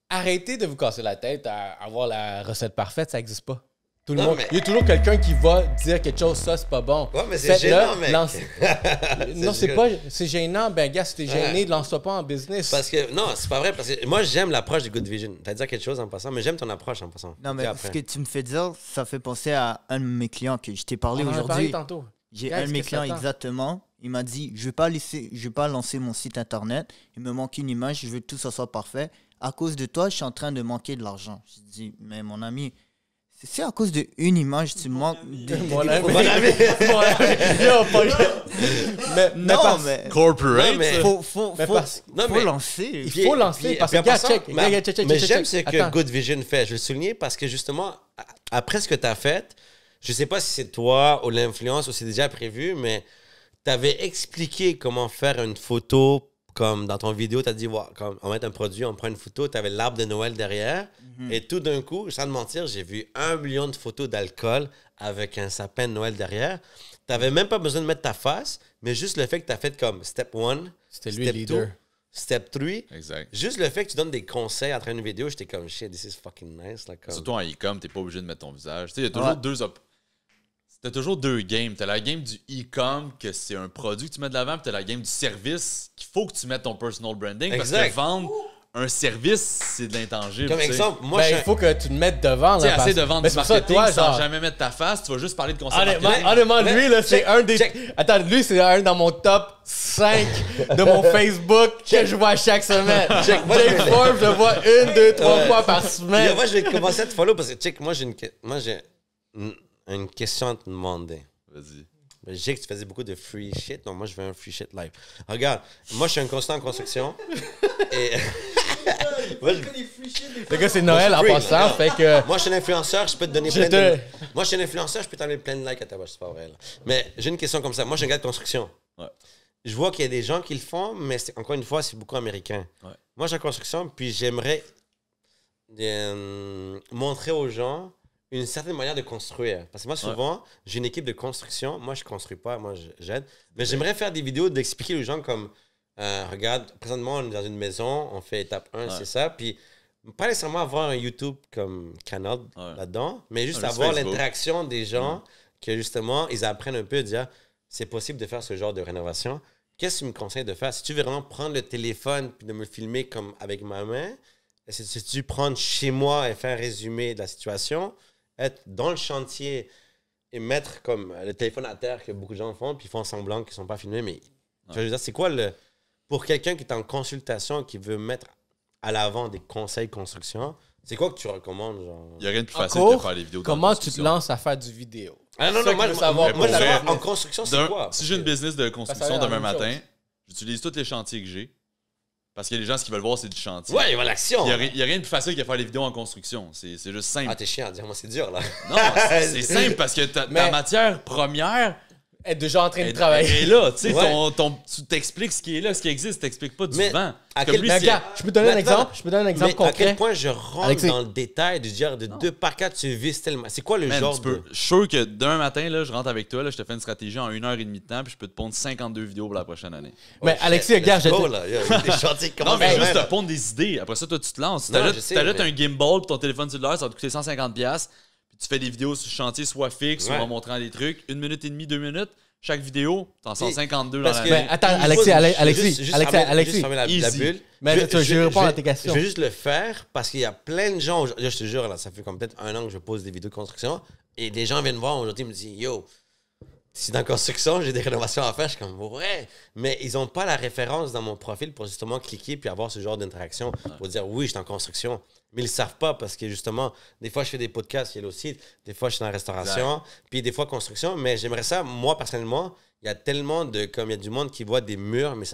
arrêtez de vous casser la tête à avoir la recette parfaite, ça n'existe pas le monde. Il y a toujours quelqu'un qui va dire quelque chose, ça c'est pas bon. Ouais, mais c'est gênant, mec. [LAUGHS] [LAUGHS] non, c'est pas. C'est gênant. Ben, gars, si t'es gêné, ouais. lance-toi pas en business. Parce que, non, c'est pas vrai. Parce que moi, j'aime l'approche de Good Vision. T'as dit quelque chose en passant, mais j'aime ton approche en passant. Non, mais ce que tu me fais dire, ça fait penser à un de mes clients que je t'ai parlé aujourd'hui. tantôt. J'ai un de mes clients exactement. Il m'a dit Je vais pas laisser, je vais pas lancer mon site internet. Il me manque une image. Je veux que tout ça soit parfait. À cause de toi, je suis en train de manquer de l'argent. Je dis Mais mon ami c'est à cause d'une image, tu manques de. Mon Mais, non, mais. Corporate. mais faut, faut, faut, faut lancer. Il faut lancer. parce que, mais j'aime ce que Good Vision fait. Je le souligne parce que justement, après ce que tu as fait, je sais pas si c'est toi ou l'influence ou c'est déjà prévu, mais tu avais expliqué comment faire une photo comme dans ton vidéo, tu as dit, on comme, on met un produit, on prend une photo, tu l'arbre de Noël derrière. Mhm. Et tout d'un coup, sans te mentir, j'ai vu un million de photos d'alcool avec un sapin de Noël derrière. Tu même pas besoin de mettre ta face, mais juste le fait que tu as fait comme step one, step lui Two, step three. Juste le fait que tu donnes des conseils à travers une vidéo, j'étais comme shit, this is fucking nice. Surtout en e-com, t'es pas obligé de mettre ton visage. il y a toujours deux options T'as toujours deux games. T'as la game du e-com, que c'est un produit que tu mets de l'avant, puis t'as la game du service, qu'il faut que tu mettes ton personal branding. Parce que vendre un service, c'est de l'intangible. Comme exemple, moi, ben, il faut que tu te mettes devant. Là, assez de vendre ben, du marketing ça, toi, sans jamais mettre ta face. Tu vas juste parler de conseils Honnêtement, lui, là, c'est un des. Attends, lui, c'est un dans mon top 5 de mon [LAUGHS] Facebook que je vois chaque semaine. Check. Jake Forbes, je le vois une, deux, trois fois par semaine. moi, je vais commencer à te follow parce que, check, moi, j'ai une. Moi, j'ai une question à te demander. Vas-y. Ben, j'ai que tu faisais beaucoup de free shit. Non, moi, je veux un free shit live. Regarde, moi, je suis un constant en construction. [LAUGHS] et. [LAUGHS] moi, je... gars, c'est Noël en passant. Fait que... Moi, je suis un influenceur, je peux te donner plein de de. Moi, je suis un influenceur, je peux t'enlever plein de likes à ta voix. c'est pas vrai. Mais j'ai une question comme ça. Moi, je suis un gars de construction. Ouais. Je vois qu'il y a des gens qui le font, mais encore une fois, c'est beaucoup américain. Ouais. Moi, j'ai suis en construction, puis j'aimerais euh, montrer aux gens une certaine manière de construire. Parce que moi, souvent, j'ai une équipe de construction. Moi, je construis pas, moi, j'aide. Mais j'aimerais faire des vidéos d'expliquer aux gens comme, euh, regarde, présentement, on est dans une maison, on fait étape 1, c'est ça. Puis, pas nécessairement avoir un YouTube comme canal là-dedans, mais juste avoir l'interaction des gens que, justement, ils apprennent un peu dire, c'est possible de faire ce genre de rénovation. Qu'est-ce que tu me conseilles de faire? Si tu veux vraiment prendre le téléphone et de me filmer comme avec ma main, si tu prendre chez moi et faire un résumé de la situation, être dans le chantier et mettre comme le téléphone à terre que beaucoup de gens font, puis ils font semblant qu'ils ne sont pas filmés. Mais tu veux c'est quoi le. Pour quelqu'un qui est en consultation, qui veut mettre à l'avant des conseils construction, c'est quoi que tu recommandes genre? Il n'y a rien de plus facile que de faire les vidéos. Comment tu te lances à faire du vidéo ah, Non, non, moi, je savoir, moi, en construction, c'est quoi Si j'ai une business de construction demain matin, j'utilise tous les chantiers que j'ai parce que les gens, ce qu'ils veulent voir, c'est du chantier. Ouais, ils veulent l'action. Il n'y hein. a, rien de plus facile que faire des vidéos en construction. C'est juste simple. Ah, t'es chiant dis moi, c'est dur, là. non, c'est [LAUGHS] simple parce que ta matière première, être déjà en train de travailler. Et là, tu sais, ton- tu t'expliques ce qui est là, ce qui existe, t'expliques pas du Mais vent. je peux te donner un exemple. Je peux donner un exemple Mais à quel point je rentre dans le détail de dire de deux par quatre, tu vises tellement. C'est quoi le Man, genre de. Je suis sûr que demain matin, là, je rentre avec toi, là, je te fais une stratégie en une heure et demie de temps, puis je peux te pondre 52 vidéos pour la prochaine année. Oh, mais Alexis, regarde, j'ai... [LAUGHS] Non, mais juste te pondre des idées. Après ça, toi, tu te lances. Tu as un gimbal puis ton téléphone l'as, ça va te coûter 150$ tu fais des vidéos sur le chantier, soit fixe, soit en montrant des trucs. Une minute et demie, deux minutes. Chaque vidéo, t'en sors 52 dans la ben, Attends, Alexis, Alexis, Alexis, juste, Alexis, la, Mais je, je, Je vais juste le faire parce qu'il y a plein de gens. je te jure, là, ça fait comme peut-être un an que je pose des vidéos de construction et des gens viennent voir aujourd'hui et me disent Yo, dans en construction, j'ai des rénovations à faire. Je suis comme, ouais. Mais ils n'ont pas la référence dans mon profil pour justement cliquer puis avoir ce genre d'interaction pour dire, oui, je suis en construction. Mais ils ne savent pas parce que justement, des fois, je fais des podcasts, il y a le site, des fois, je suis dans la restauration, puis des fois, construction. Mais j'aimerais ça, moi, personnellement, il y a tellement de. Comme il y a du monde qui voit des murs, mais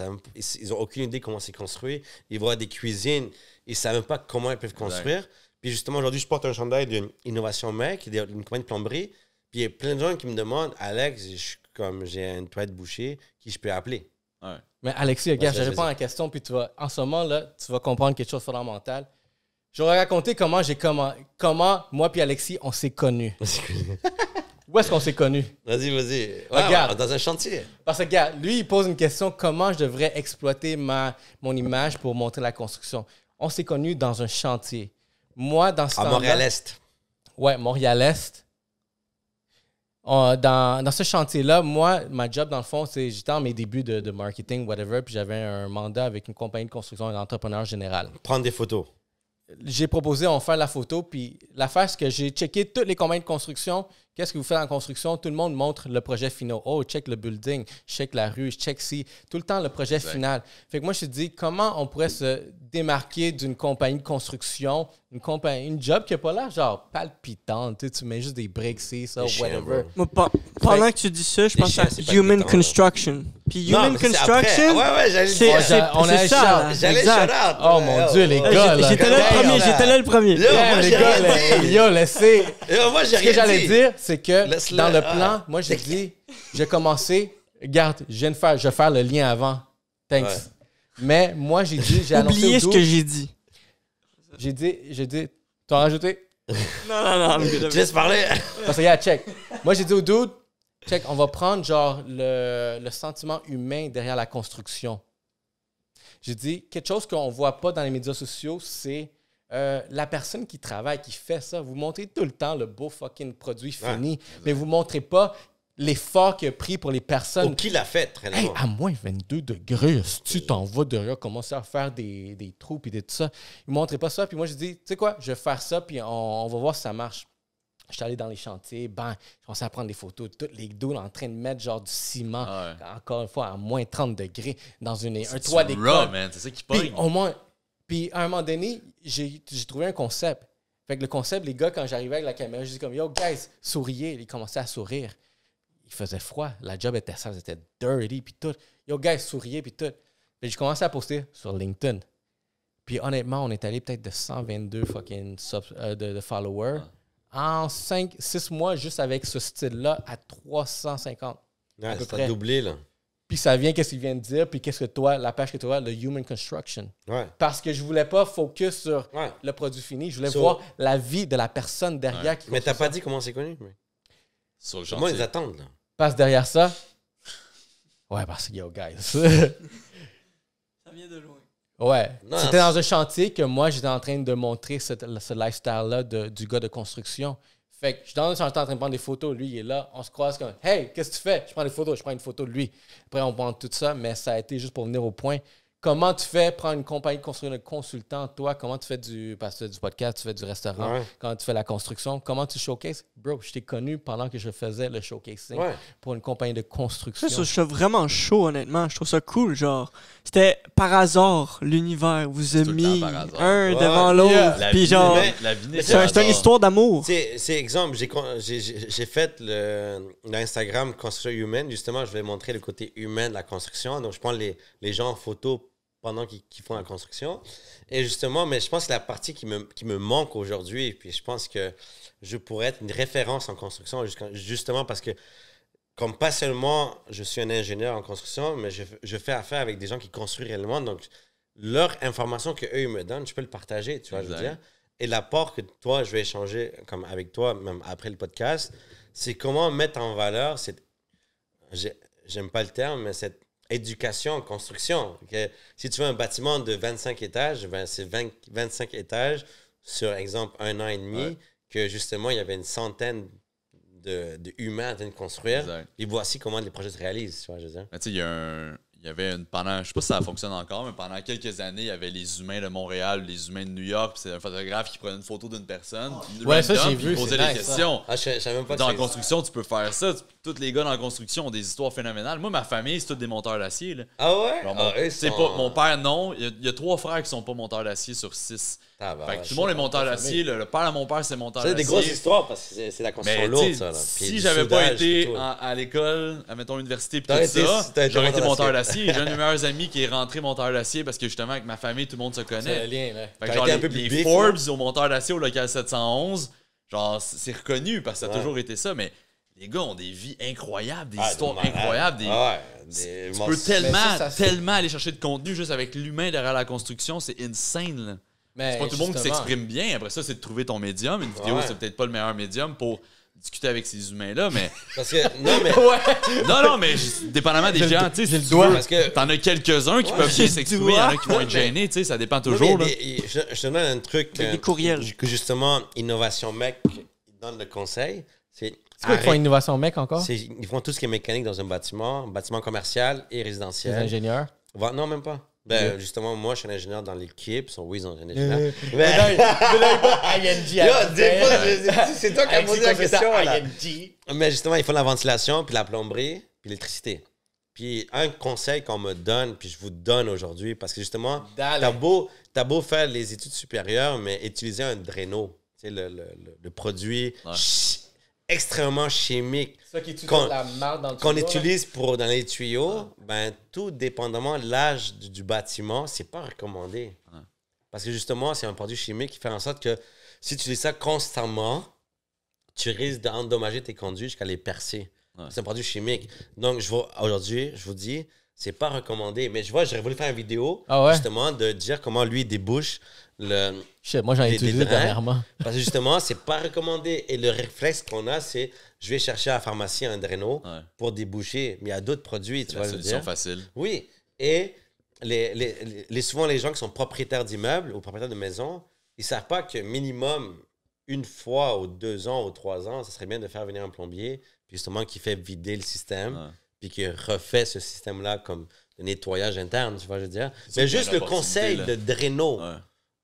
ils n'ont aucune idée comment c'est construit. Ils voient des cuisines, ils ne savent même pas comment ils peuvent construire. Puis justement, aujourd'hui, je porte un chandail d'une innovation mec, d'une compagnie de plomberie. Puis il y a plein de gens qui me demandent, Alex, comme j'ai une de boucher, qui je peux appeler. Mais Alexis, regarde, je réponds à la question, puis tu vas, en ce moment, là, tu vas comprendre quelque chose de fondamental. Je vais raconter comment j'ai comment, comment moi puis Alexis, on s'est connus. [LAUGHS] Où est-ce qu'on s'est connus? Vas-y, vas-y. regarde. Dans un chantier. Parce que, regarde, lui, il pose une question comment je devrais exploiter ma, mon image pour montrer la construction. On s'est connus dans un chantier. Moi, dans ce À Montréal-Est. Ouais, Montréal-Est. Euh, dans, ce chantier-là, moi, ma job, dans le fond, c'est j'étais en mes débuts de, marketing, whatever, puis j'avais un mandat avec une compagnie de construction, un entrepreneur général. Prendre des photos. J'ai proposé, on fait la photo, puis l'affaire, c'est que j'ai checké toutes les compagnies de construction Qu'est-ce que vous faites en construction? Tout le monde montre le projet final. Oh, check le building, check la rue, check si Tout le temps, le projet final. Fait que moi, je te dis, comment on pourrait se démarquer d'une compagnie de construction, une compagnie, une job qui n'est pas là, genre palpitante. Tu, tu mets juste des briques, c'est ça, whatever. pendant que tu dis ça, je pense à Human Construction. Puis Human Construction, c'est ouais, ça. ça J'allais Oh mon Dieu, les gars. J'étais là le premier, j'étais là le premier. Yo, les j'ai Yo, laissez. moi, j'ai rien dit. Ce que j'allais dire, c'est que dans le ah. plan, moi, j'ai dit, j'ai commencé, regarde, je viens de faire, je vais faire le lien avant. Thanks. Mais moi, j'ai dit, j'ai annoncé. ce que j'ai dit. J'ai dit, j'ai dit, tu as rajouté? non, non, non. Je laisse parler. Parce y yeah, check. Moi, j'ai dit au dude, check, on va prendre, genre, le, le sentiment humain derrière la construction. J'ai dit, quelque chose qu'on voit pas dans les médias sociaux, c'est euh, la personne qui travaille, qui fait ça, vous montrez tout le temps le beau fucking produit fini, mais vous montrez pas l'effort qu'il a pris pour les personnes. Ou qui l'a fait, très À moins 22 degrés, tu t'en vas derrière commencer à faire des, des trous et de tout ça. Vous ne pas ça. Puis moi, je dis, tu sais quoi, je vais faire ça, puis on, va voir si ça marche. Je suis allé dans les chantiers, ben, je commençais à prendre des photos de toutes les doules en train de mettre genre du ciment, ah encore une fois, à moins 30 degrés, dans une, un toit d'école. C'est ça qui Au moins, puis à un moment donné, j'ai trouvé un concept. Fait que le concept, les gars, quand j'arrivais avec la caméra, je dis comme Yo, guys, souriez. Ils commençaient à sourire. Il faisait froid. La job était sale, c'était dirty, puis tout. Yo, guys, souriez, puis tout. Puis je commençais à poster sur LinkedIn. Puis honnêtement, on est allé peut-être de 122 fucking euh, de, followers ah. en 5, 6 mois, juste avec ce style-là, à 350. Ah, à peu doublé, là puis ça vient qu'est-ce qu'il vient de dire, puis qu'est-ce que toi, la page que tu vois, le human construction. Parce que je voulais pas focus sur le produit fini, je voulais voir la vie de la personne derrière ouais. Mais t'as pas dit comment c'est connu. Mais... Sur Moi, ils attendent. Passe derrière ça. Ouais, parce que yo, guys. [LAUGHS] ça vient de loin. Ouais. C'était dans un chantier que moi, j'étais en train de montrer cette, ce lifestyle-là du gars de construction. Fait que je suis dans le en train de prendre des photos, lui il est là, on se croise comme Hey, qu'est-ce que tu fais? Je prends des photos, je prends une photo de lui. Après on prend tout ça, mais ça a été juste pour venir au point Comment tu fais prendre une compagnie, construire un consultant, toi? Comment tu fais du, parce du podcast, tu fais du restaurant, quand tu fais la construction? Comment tu showcases? Bro, je t'ai connu pendant que je faisais le showcasing pour une compagnie de construction. Ça, je suis vraiment chaud, honnêtement. Je trouve ça cool, genre. C'était par hasard, l'univers vous a mis un devant l'autre. Puis genre, c'est une histoire d'amour. C'est exemple, j'ai fait l'Instagram Construction Human. Justement, je vais montrer le côté humain de la construction. Donc, je prends les, les gens en photo pendant qu'ils font la construction. Et justement, mais je pense que la partie qui me, qui me manque aujourd'hui, puis je pense que je pourrais être une référence en construction, justement parce que comme pas seulement je suis un ingénieur en construction, mais je, je fais affaire avec des gens qui construisent réellement. Donc, leur information qu'eux me donnent, je peux le partager, tu vois, je veux dire. Et l'apport que toi, je vais échanger comme avec toi, même après le podcast, c'est comment mettre en valeur cette. J'aime pas le terme, mais cette éducation, construction. Si tu veux un bâtiment de 25 étages, ben, c'est 25 étages sur exemple un an et demi que justement il y avait une centaine de, de humains à de construire. Et voici comment les projets se réalisent. Tu vois, je veux dire. il y a un il y avait une pendant, je sais pas si ça fonctionne encore, mais pendant quelques années, il y avait les humains de Montréal, les humains de New York, c'est un photographe qui prenait une photo d'une personne, ouais, ça j'ai vu, posait des questions. Ah, dans la construction, tu peux faire ça. Tous les gars dans la construction ont des histoires phénoménales. Moi, ma famille, c'est tous des monteurs d'acier. Ah ouais. mon, ah, pas, mon père non, il y, a, trois frères qui sont pas monteurs d'acier sur six tout le monde est monteur d'acier. Le, père à mon père, c'est monteur d'acier. C'est des grosses histoires parce que c'est la construction lourde, Là. Si j'avais pas été à l'école, à l'université, puis tout ça, j'aurais été monteur d'acier. J'ai un de mes [LAUGHS] meilleurs amis qui est rentré monteur d'acier parce que justement, avec ma famille, tout le monde se connaît. Le lien, Fait que genre, les, Forbes au monteur d'acier au local 711, genre, c'est reconnu parce que ça a toujours été ça, mais. Les gars ont des vies incroyables, des ah, histoires incroyables. Ah tu peux tellement, tellement aller chercher de contenu juste avec l'humain derrière la construction, c'est insane c'est pas tout le monde qui s'exprime bien. Après ça, c'est de trouver ton médium. Une vidéo, c'est peut-être pas le meilleur médium pour discuter avec ces humains-là, mais. [LAUGHS] Parce que. Non, mais. [LAUGHS] ouais. Non, non, mais dépendamment des gens, tu sais, le doigt. T'en as quelques-uns qui peuvent bien s'exprimer, il y en a qui vont être [LAUGHS] gênés, tu sais, ça dépend toujours. Je, te donne un truc. des euh, courriels. Que justement, Innovation Mec donne le conseil. C'est. quoi qu'ils font Innovation Mec encore? Ils font tout ce qui est mécanique dans un bâtiment, bâtiment commercial et résidentiel. Des ingénieurs? Non, même pas. Ben, justement, moi, je suis un ingénieur dans l'équipe. Son oui, ils mais C'est toi qui as posé la question. Mais justement, il faut la ventilation, puis la plomberie, puis l'électricité. Puis un conseil qu'on me donne, puis je vous donne aujourd'hui, parce que justement, t'as beau, beau faire les études supérieures, mais utiliser un draino, tu sais, le, le, produit extrêmement chimique qu'on utilise pour, dans les tuyaux, ah. ben, tout dépendamment de l'âge du, bâtiment, c'est pas recommandé. Ah. Parce que justement, c'est un produit chimique qui fait en sorte que si tu utilises ça constamment, tu risques d'endommager tes conduits jusqu'à les percer. C'est un produit chimique. Donc, aujourd'hui, je vous dis, c'est pas recommandé. Mais je vois, j'aurais voulu faire une vidéo ah justement de dire comment lui débouche moi, j'en ai utilisé dernièrement. [LAUGHS] Parce que justement, c'est pas recommandé. Et le réflexe qu'on a, c'est je vais chercher à la pharmacie un dreno pour déboucher. Mais il y a d'autres produits. C'est une solution dire. facile. Oui. Et les, les, souvent, les gens qui sont propriétaires d'immeubles ou propriétaires de maisons, ils savent pas que minimum une fois ou deux ans ou trois ans, ce serait bien de faire venir un plombier, justement, qui fait vider le système, puis qui refait ce système-là comme un nettoyage interne, tu vois, je veux dire. Mais juste le conseil de dreno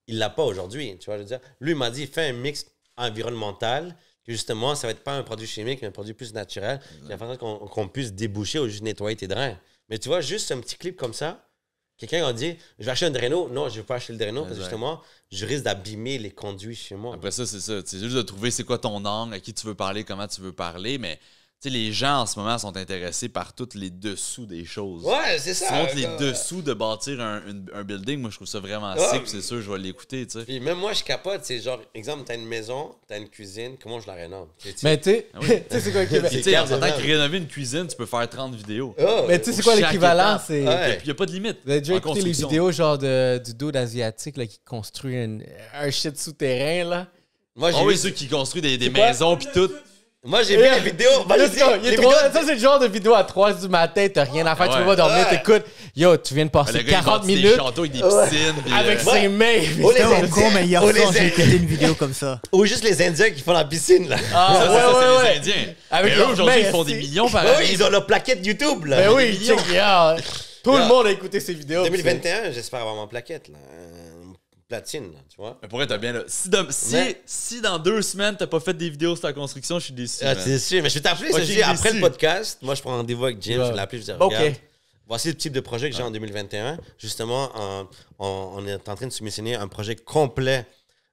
il l'a pas aujourd'hui. Tu vois, je veux dire, lui m'a dit fait un mix environnemental, que justement, ça va être pas un produit chimique, mais un produit plus naturel, Il a façon qu'on puisse déboucher ou juste nettoyer tes drains. Mais tu vois, juste un petit clip comme ça, quelqu'un a dit je vais acheter un draino. Non, je vais pas acheter le draino parce que justement, je risque d'abîmer les conduits chez moi. Après ça, c'est ça. C'est juste de trouver c'est quoi ton angle, à qui tu veux parler, comment tu veux parler, mais T'sais, les gens en ce moment sont intéressés par tous les dessous des choses. Ouais, c'est ça. les euh, dessous de bâtir un, un, building, moi je trouve ça vraiment sick, c'est sûr, je vais l'écouter. Puis même moi je capote, c'est genre, exemple, t'as une maison, t'as une cuisine, comment je la rénove Mais tu sais, ah [LAUGHS] c'est quoi l'équivalent Tu sais, en tant que rénover une cuisine, tu peux faire 30 vidéos. Oh, mais tu sais, c'est quoi l'équivalent Il n'y a pas de limite. J'ai déjà écouté les vidéos genre de, du dude asiatique là, qui construit un shit souterrain là Moi Oh, oui, ceux qui construisent des, des maisons puis tout. Moi, j'ai vu la vidéo... Ben, Vas-y, Ça, c'est le genre de vidéo à 3 du matin, t'as rien à faire, tu peux pas dormir, t'écoutes. Yo, tu viens de passer 40 minutes. Des avec des piscines. Avec euh, ses mains. Ou les Indiens. mais hier soir, j'ai écouté une vidéo comme ça. Ou juste les Indiens qui font la piscine, là. Ah, ça, ouais, c'est les Indiens. Avec aujourd'hui, ils font des millions par ils ont leur plaquette YouTube, là. Mais ben oui, Tout le monde a écouté ces vidéos. 2021, j'espère avoir ma plaquette, là platine, tu vois. Mais pour être bien là. Si, dans deux semaines t'as pas fait des vidéos sur ta construction, je suis déçu. Ah, c'est mais je vais t'appeler après le podcast. Moi, je prends rendez-vous avec Jim, je vais je vais dire, Ok. voici le type de projet que j'ai en 2021. Justement, on, est en train de soumissionner un projet complet.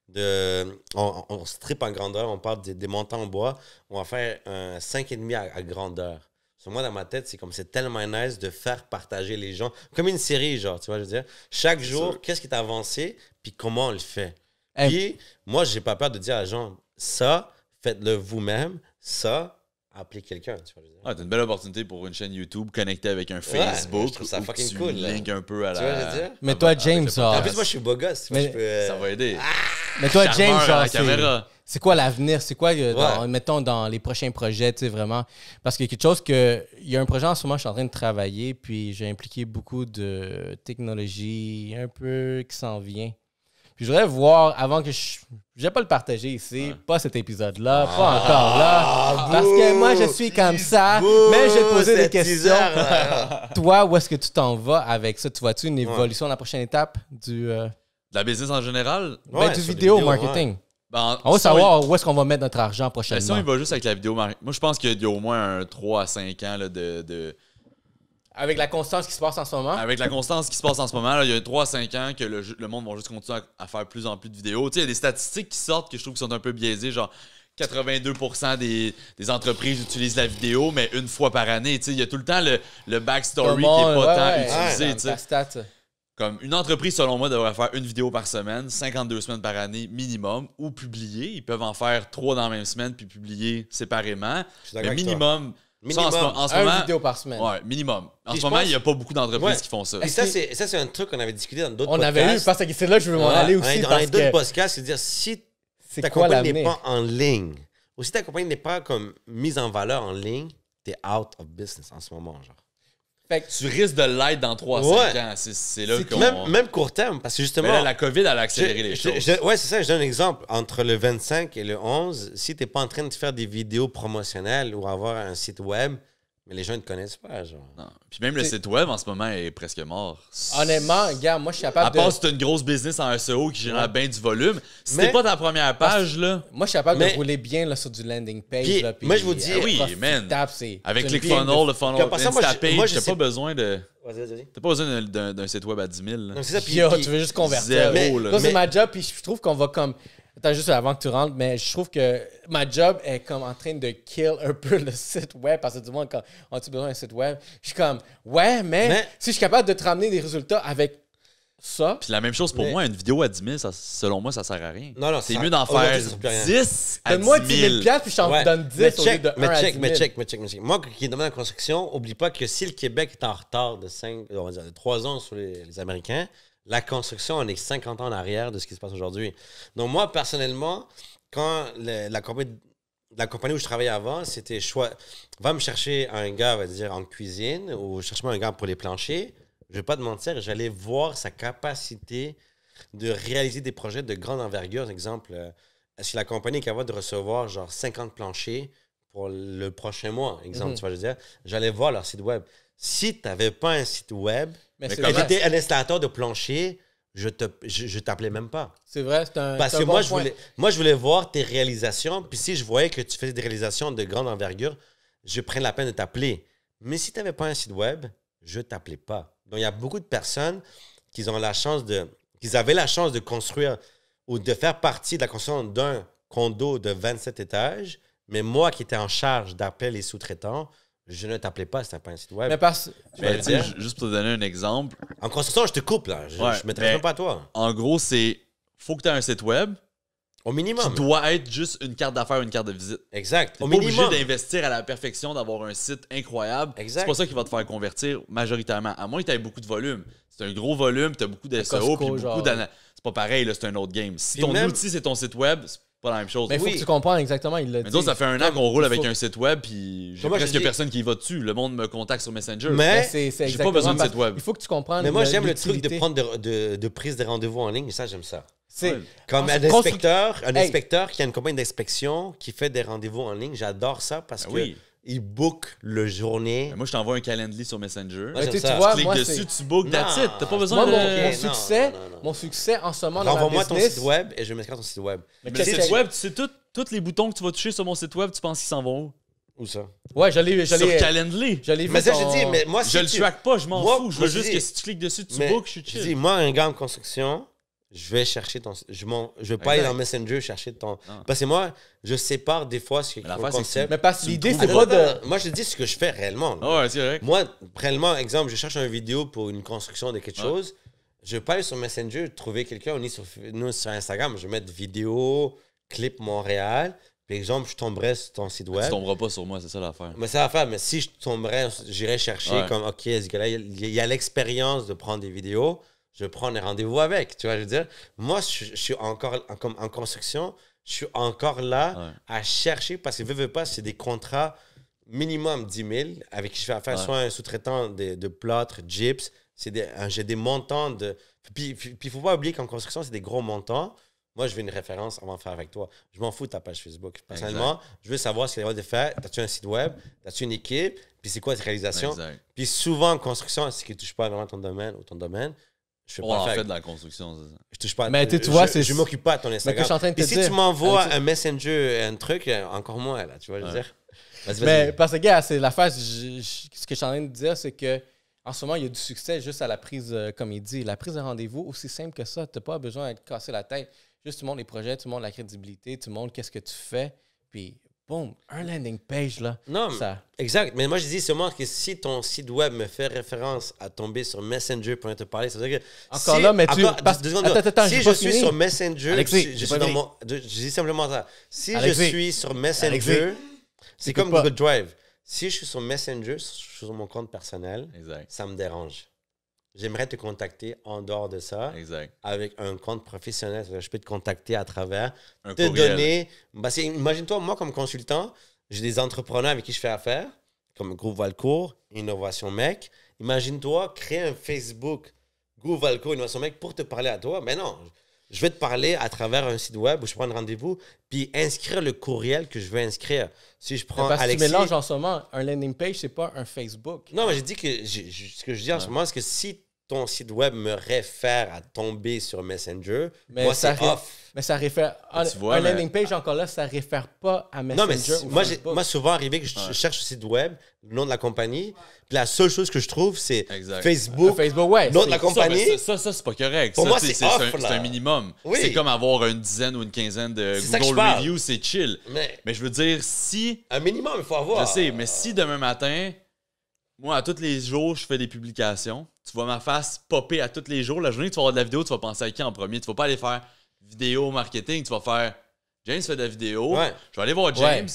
De, on, on- strip en grandeur, on parle des, montants en bois. On va faire un 5,5 à, à grandeur. Sur moi, dans ma tête, c'est comme c'est tellement nice de faire partager les gens. Comme une série, genre, tu vois, je veux dire. Chaque jour, qu'est-ce qui t'a avancé, puis comment on le fait. Eh. Puis moi, j'ai pas peur de dire à Jean, ça, faites-le vous-même, ça, appelez quelqu'un. Tu une belle opportunité pour une chaîne YouTube connectée avec un Facebook. je trouve ça fucking tu cool. un peu à la. Tu vois, je veux Mais toi, James, ça. En plus, moi, je suis beau gosse. Euh, ça va aider. Ah! Mais toi, James, c'est quoi l'avenir? C'est quoi, euh, mettons, dans les prochains projets, tu sais, vraiment? Parce qu'il y a quelque chose que. Il y a un projet en ce moment, je suis en train de travailler, puis j'ai impliqué beaucoup de technologie un peu qui s'en vient. Puis je voudrais voir avant que je. Je vais pas le partager ici, pas cet épisode-là, ah. pas encore là. Ah, parce que moi, je suis comme ça, mais je vais te poser des questions. [LAUGHS] Toi, où est-ce que tu t'en vas avec ça? Tu vois-tu une évolution, dans la prochaine étape du. Euh, de la business en général? Ben, du vidéo, marketing. Ben, on va savoir où est-ce qu'on va mettre notre argent prochainement. La ben, question, il va juste avec la vidéo. marketing Moi, je pense qu'il y a au moins 3 à 5 ans de avec la constance qui se passe en ce moment. Avec la constance qui se passe en ce moment, il y a 3-5 ans que le, monde va juste continuer à, faire plus en plus de vidéos. il y a des statistiques qui sortent que je trouve qui sont un peu biaisées, genre 82% des, entreprises utilisent la vidéo, mais une fois par année. Tu il y a tout le temps le, backstory qui n'est pas tant utilisé. Comme une entreprise, selon moi, devrait faire une vidéo par semaine, 52 semaines par année minimum, ou publier. Ils peuvent en faire trois dans la même semaine, puis publier séparément. Mais minimum, Minimum. en ce, vidéo par semaine. Ouais, minimum. En ce moment, il n'y a pas beaucoup d'entreprises qui font ça. Et ça, c'est, un truc qu'on avait discuté dans d'autres podcasts. On avait eu, parce que c'est là que je veux m'en aller aussi. Dans les d'autres podcasts, c'est-à-dire si ta compagnie n'est pas en ligne, ou si ta compagnie n'est pas comme mise en valeur en ligne, t'es out of business en ce moment, genre. Fait que tu risques de l'être dans 3-5 ans. C'est là Même, même, court terme, parce que justement... Mais là, la COVID, elle a accéléré les choses. Oui, ouais, c'est ça. Je donne un exemple. Entre le 25 et le 11, si tu n'es pas en train de faire des vidéos promotionnelles ou avoir un site web, mais les gens ne connaissent pas, genre. Non. Puis même le site web en ce moment est presque mort. Honnêtement, gars, moi je suis capable de. À part si t'as une grosse business en SEO qui génère bien du volume, si t'es pas ta première page, là. Moi je suis capable de rouler bien là, sur du landing page. là, puis moi je vous dis, eh oui, man. Avec ClickFunnels, funnel le funnel, page t'as pas besoin de. Vas-y, vas-y. T'as pas besoin d'un site web à 10 000. Non, c'est ça. Puis, tu veux juste convertir. Zéro, Ça, c'est ma job, puis je trouve qu'on va comme Attends, juste avant que tu rentres, mais je trouve que ma job est comme en train de kill un peu le site web parce que du moins, quand on a besoin d'un site web, je suis comme, ouais, mais, si je suis capable de te ramener des résultats avec ça. Puis la même chose pour moi, une vidéo à 10 000, selon moi, ça sert à rien. Non, non, c'est mieux d'en faire 10 à Donne-moi 10 000. piastres, puis je t'en donne 10 mais au lieu de mais check, check, check, check. Moi qui est dans la construction, n'oublie pas que si le Québec est en retard de 5, de 3 ans sur les Américains, la construction, on est 50 ans en arrière de ce qui se passe aujourd'hui. Donc, moi, personnellement, quand la, compagnie, où je travaillais avant, c'était choix. Va me chercher un gars, va dire, en cuisine ou cherche-moi un gars pour les planchers. Je vais pas te mentir, j'allais voir sa capacité de réaliser des projets de grande envergure. exemple, euh, est-ce que la compagnie est capable de recevoir genre 50 planchers pour le prochain mois, exemple, mhm. tu vois, je veux dire, j'allais voir leur site web si tu n'avais pas un site web, un installateur de plancher, je ne t'appelais même pas. C'est vrai, c'est un Parce que moi, je voulais, moi, je voulais voir tes réalisations. Puis si je voyais que tu faisais des réalisations de grande envergure, je prenais la peine de t'appeler. Mais si tu n'avais pas un site web, je ne t'appelais pas. Donc, il y a beaucoup de personnes qui ont la chance de... qui avaient la chance de construire ou de faire partie de la construction d'un condo de 27 étages. Mais moi, qui étais en charge d'appeler les sous-traitants, je ne t'appelais pas, c'était pas un site web. Mais parce. Ben, juste pour te donner un exemple. En construction, je te coupe, là. Je, ne je ben, pas à toi. En gros, c'est. Faut que tu aies un site web. Au minimum. Tu dois être juste une carte d'affaires, une carte de visite. Exact. Au pas obligé d'investir à la perfection, d'avoir un site incroyable. Exact. C'est pas ça qui va te faire convertir majoritairement. À moins que tu aies beaucoup de volume. C'est un gros volume, tu as beaucoup de e puis beaucoup C'est pas pareil, là, c'est un autre game. Si ton outil, c'est ton site web, pas la même chose. Mais il faut que tu comprennes exactement. Il mais ça fait un an qu'on roule avec un site web, puis j'ai presque personne qui va dessus. Le monde me contacte sur Messenger. Mais j'ai pas besoin de site web. Il faut que tu comprennes. Mais moi, j'aime le truc de prendre de, prise de rendez-vous en ligne, ça, j'aime ça. C'est comme un inspecteur, qui a une compagnie d'inspection qui fait des rendez-vous en ligne. J'adore ça parce ben que il book le journée. Ben, moi, je t'envoie un calendrier sur Messenger. tu, vois, cliques dessus, tu book, T'as pas besoin de. Mon, succès, mon succès en ce moment dans moi ton site web et je m'inscris sur ton site web. Mais Le site web, tu sais, tous les boutons que tu vas toucher sur mon site web, tu penses qu'ils s'en vont où? Où ça? Ouais, j'allais. Sur Calendly. J'allais Mais je mais moi, Je le track pas, je m'en fous. Je veux juste que si tu cliques dessus, tu book, je suis chill. moi, un gars en construction, je vais chercher ton. Je ne vais pas aller dans Messenger chercher ton. Parce que moi, je sépare des fois ce que le concept. mais parce que l'idée, c'est pas de. Moi, je dis ce que je fais réellement. Ah vrai. Moi, réellement, exemple, je cherche une vidéo pour une construction de quelque chose. Je vais pas aller sur Messenger, trouver quelqu'un, on est sur, nous, sur Instagram. Je vais mettre vidéo, clip Montréal. Par exemple, je tomberais sur ton site web. Tu tomberas pas sur moi, c'est ça l'affaire. Mais c'est l'affaire. Mais si je tomberais, j'irais chercher comme, OK, il y a l'expérience de prendre des vidéos je prends un rendez-vous avec. Tu vois, je veux dire, moi, je, suis encore en, comme, en construction, je suis encore là à chercher parce que, veux, veux pas, c'est des contrats minimum 10 000 avec qui je fais faire soit un sous-traitant de, de plâtre, gyps. J'ai des montants de. Puis il faut pas oublier qu'en construction, c'est des gros montants. Moi, je veux une référence avant de faire avec toi. Je m'en fous de ta page Facebook. Personnellement, je veux savoir ce qu'il a de faire. As-tu un site web? As-tu une équipe? Puis c'est quoi tes réalisations? Puis souvent, en construction, ce qui ne touche pas vraiment ton domaine ou ton domaine, je suis pas en fait de la construction, ça. Je touche pas Mais tu vois, je- c'est- Je m'occupe pas de ton Instagram. je si tu m'envoies un messenger, un truc, euh, encore moins, là, tu vois, je veux dire. Mais parce que, gars, c'est la Ce que je suis en train de dire, c'est que en ce moment, il y a du succès juste à la prise, euh, comme il dit. La prise de rendez-vous, aussi simple que ça. Tu n'as pas besoin de te casser la tête. Juste, tu montres les projets, tu montres la crédibilité, tu montres qu'est-ce que tu fais. Puis, Boom, un landing page, là. Non, ça. exact. Mais moi, je dis seulement que si ton site web me fait référence à tomber sur Messenger pour te parler, ça veut dire que. Encore là, mais tu. Deux secondes, attends, attends, si je suis sur Messenger, Alexis, je, je suis dans mon, dis simplement ça. Si je suis sur Messenger, c'est comme Google Drive. Si je suis sur Messenger, je suis sur mon compte personnel, exact. ça me dérange j'aimerais te contacter en dehors de ça. Avec un compte professionnel, je peux te contacter à travers, te donner. Bah, imagine-toi, moi, comme consultant, j'ai des entrepreneurs avec qui je fais affaire, comme Groupe Valcourt, Innovation Mec. Imagine-toi, créer un Facebook, Groupe Valcourt, Innovation Mec, pour te parler à toi. Mais non, je vais te parler à travers un site web où je prends un rendez-vous, puis inscrire le courriel que je veux inscrire. Si je prends mélanges en ce moment, un landing page, c'est pas un Facebook. Non, mais j'ai dit que je, ce que je dis en ce moment, c'est que si site web me réfère à tomber sur Messenger, mais ça réfère. Ah, un, un landing page, encore là, ça réfère pas à Messenger. Non, mais moi, moi, souvent arrivé que je cherche le site web, le nom de la compagnie, puis la seule chose que je trouve, c'est Facebook, euh, Facebook ouais, nom de la compagnie. Ça, ça, c'est pas correct. Pour moi, c'est un, un, minimum. C'est comme avoir une dizaine ou une quinzaine de Google Reviews, c'est chill. mais je veux dire, si. Un minimum, il faut avoir. Je sais, mais si demain matin moi, à tous les jours, je fais des publications. Tu vois ma face popper à tous les jours. La journée tu vas avoir de la vidéo, tu vas penser à qui en premier. Tu ne vas pas aller faire vidéo marketing. Tu vas faire James fait de la vidéo. Je vais aller voir James.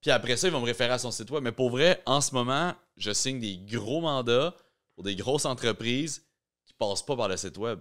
Puis après ça, ils vont me référer à son site web. Mais pour vrai, en ce moment, je signe des gros mandats pour des grosses entreprises passe pas par le site web.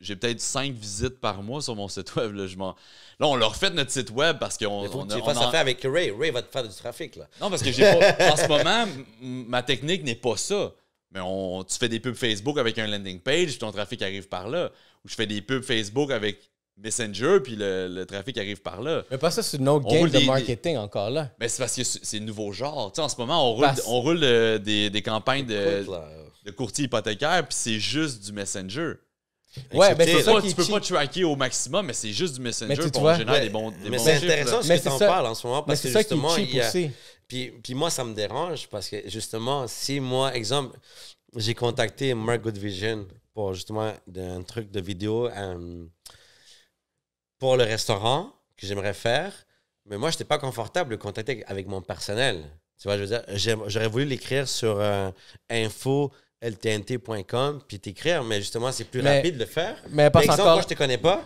J'ai peut-être cinq visites par mois sur mon site web. Là, là on leur fait notre site web parce qu'on. avec Ray. Ray va te faire du trafic. Là. Non, parce que j'ai pas... en ce moment, ma technique n'est pas ça. Mais on, tu fais des pubs Facebook avec un landing page, ton trafic arrive par là. Ou je fais des pubs Facebook avec Messenger, puis le, trafic arrive par là. Mais pas ça, c'est une autre game de marketing encore là. Mais c'est parce que c'est le nouveau genre. Tu sais, en ce moment, on roule, euh, des, campagnes de, le courtier hypothécaire, puis c'est juste du messenger. Ouais, mais c'est ben, ça Tu peux pas tracker au maximum, mais c'est juste du messenger pour générer des bons des Mais c'est intéressant ce que en parles en ce moment parce que justement, il y a... Puis, puis moi, ça me dérange parce que justement, si moi, exemple, j'ai contacté Mark Good pour justement un truc de vidéo euh, pour le restaurant que j'aimerais faire, mais moi, je n'étais pas confortable de contacter avec mon personnel. Tu vois, je veux dire, j'aurais voulu l'écrire sur un euh, info ltnt.com puis t'écrire, mais justement, c'est plus rapide de le faire. Mais par exemple, Moi, je te connais pas.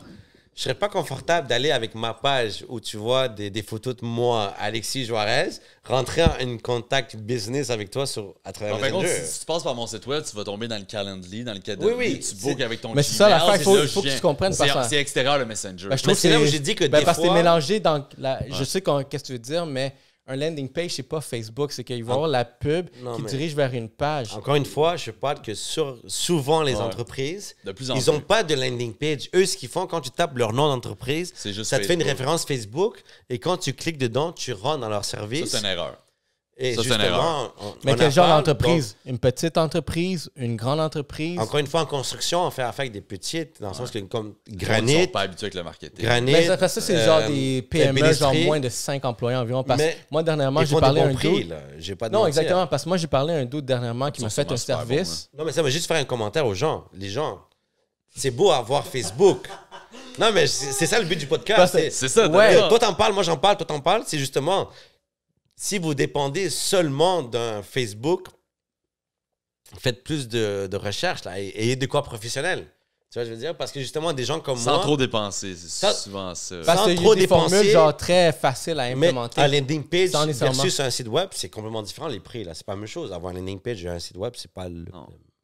Je serais pas confortable d'aller avec ma page où tu vois des, photos de moi, Alexis Juarez, rentrer en contact business avec toi sur, à travers Par contre, si, tu passes par mon site web, tu vas tomber dans le calendrier, dans le Calendly. Tu bookes avec ton Mais c'est ça il faut, que tu comprennes. C'est extérieur le Messenger. je trouve c'est là où j'ai dit que des ben, des parce fois... que t'es mélangé dans la... Je sais qu'est-ce que tu veux dire, mais un landing page, c'est pas Facebook, c'est qu'ils vont avoir la pub qui dirige vers une page. Encore une fois, je parle que sur- souvent les entreprises, ils n'ont pas de landing page. Eux, ce qu'ils font, quand tu tapes leur nom d'entreprise, ça te fait une référence Facebook et quand tu cliques dedans, tu rentres dans leur service. c'est une erreur. Et justement, Mais quel genre d'entreprise Une petite entreprise Une grande entreprise Encore une fois, en construction, on fait affaire avec des petites, dans le sens que, comme Granit. Ils ne pas habitués avec le marketing. Granite. Mais ça, c'est genre euh, des PME, genre moins de 5 employés environ. Parce que moi, dernièrement, j'ai parlé à un doute. J'ai pas Non, exactement. Parce que moi, j'ai parlé à un doute dernièrement qui m'a fait un service. Hein. Non, mais ça va juste faire un commentaire aux gens. Les gens, c'est beau avoir Facebook. Non, mais c'est ça le but du podcast. C'est ça. Ouais. Toi, t'en parles, moi, j'en parle, toi, t'en parles. C'est justement si vous dépendez seulement d'un Facebook, faites plus de, de recherches, là, et ayez des quoi professionnel. Tu vois, je veux dire, parce que justement, des gens comme moi. Sans trop dépenser, c'est souvent ça. Parce sans trop y a des dépenser. Formules, genre très facile à implémenter. à landing page versus un site web, c'est complètement différent les prix. là C'est pas la même chose. Avoir un landing page et un site web, c'est pas le.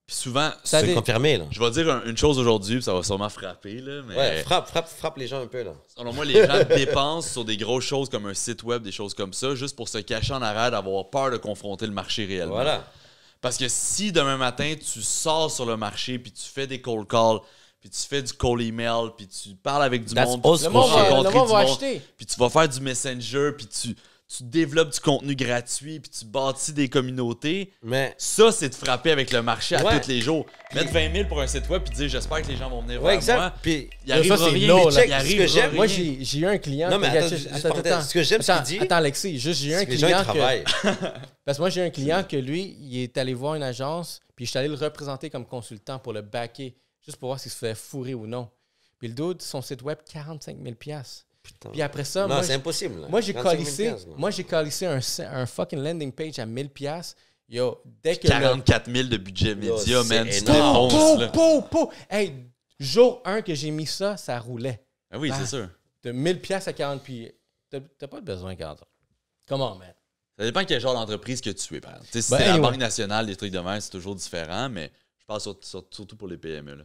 Puis souvent, c'est confirmé. Je vais dire une chose aujourd'hui, puis ça va sûrement frapper. mais... Ouais, frappe, frappe, frappe les gens un peu. Là. Selon moi, les gens [LAUGHS] dépensent sur des grosses choses comme un site web, des choses comme ça, juste pour se cacher en arrière d'avoir peur de confronter le marché réel Voilà. Parce que si demain matin, tu sors sur le marché, puis tu fais des cold calls, puis tu fais du cold email, puis tu parles avec du monde, Puis tu vas faire du messenger, puis tu tu développes du contenu gratuit, puis tu bâtis des communautés. Mais... Ça, c'est de frapper avec le marché à tous les jours. Mettre 20 000 pour un site web, puis dire j'espère que les gens vont venir voir Moi. Puis, il arrive a rien, no, que Moi, j'ai eu un client. Non, mais attends, attends, ce que j'aime, Alexis, juste, j'ai eu un client. Que... [LAUGHS] Parce que moi, j'ai un client que lui, il est allé voir une agence, puis je suis allé le représenter comme consultant pour le backer, juste pour voir s'il se faisait fourrer ou non. Puis le dude, son site web, 45 000 puis après ça, moi, c'est impossible. Moi, j'ai collissé moi, j'ai un, un, fucking landing page à 1000 pièces. Yo, dès que 44 000 de budget média, man. C'est énorme. Po, Hey, jour 1 que j'ai mis ça, ça roulait. Ah oui, c'est ah, sûr. De 1000 pièces à 40 puis t'as pas besoin de 40. Comment, man? Ça dépend quel genre d'entreprise que tu es, par exemple. si t'es ben, c'est la Banque nationale, les trucs de mer, c'est toujours différent, mais je parle surtout, pour les PME. Là.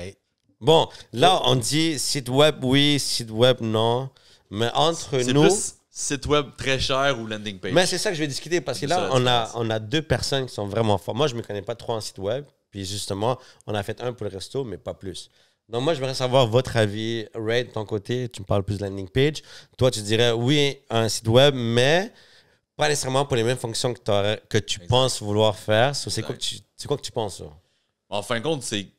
Hey, Bon, là, on dit site web, oui, site web, non. Mais entre nous. site web très cher ou landing page. Mais c'est ça que je vais discuter parce que là, on a, on a deux personnes qui sont vraiment fortes. Moi, je ne me connais pas trop en site web. Puis justement, on a fait un pour le resto, mais pas plus. Donc, moi, je voudrais savoir votre avis. Ray, de ton côté, tu me parles plus de landing page. Toi, tu dirais oui, un site web, mais pas nécessairement pour les mêmes fonctions que, que tu penses vouloir faire. c'est quoi, que tu, quoi que tu penses? Là? En fin de compte, c'est.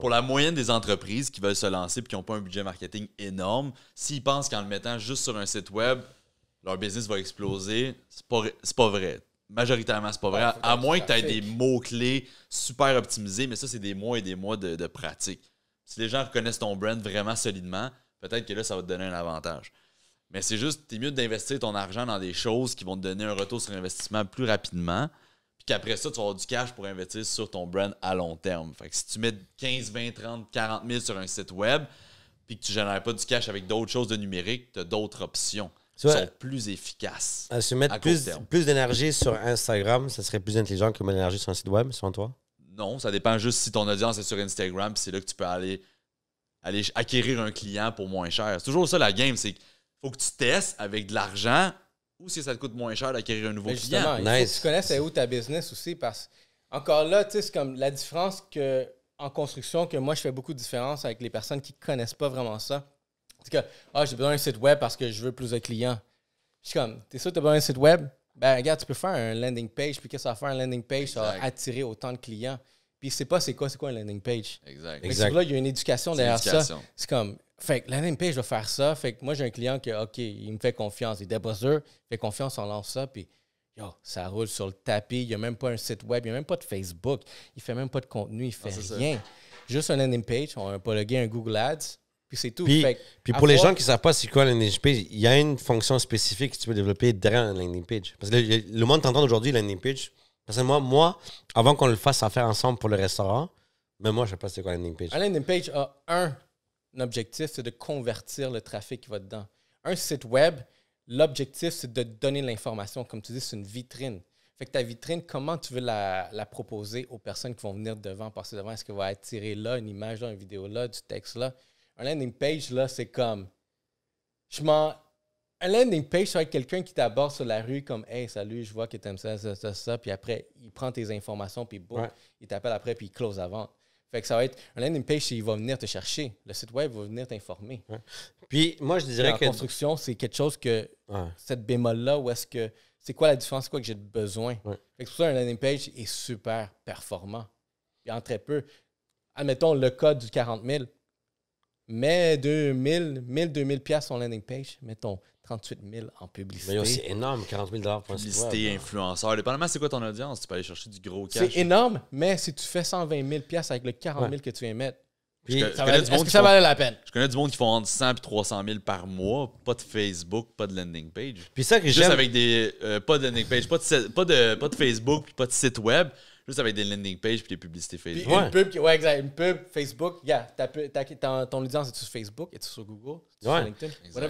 Pour la moyenne des entreprises qui veulent se lancer et qui n'ont pas un budget marketing énorme, s'ils pensent qu'en le mettant juste sur un site web, leur business va exploser, c'est pas, pas vrai. Majoritairement, c'est pas vrai. à moins que tu aies des mots-clés super optimisés, mais ça, c'est des mois et des mois de, de, pratique. Si les gens reconnaissent ton brand vraiment solidement, peut-être que là, ça va te donner un avantage. Mais c'est juste, t'es mieux d'investir ton argent dans des choses qui vont te donner un retour sur investissement plus rapidement puis qu'après ça, tu vas avoir du cash pour investir sur ton brand à long terme. Fait que si tu mets 15, 20, 30, 40 000 sur un site web, puis que tu ne génères pas du cash avec d'autres choses de numérique, tu as d'autres options qui sont plus efficaces. À se mettre plus, plus d'énergie sur Instagram, ça serait plus intelligent que mettre l'énergie sur un site web, selon toi? Non, ça dépend juste si ton audience est sur Instagram, puis c'est là que tu peux aller, aller acquérir un client pour moins cher. C'est toujours ça la game, c'est qu'il faut que tu testes avec de l'argent ou si ça te coûte moins cher d'acquérir un nouveau ben, client. Nice. tu connais, c'est où ta business aussi parce encore là, tu sais, c'est comme la différence que en construction que moi je fais beaucoup de différence avec les personnes qui connaissent pas vraiment ça. C'est que ah, j'ai besoin d'un site web parce que je veux plus de clients. Je suis comme t'es sûr que tu as besoin d'un site web Ben regarde, tu peux faire un landing page, puis qu'est-ce que ça va faire un landing page, ça va attirer autant de clients puis c'est pas c'est quoi, c'est quoi un landing page. Exact. exact. Là, il y a une éducation derrière ça. C'est comme, fait que landing page va faire ça. Fait que moi, j'ai un client qui, OK, il me fait confiance. Il il fait confiance, on lance ça. Puis, yo, ça roule sur le tapis. Il n'y a même pas un site web, il n'y a même pas de Facebook. Il fait même pas de contenu, il ah, fait rien. Juste un landing page, on a un un Google Ads. Puis c'est tout. Puis, pour les gens qui ne savent pas c'est quoi un landing page, il y a une fonction spécifique que tu peux développer derrière un landing page. Parce que le, monde t'entend aujourd'hui, landing page, que moi, avant qu'on le fasse à faire ensemble pour le restaurant, mais moi, je ne sais pas c'est quoi landing page. Un landing page a un objectif, c'est de convertir le trafic qui va dedans. Un site web, l'objectif, c'est de donner l'information. Comme tu dis, c'est une vitrine. Fait que ta vitrine, comment tu veux la, la, proposer aux personnes qui vont venir devant, passer devant? Est-ce qu'elle va attirer là une image, là, une vidéo là, du texte là? Un landing page, là, c'est comme je m'en un landing page, ça va être quelqu'un qui t'aborde sur la rue comme Hey, salut, je vois que t'aimes ça, ça, ça, ça. Puis après, il prend tes informations, puis boum, il t'appelle après, puis il close la vente. Fait que ça va être un landing page, il va venir te chercher. Le site web va venir t'informer. Puis moi, je dirais que. La construction, c'est quelque chose que. Cette bémol-là, où est-ce que. C'est quoi la différence? C'est quoi que j'ai besoin? Fait que pour ça, un landing page est super performant. Puis en très peu. Admettons le code du 40 000 mets 2000, 1000, 2000 pièces sur landing page, mettons 38 000 en publicité. C'est énorme, 40 000 pour un Publicité, web, influenceur, dépendamment c'est quoi ton audience, tu peux aller chercher du gros cash. C'est énorme, mais si tu fais 120 000 pièces avec le 40 000 que tu viens mettre, ça est-ce que ça valait la peine? Je connais du monde qui font entre 100 et 300 000 par mois, pas de Facebook, pas de landing page. Puis ça que Juste avec des. Euh, pas de landing page, pas de, pas de, pas de Facebook, puis pas de site web. Juste avec des landing pages puis des publicités Facebook. Oui, une pub, Une pub, Facebook, yeah, ton audience est sur Facebook, est sur Google,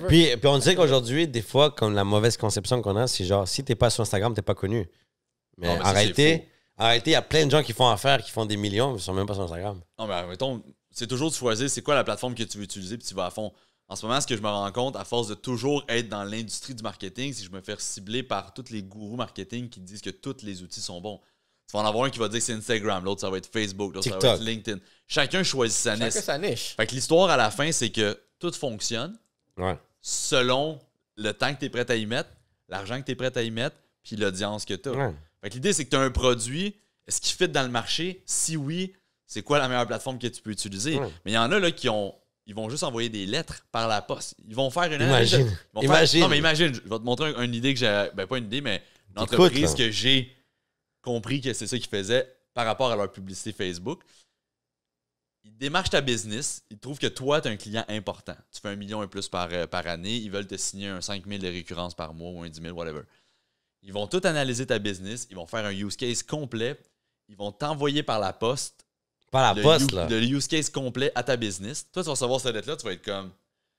Puis, on dirait qu'aujourd'hui, des fois, comme la mauvaise conception qu'on a, c'est genre, si t'es pas sur Instagram, t'es pas connu. Mais, arrêtez, arrêtez, il y a plein de gens qui font affaire, qui font des millions, mais ils sont même pas sur Instagram. Non, mais mettons, c'est toujours de choisir c'est quoi la plateforme que tu veux utiliser puis tu vas à fond. En ce moment, ce que je me rends compte, à force de toujours être dans l'industrie du marketing, c'est que je me fais cibler par tous les gourous marketing qui disent que tous les outils sont bons. Il va en avoir un qui va dire c'est Instagram, l'autre ça va être Facebook, l'autre ça va être LinkedIn. Chacun choisit sa niche. Fait que l'histoire à la fin, c'est que tout fonctionne selon le temps que tu es prêt à y mettre, l'argent que tu es prêt à y mettre, puis l'audience que tu as. Fait que l'idée, c'est que tu as un produit, est-ce qu'il fit dans le marché? Si oui, c'est quoi la meilleure plateforme que tu peux utiliser? Mais il y en a là, qui ont ils vont juste envoyer des lettres par la poste. Ils vont faire une imagine. imagine. Non mais imagine, je vais te montrer une idée que j'ai ben pas une idée mais une entreprise que j'ai compris que c'est ça qu'ils faisaient par rapport à leur publicité Facebook. Ils démarchent ta business, ils trouvent que toi, tu es un client important. Tu fais un million et plus par, euh, par année, ils veulent te signer un 5 000 de récurrence par mois ou un 10 000, whatever. Ils vont tout analyser ta business, ils vont faire un use case complet, ils vont t'envoyer par la poste. Par la poste, là. Le use case complet à ta business. Toi, tu vas recevoir cette lettre-là, tu vas être comme.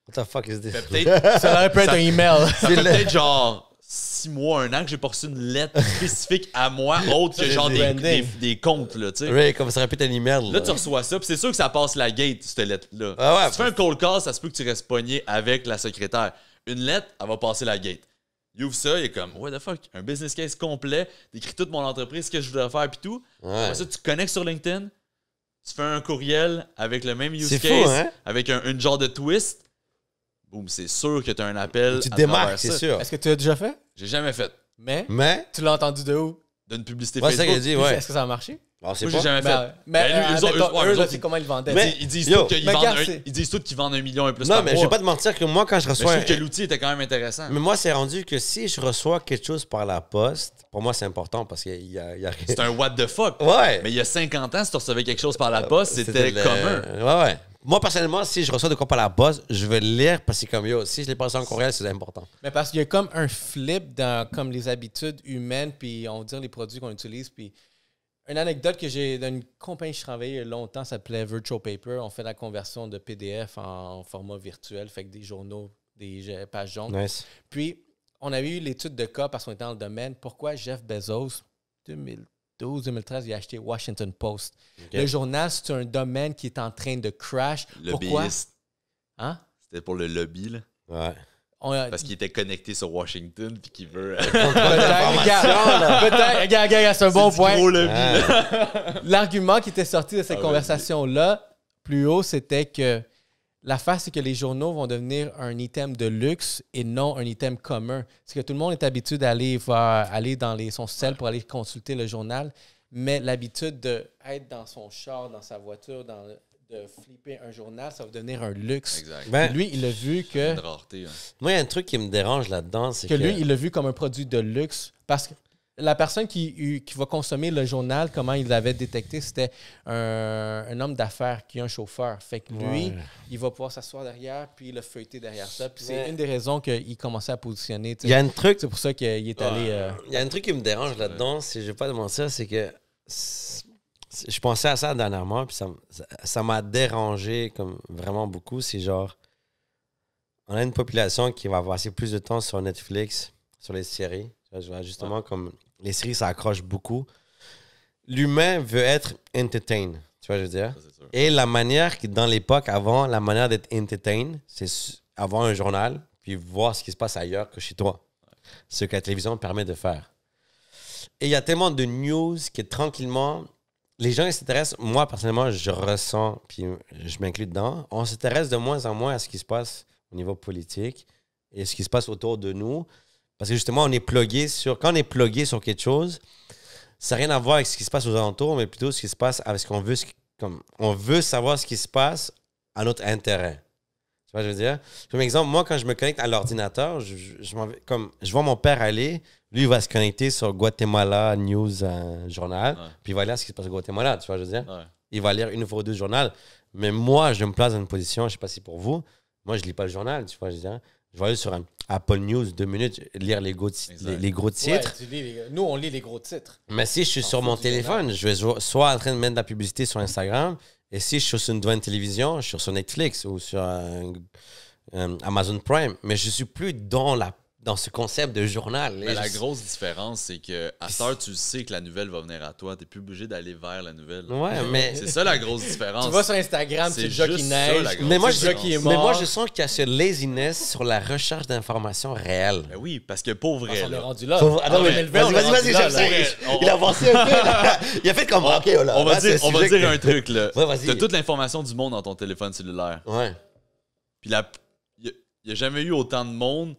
What the fuck is this? [LAUGHS] Ça peut-être, être un email. C'est peut-être genre six mois, un an que j'ai porté une lettre [LAUGHS] spécifique à moi, autre que genre des, comptes, là, tu sais. Oui, comme ça répète pu Là. tu reçois ça, puis c'est sûr que ça passe la gate, cette lettre-là. Ah ouais, si tu fais un cold call, ça se peut que tu restes pogné avec la secrétaire. Une lettre, elle va passer la gate. Il ouvre ça, il est comme, what the fuck, un business case complet, décrit toute mon entreprise, ce que je voudrais faire, puis tout. Ouais. ça, tu connectes sur LinkedIn, tu fais un courriel avec le même use case, hein? avec un, une genre de twist c'est sûr que tu as un appel. Tu démarres, c'est sûr. Est-ce que tu as déjà fait? J'ai jamais fait. Mais? Mais? Tu l'as entendu de où? D'une publicité c'est Ça dit, ouais. Est-ce que ça a marché? Moi, j'ai jamais ben, fait. Mais, ben, euh, eux, autres, comment ils vendaient. Mais, ils disent tous qu'ils vendent, un million et plus Non, mais je vais pas te mentir que moi, quand je reçois. je que l'outil était quand même intéressant. Mais moi, c'est rendu que si je reçois quelque chose par la poste, pour moi, c'est important parce qu'il y a. C'est un what the fuck. Ouais. Mais il y a 50 ans, si tu recevais quelque chose par la euh, poste, c'était commun. Ouais, ouais. Moi, personnellement, si je reçois de quoi par la bosse, je vais lire parce que, comme yo, si je l'ai passé en courriel, c'est important. Mais parce qu'il y a comme un flip dans comme les habitudes humaines, puis on dit dire les produits qu'on utilise. Puis une anecdote que j'ai d'une compagnie que je travaillais longtemps, ça s'appelait Virtual Paper. On fait la conversion de PDF en format virtuel, fait que des journaux, des pages jaunes. Puis on avait eu l'étude de cas parce qu'on était dans le domaine. Pourquoi Jeff Bezos, 2000 2012-2013, il a acheté Washington Post. Le journal, c'est un domaine qui est en train de crash. Lobbyiste. Pourquoi? Hein? C'était pour le lobby, là. Ouais. Parce qu'il était connecté sur Washington puis qu'il veut. Euh, [LAUGHS] Peut-être, regarde, regarde, c'est un bon point. [LAUGHS] L'argument qui était sorti de cette ah, conversation-là, plus haut, c'était que la face, c'est que les journaux vont devenir un item de luxe et non un item commun. C'est que tout le monde est habitué d'aller voir, aller dans les, son cell pour aller consulter le journal, mais l'habitude d'être dans son char, dans sa voiture, de flipper un journal, ça va devenir un luxe. Ben, lui, il a vu que. Hein. Moi, il y a un truc qui me dérange là-dedans, c'est que, que, lui, il l'a vu comme un produit de luxe parce que la personne qui, va consommer le journal, comment il l'avait détecté, c'était un, homme d'affaires qui est un chauffeur. Fait que lui, il va pouvoir s'asseoir derrière, puis le feuilleter derrière ça. Puis c'est une des raisons qu'il commençait à positionner. Il y a un truc. C'est pour ça qu'il est allé. Euh, il y a un truc qui me dérange là-dedans, si je vais pas demander ça, c'est que je pensais à ça dernièrement, puis ça m'a dérangé comme vraiment beaucoup. C'est genre, on a une population qui va passer plus de temps sur Netflix, sur les séries justement comme les séries, ça accroche beaucoup. L'humain veut être entertain, tu vois, je veux dire. Et la manière que dans l'époque avant, la manière d'être entertain, c'est avoir un journal puis voir ce qui se passe ailleurs que chez toi. Ce que la télévision permet de faire. Et il y a tellement de news que tranquillement, les gens s'intéressent. Moi, personnellement, je ressens, puis je m'inclus dedans, on s'intéresse de moins en moins à ce qui se passe au niveau politique et ce qui se passe autour de nous. Parce que justement, on est plugué sur. Quand on est plugué sur quelque chose, ça n'a rien à voir avec ce qui se passe aux alentours, mais plutôt ce qui se passe avec ce qu'on veut. comme, on veut savoir ce qui se passe à notre intérêt. Tu vois, ce que je veux dire? Comme exemple, moi, quand je me connecte à l'ordinateur, je, comme, je vois mon père aller, lui, il va se connecter sur Guatemala News un euh, Journal, puis il va lire ce qui se passe au Guatemala, tu vois, ce que je veux dire? Il va lire une fois ou deux journal. Mais moi, je me place dans une position, je ne sais pas si pour vous, moi, je ne lis pas le journal, tu vois, ce que je veux dire? Je vais aller sur Apple News, deux minutes, lire les gros, les, gros titres. Nous, on lit les gros titres. Mais si je suis sur mon téléphone, je vais soit en train de mettre de la publicité sur Instagram, et si je suis sur une, devant une télévision, je suis sur Netflix ou sur Amazon Prime, mais je suis plus dans la dans ce concept de journal. Mais ben, la grosse différence, c'est que à ça tu sais que la nouvelle va venir à toi. Tu n'es plus obligé d'aller vers la nouvelle. Ouais, euh, mais. C'est ça la grosse différence. tu vas sur Instagram, c'est déjà qui Ça, mais, moi, je, qui mais moi, je sens qu'il y a ce laziness sur la recherche d'informations réelles. Ben oui, parce que pauvre vrai. Ah, on rendu là. Ah, vas-y, vas-y, vas-y. Il a avancé un peu. Il a fait comme. OK, voilà. Oh on va dire, on va dire un truc, là. Tu as toute l'information du monde dans ton téléphone cellulaire. Ouais. Puis il n'y a jamais eu autant de monde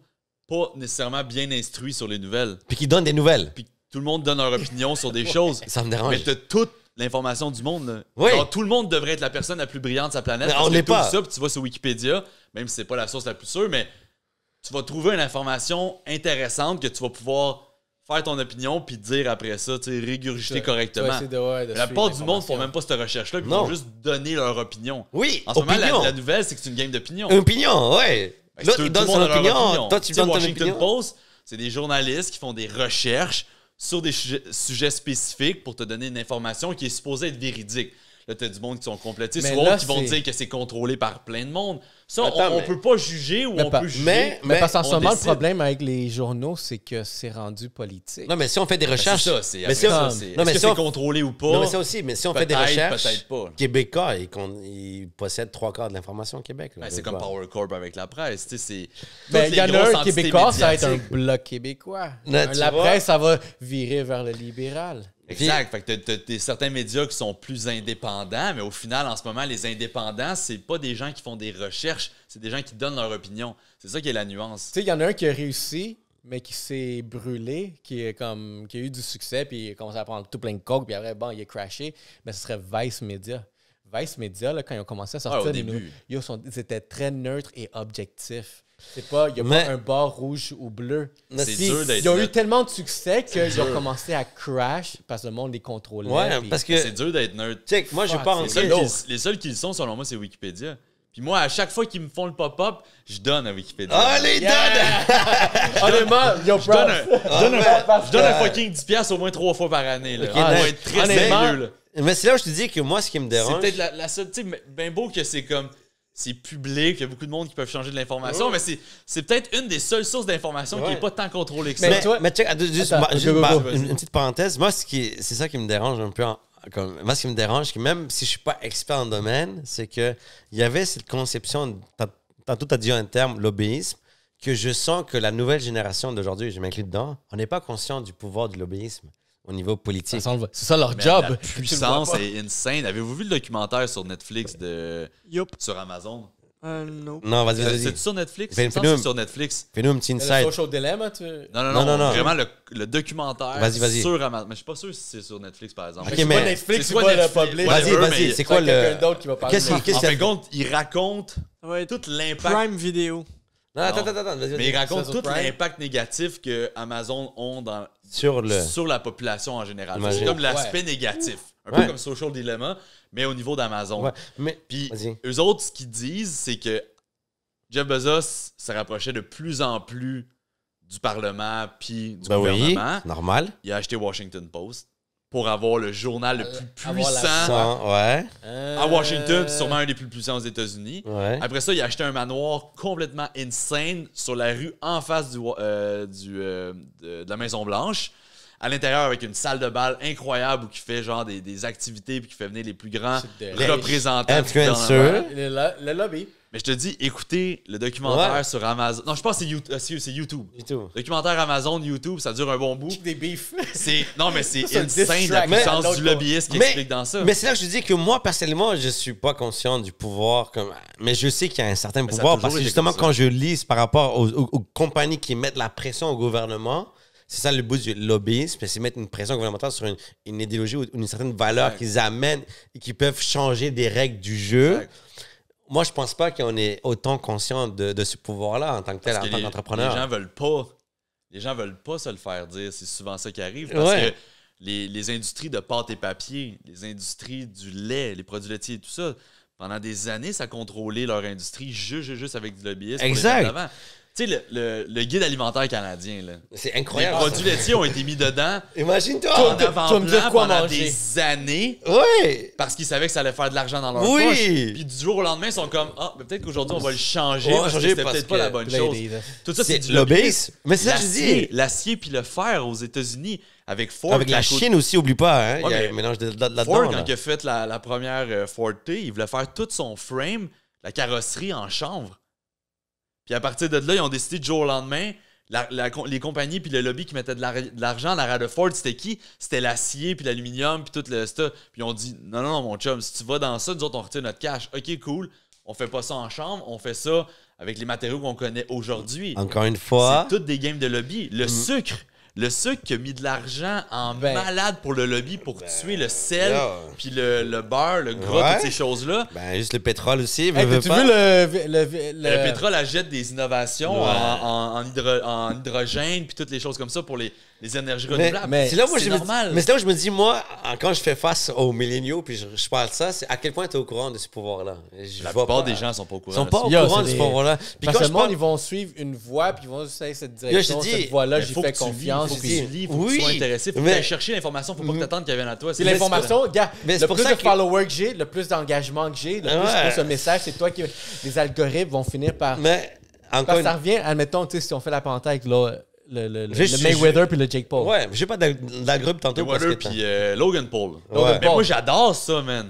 pas nécessairement bien instruit sur les nouvelles. Puis qui donnent des nouvelles. Puis tout le monde donne leur opinion sur des [LAUGHS] choses. Ça me dérange. Mais t'as toute l'information du monde. Oui. tout le monde devrait être la personne la plus brillante de sa planète. Mais on n'est pas. Ça, puis tu vas sur Wikipédia, même si c'est pas la source la plus sûre, mais tu vas trouver une information intéressante que tu vas pouvoir faire ton opinion puis dire après ça, tu sais, régurgiter correctement. la plupart du monde font même pas cette recherche-là, ils vont juste donner leur opinion. Oui, en ce moment, la, la nouvelle, c'est que c'est une game d'opinion. Opinion, ouais. Là, tout, opinion. Washington Post, c'est des journalistes qui font des recherches sur des sujets spécifiques pour te donner une information qui est supposée être véridique. Là, t'as du monde qui sont complotistes ou autres qui vont dire que c'est contrôlé par plein de monde. Ça, on, peut pas juger ou on peut juger. Mais, mais parce qu'en ce moment, le problème avec les journaux, c'est que c'est rendu politique. Non, mais si on fait des ben, recherches. c'est ça, mais si on... c'est. Non, mais si on... contrôlé ou pas. Non, mais ça aussi, mais si on fait des recherches. peut pas. Québécois, ils, possèdent trois quarts de l'information au Québec. Ben, c'est comme Power Corp avec la presse. Mais Il ben, y en a un Québécois, ça va être un bloc québécois. Euh, la presse, ça va virer vers le libéral. Exact. Fait que t'as, certains médias qui sont plus indépendants, mais au final, en ce moment, les indépendants, c'est pas des gens qui font des recherches, c'est des gens qui donnent leur opinion. C'est ça qui est la nuance. Tu sais, il y en a un qui a réussi, mais qui s'est brûlé, qui, est comme, qui a eu du succès, puis il a commencé à prendre tout plein de coke, puis après, bon, il est crashé. Mais ce serait Vice Media. Vice Media, là, quand ils ont commencé à ah, sortir, au début. ils étaient très neutres et objectifs. C'est pas, il n'y a pas un bar rouge ou bleu. C'est dur d'être. Ils ont eu tellement de succès qu'ils ont commencé à crash parce que le monde les contrôlait. C'est dur d'être nerd. moi, pas Les seuls qui le sont, selon moi, c'est Wikipédia. Puis moi, à chaque fois qu'ils me font le pop-up, je donne à Wikipédia. Allez, ah, les yeah! donne! [LAUGHS] Honnêtement, yo, je donne un, fucking 10$ au moins trois fois par année. Là. Okay, être très sérieux. Mais c'est là où je te dis que moi, ce qui me dérange. C'est peut-être la, seule. Tu sais, ben beau que c'est comme c'est public, il y a beaucoup de monde qui peuvent changer de l'information, oh. mais c'est peut-être une des seules sources d'information qui n'est pas tant contrôlée que ça. Mais, tu mais juste, bah, bah, Une, petite parenthèse, moi, ce qui c'est ça qui me dérange un peu. moi, ce qui me dérange, même si je ne suis pas expert en domaine, c'est qu'il y avait cette conception, tantôt tu as dit un terme, lobbyisme, que je sens que la nouvelle génération d'aujourd'hui, je m'inclus dedans, on n'est pas conscient du pouvoir du lobbyisme au niveau politique. C'est ça leur job. [LAUGHS] puissance est insane. Avez-vous vu le documentaire sur Netflix de sur Amazon? Euh, non. vas-y, vas-y. C'est sur Netflix? fais-nous sur Netflix. Fais-nous un petit insight. Le social dilemma, Non, non, non. vraiment, le, documentaire sur Amazon. Mais je suis pas sûr si c'est sur Netflix, par exemple. ok c'est mais... Netflix, c'est quoi Netflix, le public. Vas-y, vas-y, c'est quoi le... quelqu'un d'autre qui va parler. Qu'est-ce qu'il raconte? il raconte tout l'impact... Prime Video. Mais il raconte tout l'impact négatif que Amazon ont dans, sur, le... sur la population en général. C'est comme l'aspect négatif. Un peu comme Social Dilemma, mais au niveau d'Amazon. Puis eux autres, ce qu'ils disent, c'est que Jeff Bezos se rapprochait de plus en plus du Parlement puis du ben gouvernement. normal. Il a acheté Washington Post pour avoir le journal le plus euh, puissant à Washington, sûrement un des plus puissants aux États-Unis. Après ça, il a acheté un manoir complètement insane sur la rue en face du, euh, euh, de, la Maison Blanche, à l'intérieur avec une salle de bal incroyable où il fait genre des, activités et qui fait venir les plus grands représentants. le lobby. Mais je te dis, écoutez le documentaire sur Amazon. Non, je pense que c'est euh, YouTube. Documentaire Amazon, YouTube, ça dure un bon bout. Des [LAUGHS] Non, mais c'est [LAUGHS] insane la puissance du lobbyiste qui explique dans ça. Mais c'est là que je dis que moi, personnellement, je ne suis pas conscient du pouvoir. Comme... Mais je sais qu'il y a un certain pouvoir parce que justement, quand je lis par rapport aux, compagnies qui mettent la pression au gouvernement, c'est ça le bout du lobbyisme, c'est mettre une pression gouvernementale sur une, une idéologie ou une certaine valeur qu'ils amènent et qui peuvent changer des règles du jeu moi, je pense pas qu'on est autant conscient de, ce pouvoir-là en tant que tel, en tant qu'entrepreneur. Les gens veulent pas. Les gens veulent pas se le faire dire. C'est souvent ça qui arrive. Parce que les, industries de pâte et papier, les industries du lait, les produits laitiers tout ça, pendant des années, ça contrôlait leur industrie juste, juste, avec du lobbyisme. Exact. Tu sais, le, le, guide alimentaire canadien, là. C'est incroyable. Les produits laitiers ont été mis dedans. Imagine-toi. En avant pendant des années. Oui. Parce qu'ils savaient que ça allait faire de l'argent dans leur oui. Puis du jour au lendemain, ils sont comme, ah, oh, peut-être qu'aujourd'hui, on va le changer. changer parce que c'était peut-être pas la bonne chose. Tout ça, c'est du lobbyisme. Mais c'est ça je dis. L'acier puis le fer aux États-Unis. Avec Ford. Avec la, Chine aussi, oublie pas. Hein? Ouais, mélange de, Ford, quand il a fait la, première euh, Ford T, il voulait faire tout son frame, la carrosserie en chanvre. Puis à partir de là, ils ont décidé du jour au lendemain, les compagnies puis le lobby qui mettaient de l'argent la, à de Ford, c'était qui? C'était l'acier puis l'aluminium puis tout le stuff. Puis on dit non, non, non, mon chum, si tu vas dans ça, nous autres, on retire notre cash. OK, cool. On fait pas ça en chambre, on fait ça avec les matériaux qu'on connaît aujourd'hui. Encore une fois. C'est toutes des games de lobby. Le mm. sucre. Le sucre qui a mis de l'argent en ben. malade pour le lobby pour ben, tuer le sel, puis le, le, beurre, le gras, toutes ces choses-là. Ben, juste le pétrole aussi. Hey, veux le, le, le, pétrole des innovations en, en, hydrogène, puis toutes les choses comme ça pour les, les énergies renouvelables. Mais c'est là, où je Me dis, mais là je me dis, moi, quand je fais face aux milléniaux, puis je, parle de ça, c'est à quel point tu es au courant de ce pouvoir-là. La plupart pas, des gens sont pas au courant. Ils sont pas au courant de ce pouvoir-là. Puis quand ils vont suivre une voie, puis ils vont essayer cette direction, cette voie-là, j'y fais confiance il faut que tu faut sois intéressé, faut que chercher l'information, faut pas que tu qu'elle vienne à toi. C'est l'information, gars. Le plus de followers que j'ai, le plus d'engagement que j'ai, le ah plus de ce message, c'est toi qui. Les algorithmes vont finir par. Mais encore ça revient, admettons, tu sais, si on fait la pente avec le, Mayweather puis le Jake Paul. Ouais, j'ai pas d'algorithme tantôt. Mayweather puis euh, Logan Paul. Mais moi, j'adore ça, man.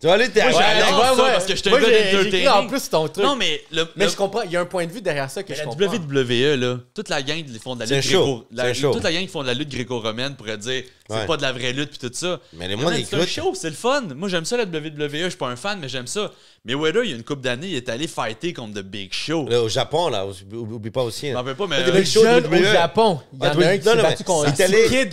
Tu vois, aller t'es à ça parce que je te gars d'entertainment. en plus ton truc. Non, mais le, Mais je comprends, il y a un point de vue derrière ça que je comprends. la WWE, là, toute la gang, ils font de la lutte gréco... Toute la gang, ils font la lutte gréco-romaine, pourrait dire, c'est pas de la vraie lutte, puis tout ça. Mais les moins C'est c'est le fun. Moi, j'aime ça, la WWE. Je suis pas un fan, mais j'aime ça. Mais il y a une couple d'années, il est allé fighter contre The Big Show. au Japon, là, oublie pas aussi. Je hein. m'en pas, mais. The Big euh, Show, e. au Japon. Il y a ah, un qui battu contre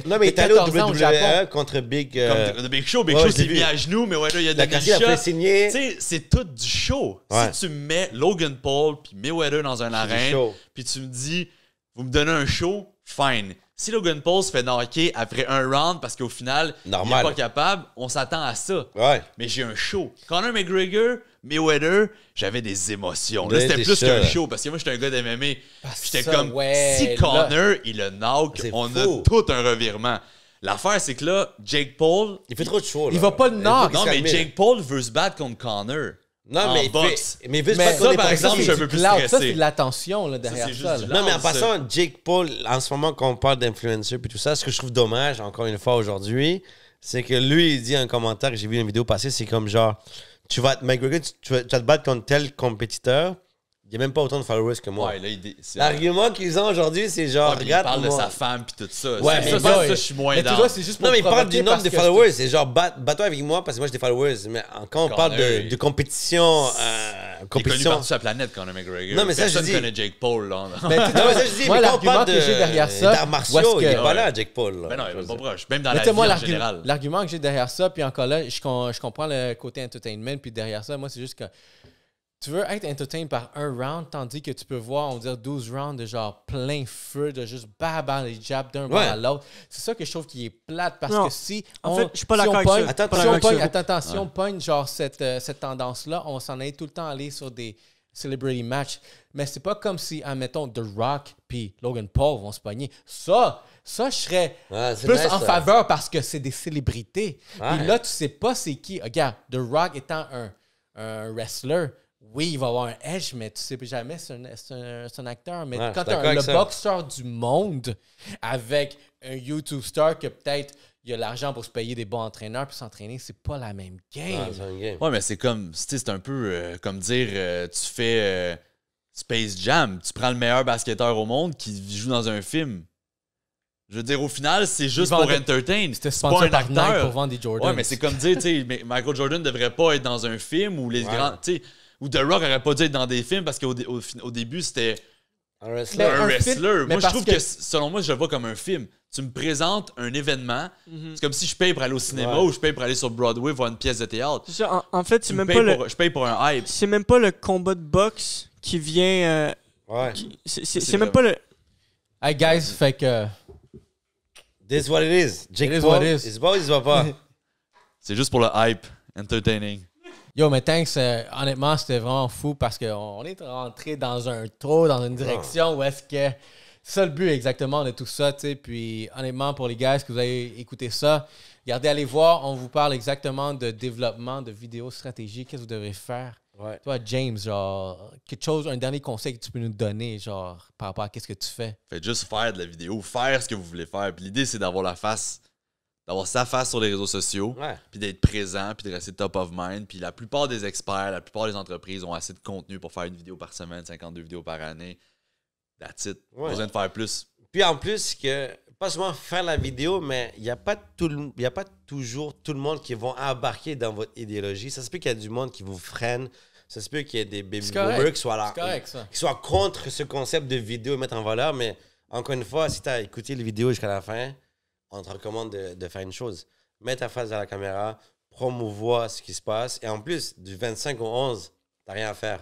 Non, mais il est allé au WWE e contre Big. Euh, The Big Show. Big Show s'est mis à genoux, mais là, il y a des shots. Tu sais, c'est tout du show. Si tu mets Logan Paul puis Mayweather dans un arène, puis tu me dis, vous me donnez un show, fine. Si Logan Paul se fait knocker après un round parce qu'au final, il n'est pas capable, on s'attend à ça. Ouais. Mais j'ai un show. Conor McGregor, Mayweather, j'avais des émotions. Là, c'était plus qu'un show parce que moi, j'étais un gars d'MMA. J'étais comme, si Conor, il le knock, on a tout un revirement. L'affaire, c'est que là, Jake Paul. Il fait trop de show. Il va pas le knock. Non, mais Jake Paul veut se battre contre Connor. Non, mais, boxe. mais ça, par exemple, je veux plus stresser. Ça, c'est de l'attention derrière ça. non, mais en passant, Jake Paul, en ce moment, quand on parle d'influencer et tout ça, ce que je trouve dommage, encore une fois, aujourd'hui, c'est que lui, il dit un commentaire j'ai vu une vidéo passer, c'est comme genre, tu vas, tu, vas, te battre contre tel compétiteur, il n'y a même pas autant de followers que moi. L'argument qu'ils ont aujourd'hui, c'est genre, il regarde. parle de sa femme et tout ça. Ouais, mais ça, je suis moins dans. Non, mais il parle du nombre de followers. C'est genre, bats-toi avec moi parce que moi j'ai des followers. Mais quand on parle de, compétition. Euh, il est connu compétition. partout sur la planète, Conor McGregor. Non, mais ça, je dis- connaît Jake Paul, là. Ben, tu mais ça, je dis, Moi, mais l'argument que j'ai derrière ça, martiaux, il n'est pas là, Jake Paul. Mais ben non, il n'est pas proche. Même dans la vie général. l'argument que j'ai derrière ça, puis encore là, je, je comprends le côté entertainment, puis derrière ça, moi, c'est juste que tu veux être entertainé par un round, tandis que tu peux voir, on dirait 12 rounds de genre plein feu, de juste baba les jabs d'un bord à l'autre. C'est ça que je trouve qui est plate parce que si en Fait, je suis pas d'accord avec Attends, si pogne, genre cette, euh, cette tendance-là, on s'en est tout le temps allé sur des celebrity match. Mais c'est pas comme si, admettons, The Rock puis Logan Paul vont se pogner. Ça, ça, je serais plus en faveur parce que c'est des célébrités. puis là, tu sais pas c'est qui. Regarde, The Rock étant un, un wrestler oui, il va avoir un edge, mais tu sais jamais, c'est un, acteur. Mais quand tu le boxeur du monde avec un YouTube star que peut-être il a l'argent pour se payer des bons entraîneurs puis s'entraîner, c'est pas la même game. Ouais, mais c'est comme, c'est un peu euh, comme dire, euh, tu fais euh, Space Jam, tu prends le meilleur basketteur au monde qui joue dans un film. Je veux dire, au final, c'est juste pour entertain. C'était pas un acteur. Pour vendre des Ouais, mais c'est comme dire, tu sais, Michael Jordan devrait pas être dans un film où les grands. Tu ou The Rock aurait pas dû être dans des films parce qu'au au, début, c'était Un wrestler. Ben, moi, je trouve que... selon moi, je le vois comme un film. Tu me présentes un événement. Mm-hmm. C'est comme si je paye pour aller au cinéma ou je paye pour aller sur Broadway voir une pièce de théâtre. en, fait, même, pas Je paye pour un hype. c'est même pas le combat de boxe qui vient. Euh, ouais. c'est- même pas le. Hey guys, fait que. This is what it is. Jake It is what it is. [LAUGHS] C'est juste pour le hype. Entertaining. Yo, mais thanks. Euh, honnêtement, c'était vraiment fou parce qu'on est rentré dans un trou, dans une direction où est-ce que. C'est le but exactement de tout ça, tu sais. Puis honnêtement, pour les gars, est que vous avez écouté ça? Regardez, allez voir, on vous parle exactement de développement, de vidéo stratégie, qu'est-ce que vous devez faire. Toi, James, genre, quelque chose, un dernier conseil que tu peux nous donner, genre, par rapport à qu'est-ce que tu fais. Faites juste faire de la vidéo, faire ce que vous voulez faire. Puis l'idée, c'est d'avoir la face d'avoir sa face sur les réseaux sociaux, puis d'être présent, puis de rester top of mind. Puis la plupart des experts, la plupart des entreprises ont assez de contenu pour faire une vidéo par semaine, 52 vidéos par année. la titre. besoin de faire plus. Puis en plus, que pas seulement faire la vidéo, mais il n'y a, pas a pas toujours tout le monde qui va embarquer dans votre idéologie. Ça se peut qu'il y a du monde qui vous freine. Ça se peut qu'il y ait des baby boomers qui soient là. Qui soient contre ce concept de vidéo mettre en valeur. Mais encore une fois, si tu as écouté la vidéo jusqu'à la fin, on te recommande de, faire une chose. Mets ta face à la caméra, promouvois ce qui se passe. Et en plus, du 25 au 11, t'as rien à faire.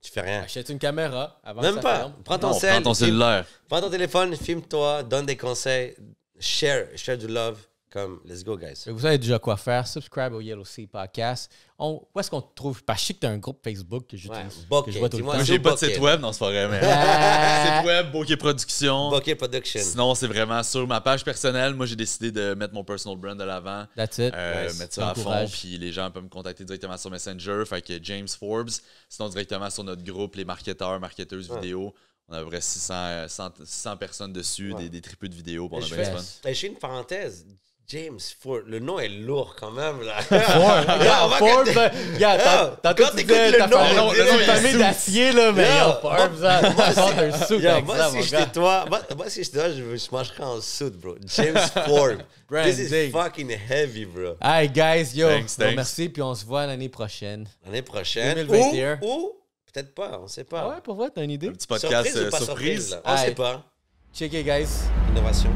Tu fais rien. Achète une caméra avant Même pas. Prends ton, prends ton cellulaire. prends ton téléphone, filme-toi, donne des conseils, share, share du love. Comme, let's go, guys. Vous savez déjà quoi faire. Subscribe au Yellow Sea Podcast. On, où est-ce qu'on te trouve? Parce que je sais que t'as un groupe Facebook que je vois tout le J'ai pas de site web, non, c'est pas vrai, mais. Euh. [LAUGHS] site web, Bokeh Production. Bokeh Production. Sinon, c'est vraiment sur ma page personnelle. Moi, j'ai décidé de mettre mon personal brand de l'avant. That's it. Euh, Mettre ça à fond. Puis les gens peuvent me contacter directement sur Messenger. Fait que James Forbes. Sinon, directement sur notre groupe, les marketeurs, marketeuses ah. vidéo. On a à 600, 100, euh, personnes dessus, des, des tripes de vidéos. pour fais ben, une parenthèse. James Ford, le nom est lourd quand même. Là. [LAUGHS] Ford, hein? [LAUGHS] yeah, Ford, ben, yeah, oh, quand t'écoutes le nom, le nom, le famille d'acier, là, mais yeah, Ford, ça, un de yeah, Moi, si toi, moi, si j'étais toi, je, je mangerais en soupe, bro. James [LAUGHS] Ford. This is fucking heavy, bro. Hey, guys, yo, merci, puis on se voit l'année prochaine. L'année prochaine. 2021. Ou, ou peut-être pas, on sait pas. Ouais, pour vrai, t'as une idée? Un petit podcast surprise. Euh, surprise on sait pas. Check it, guys. Innovation.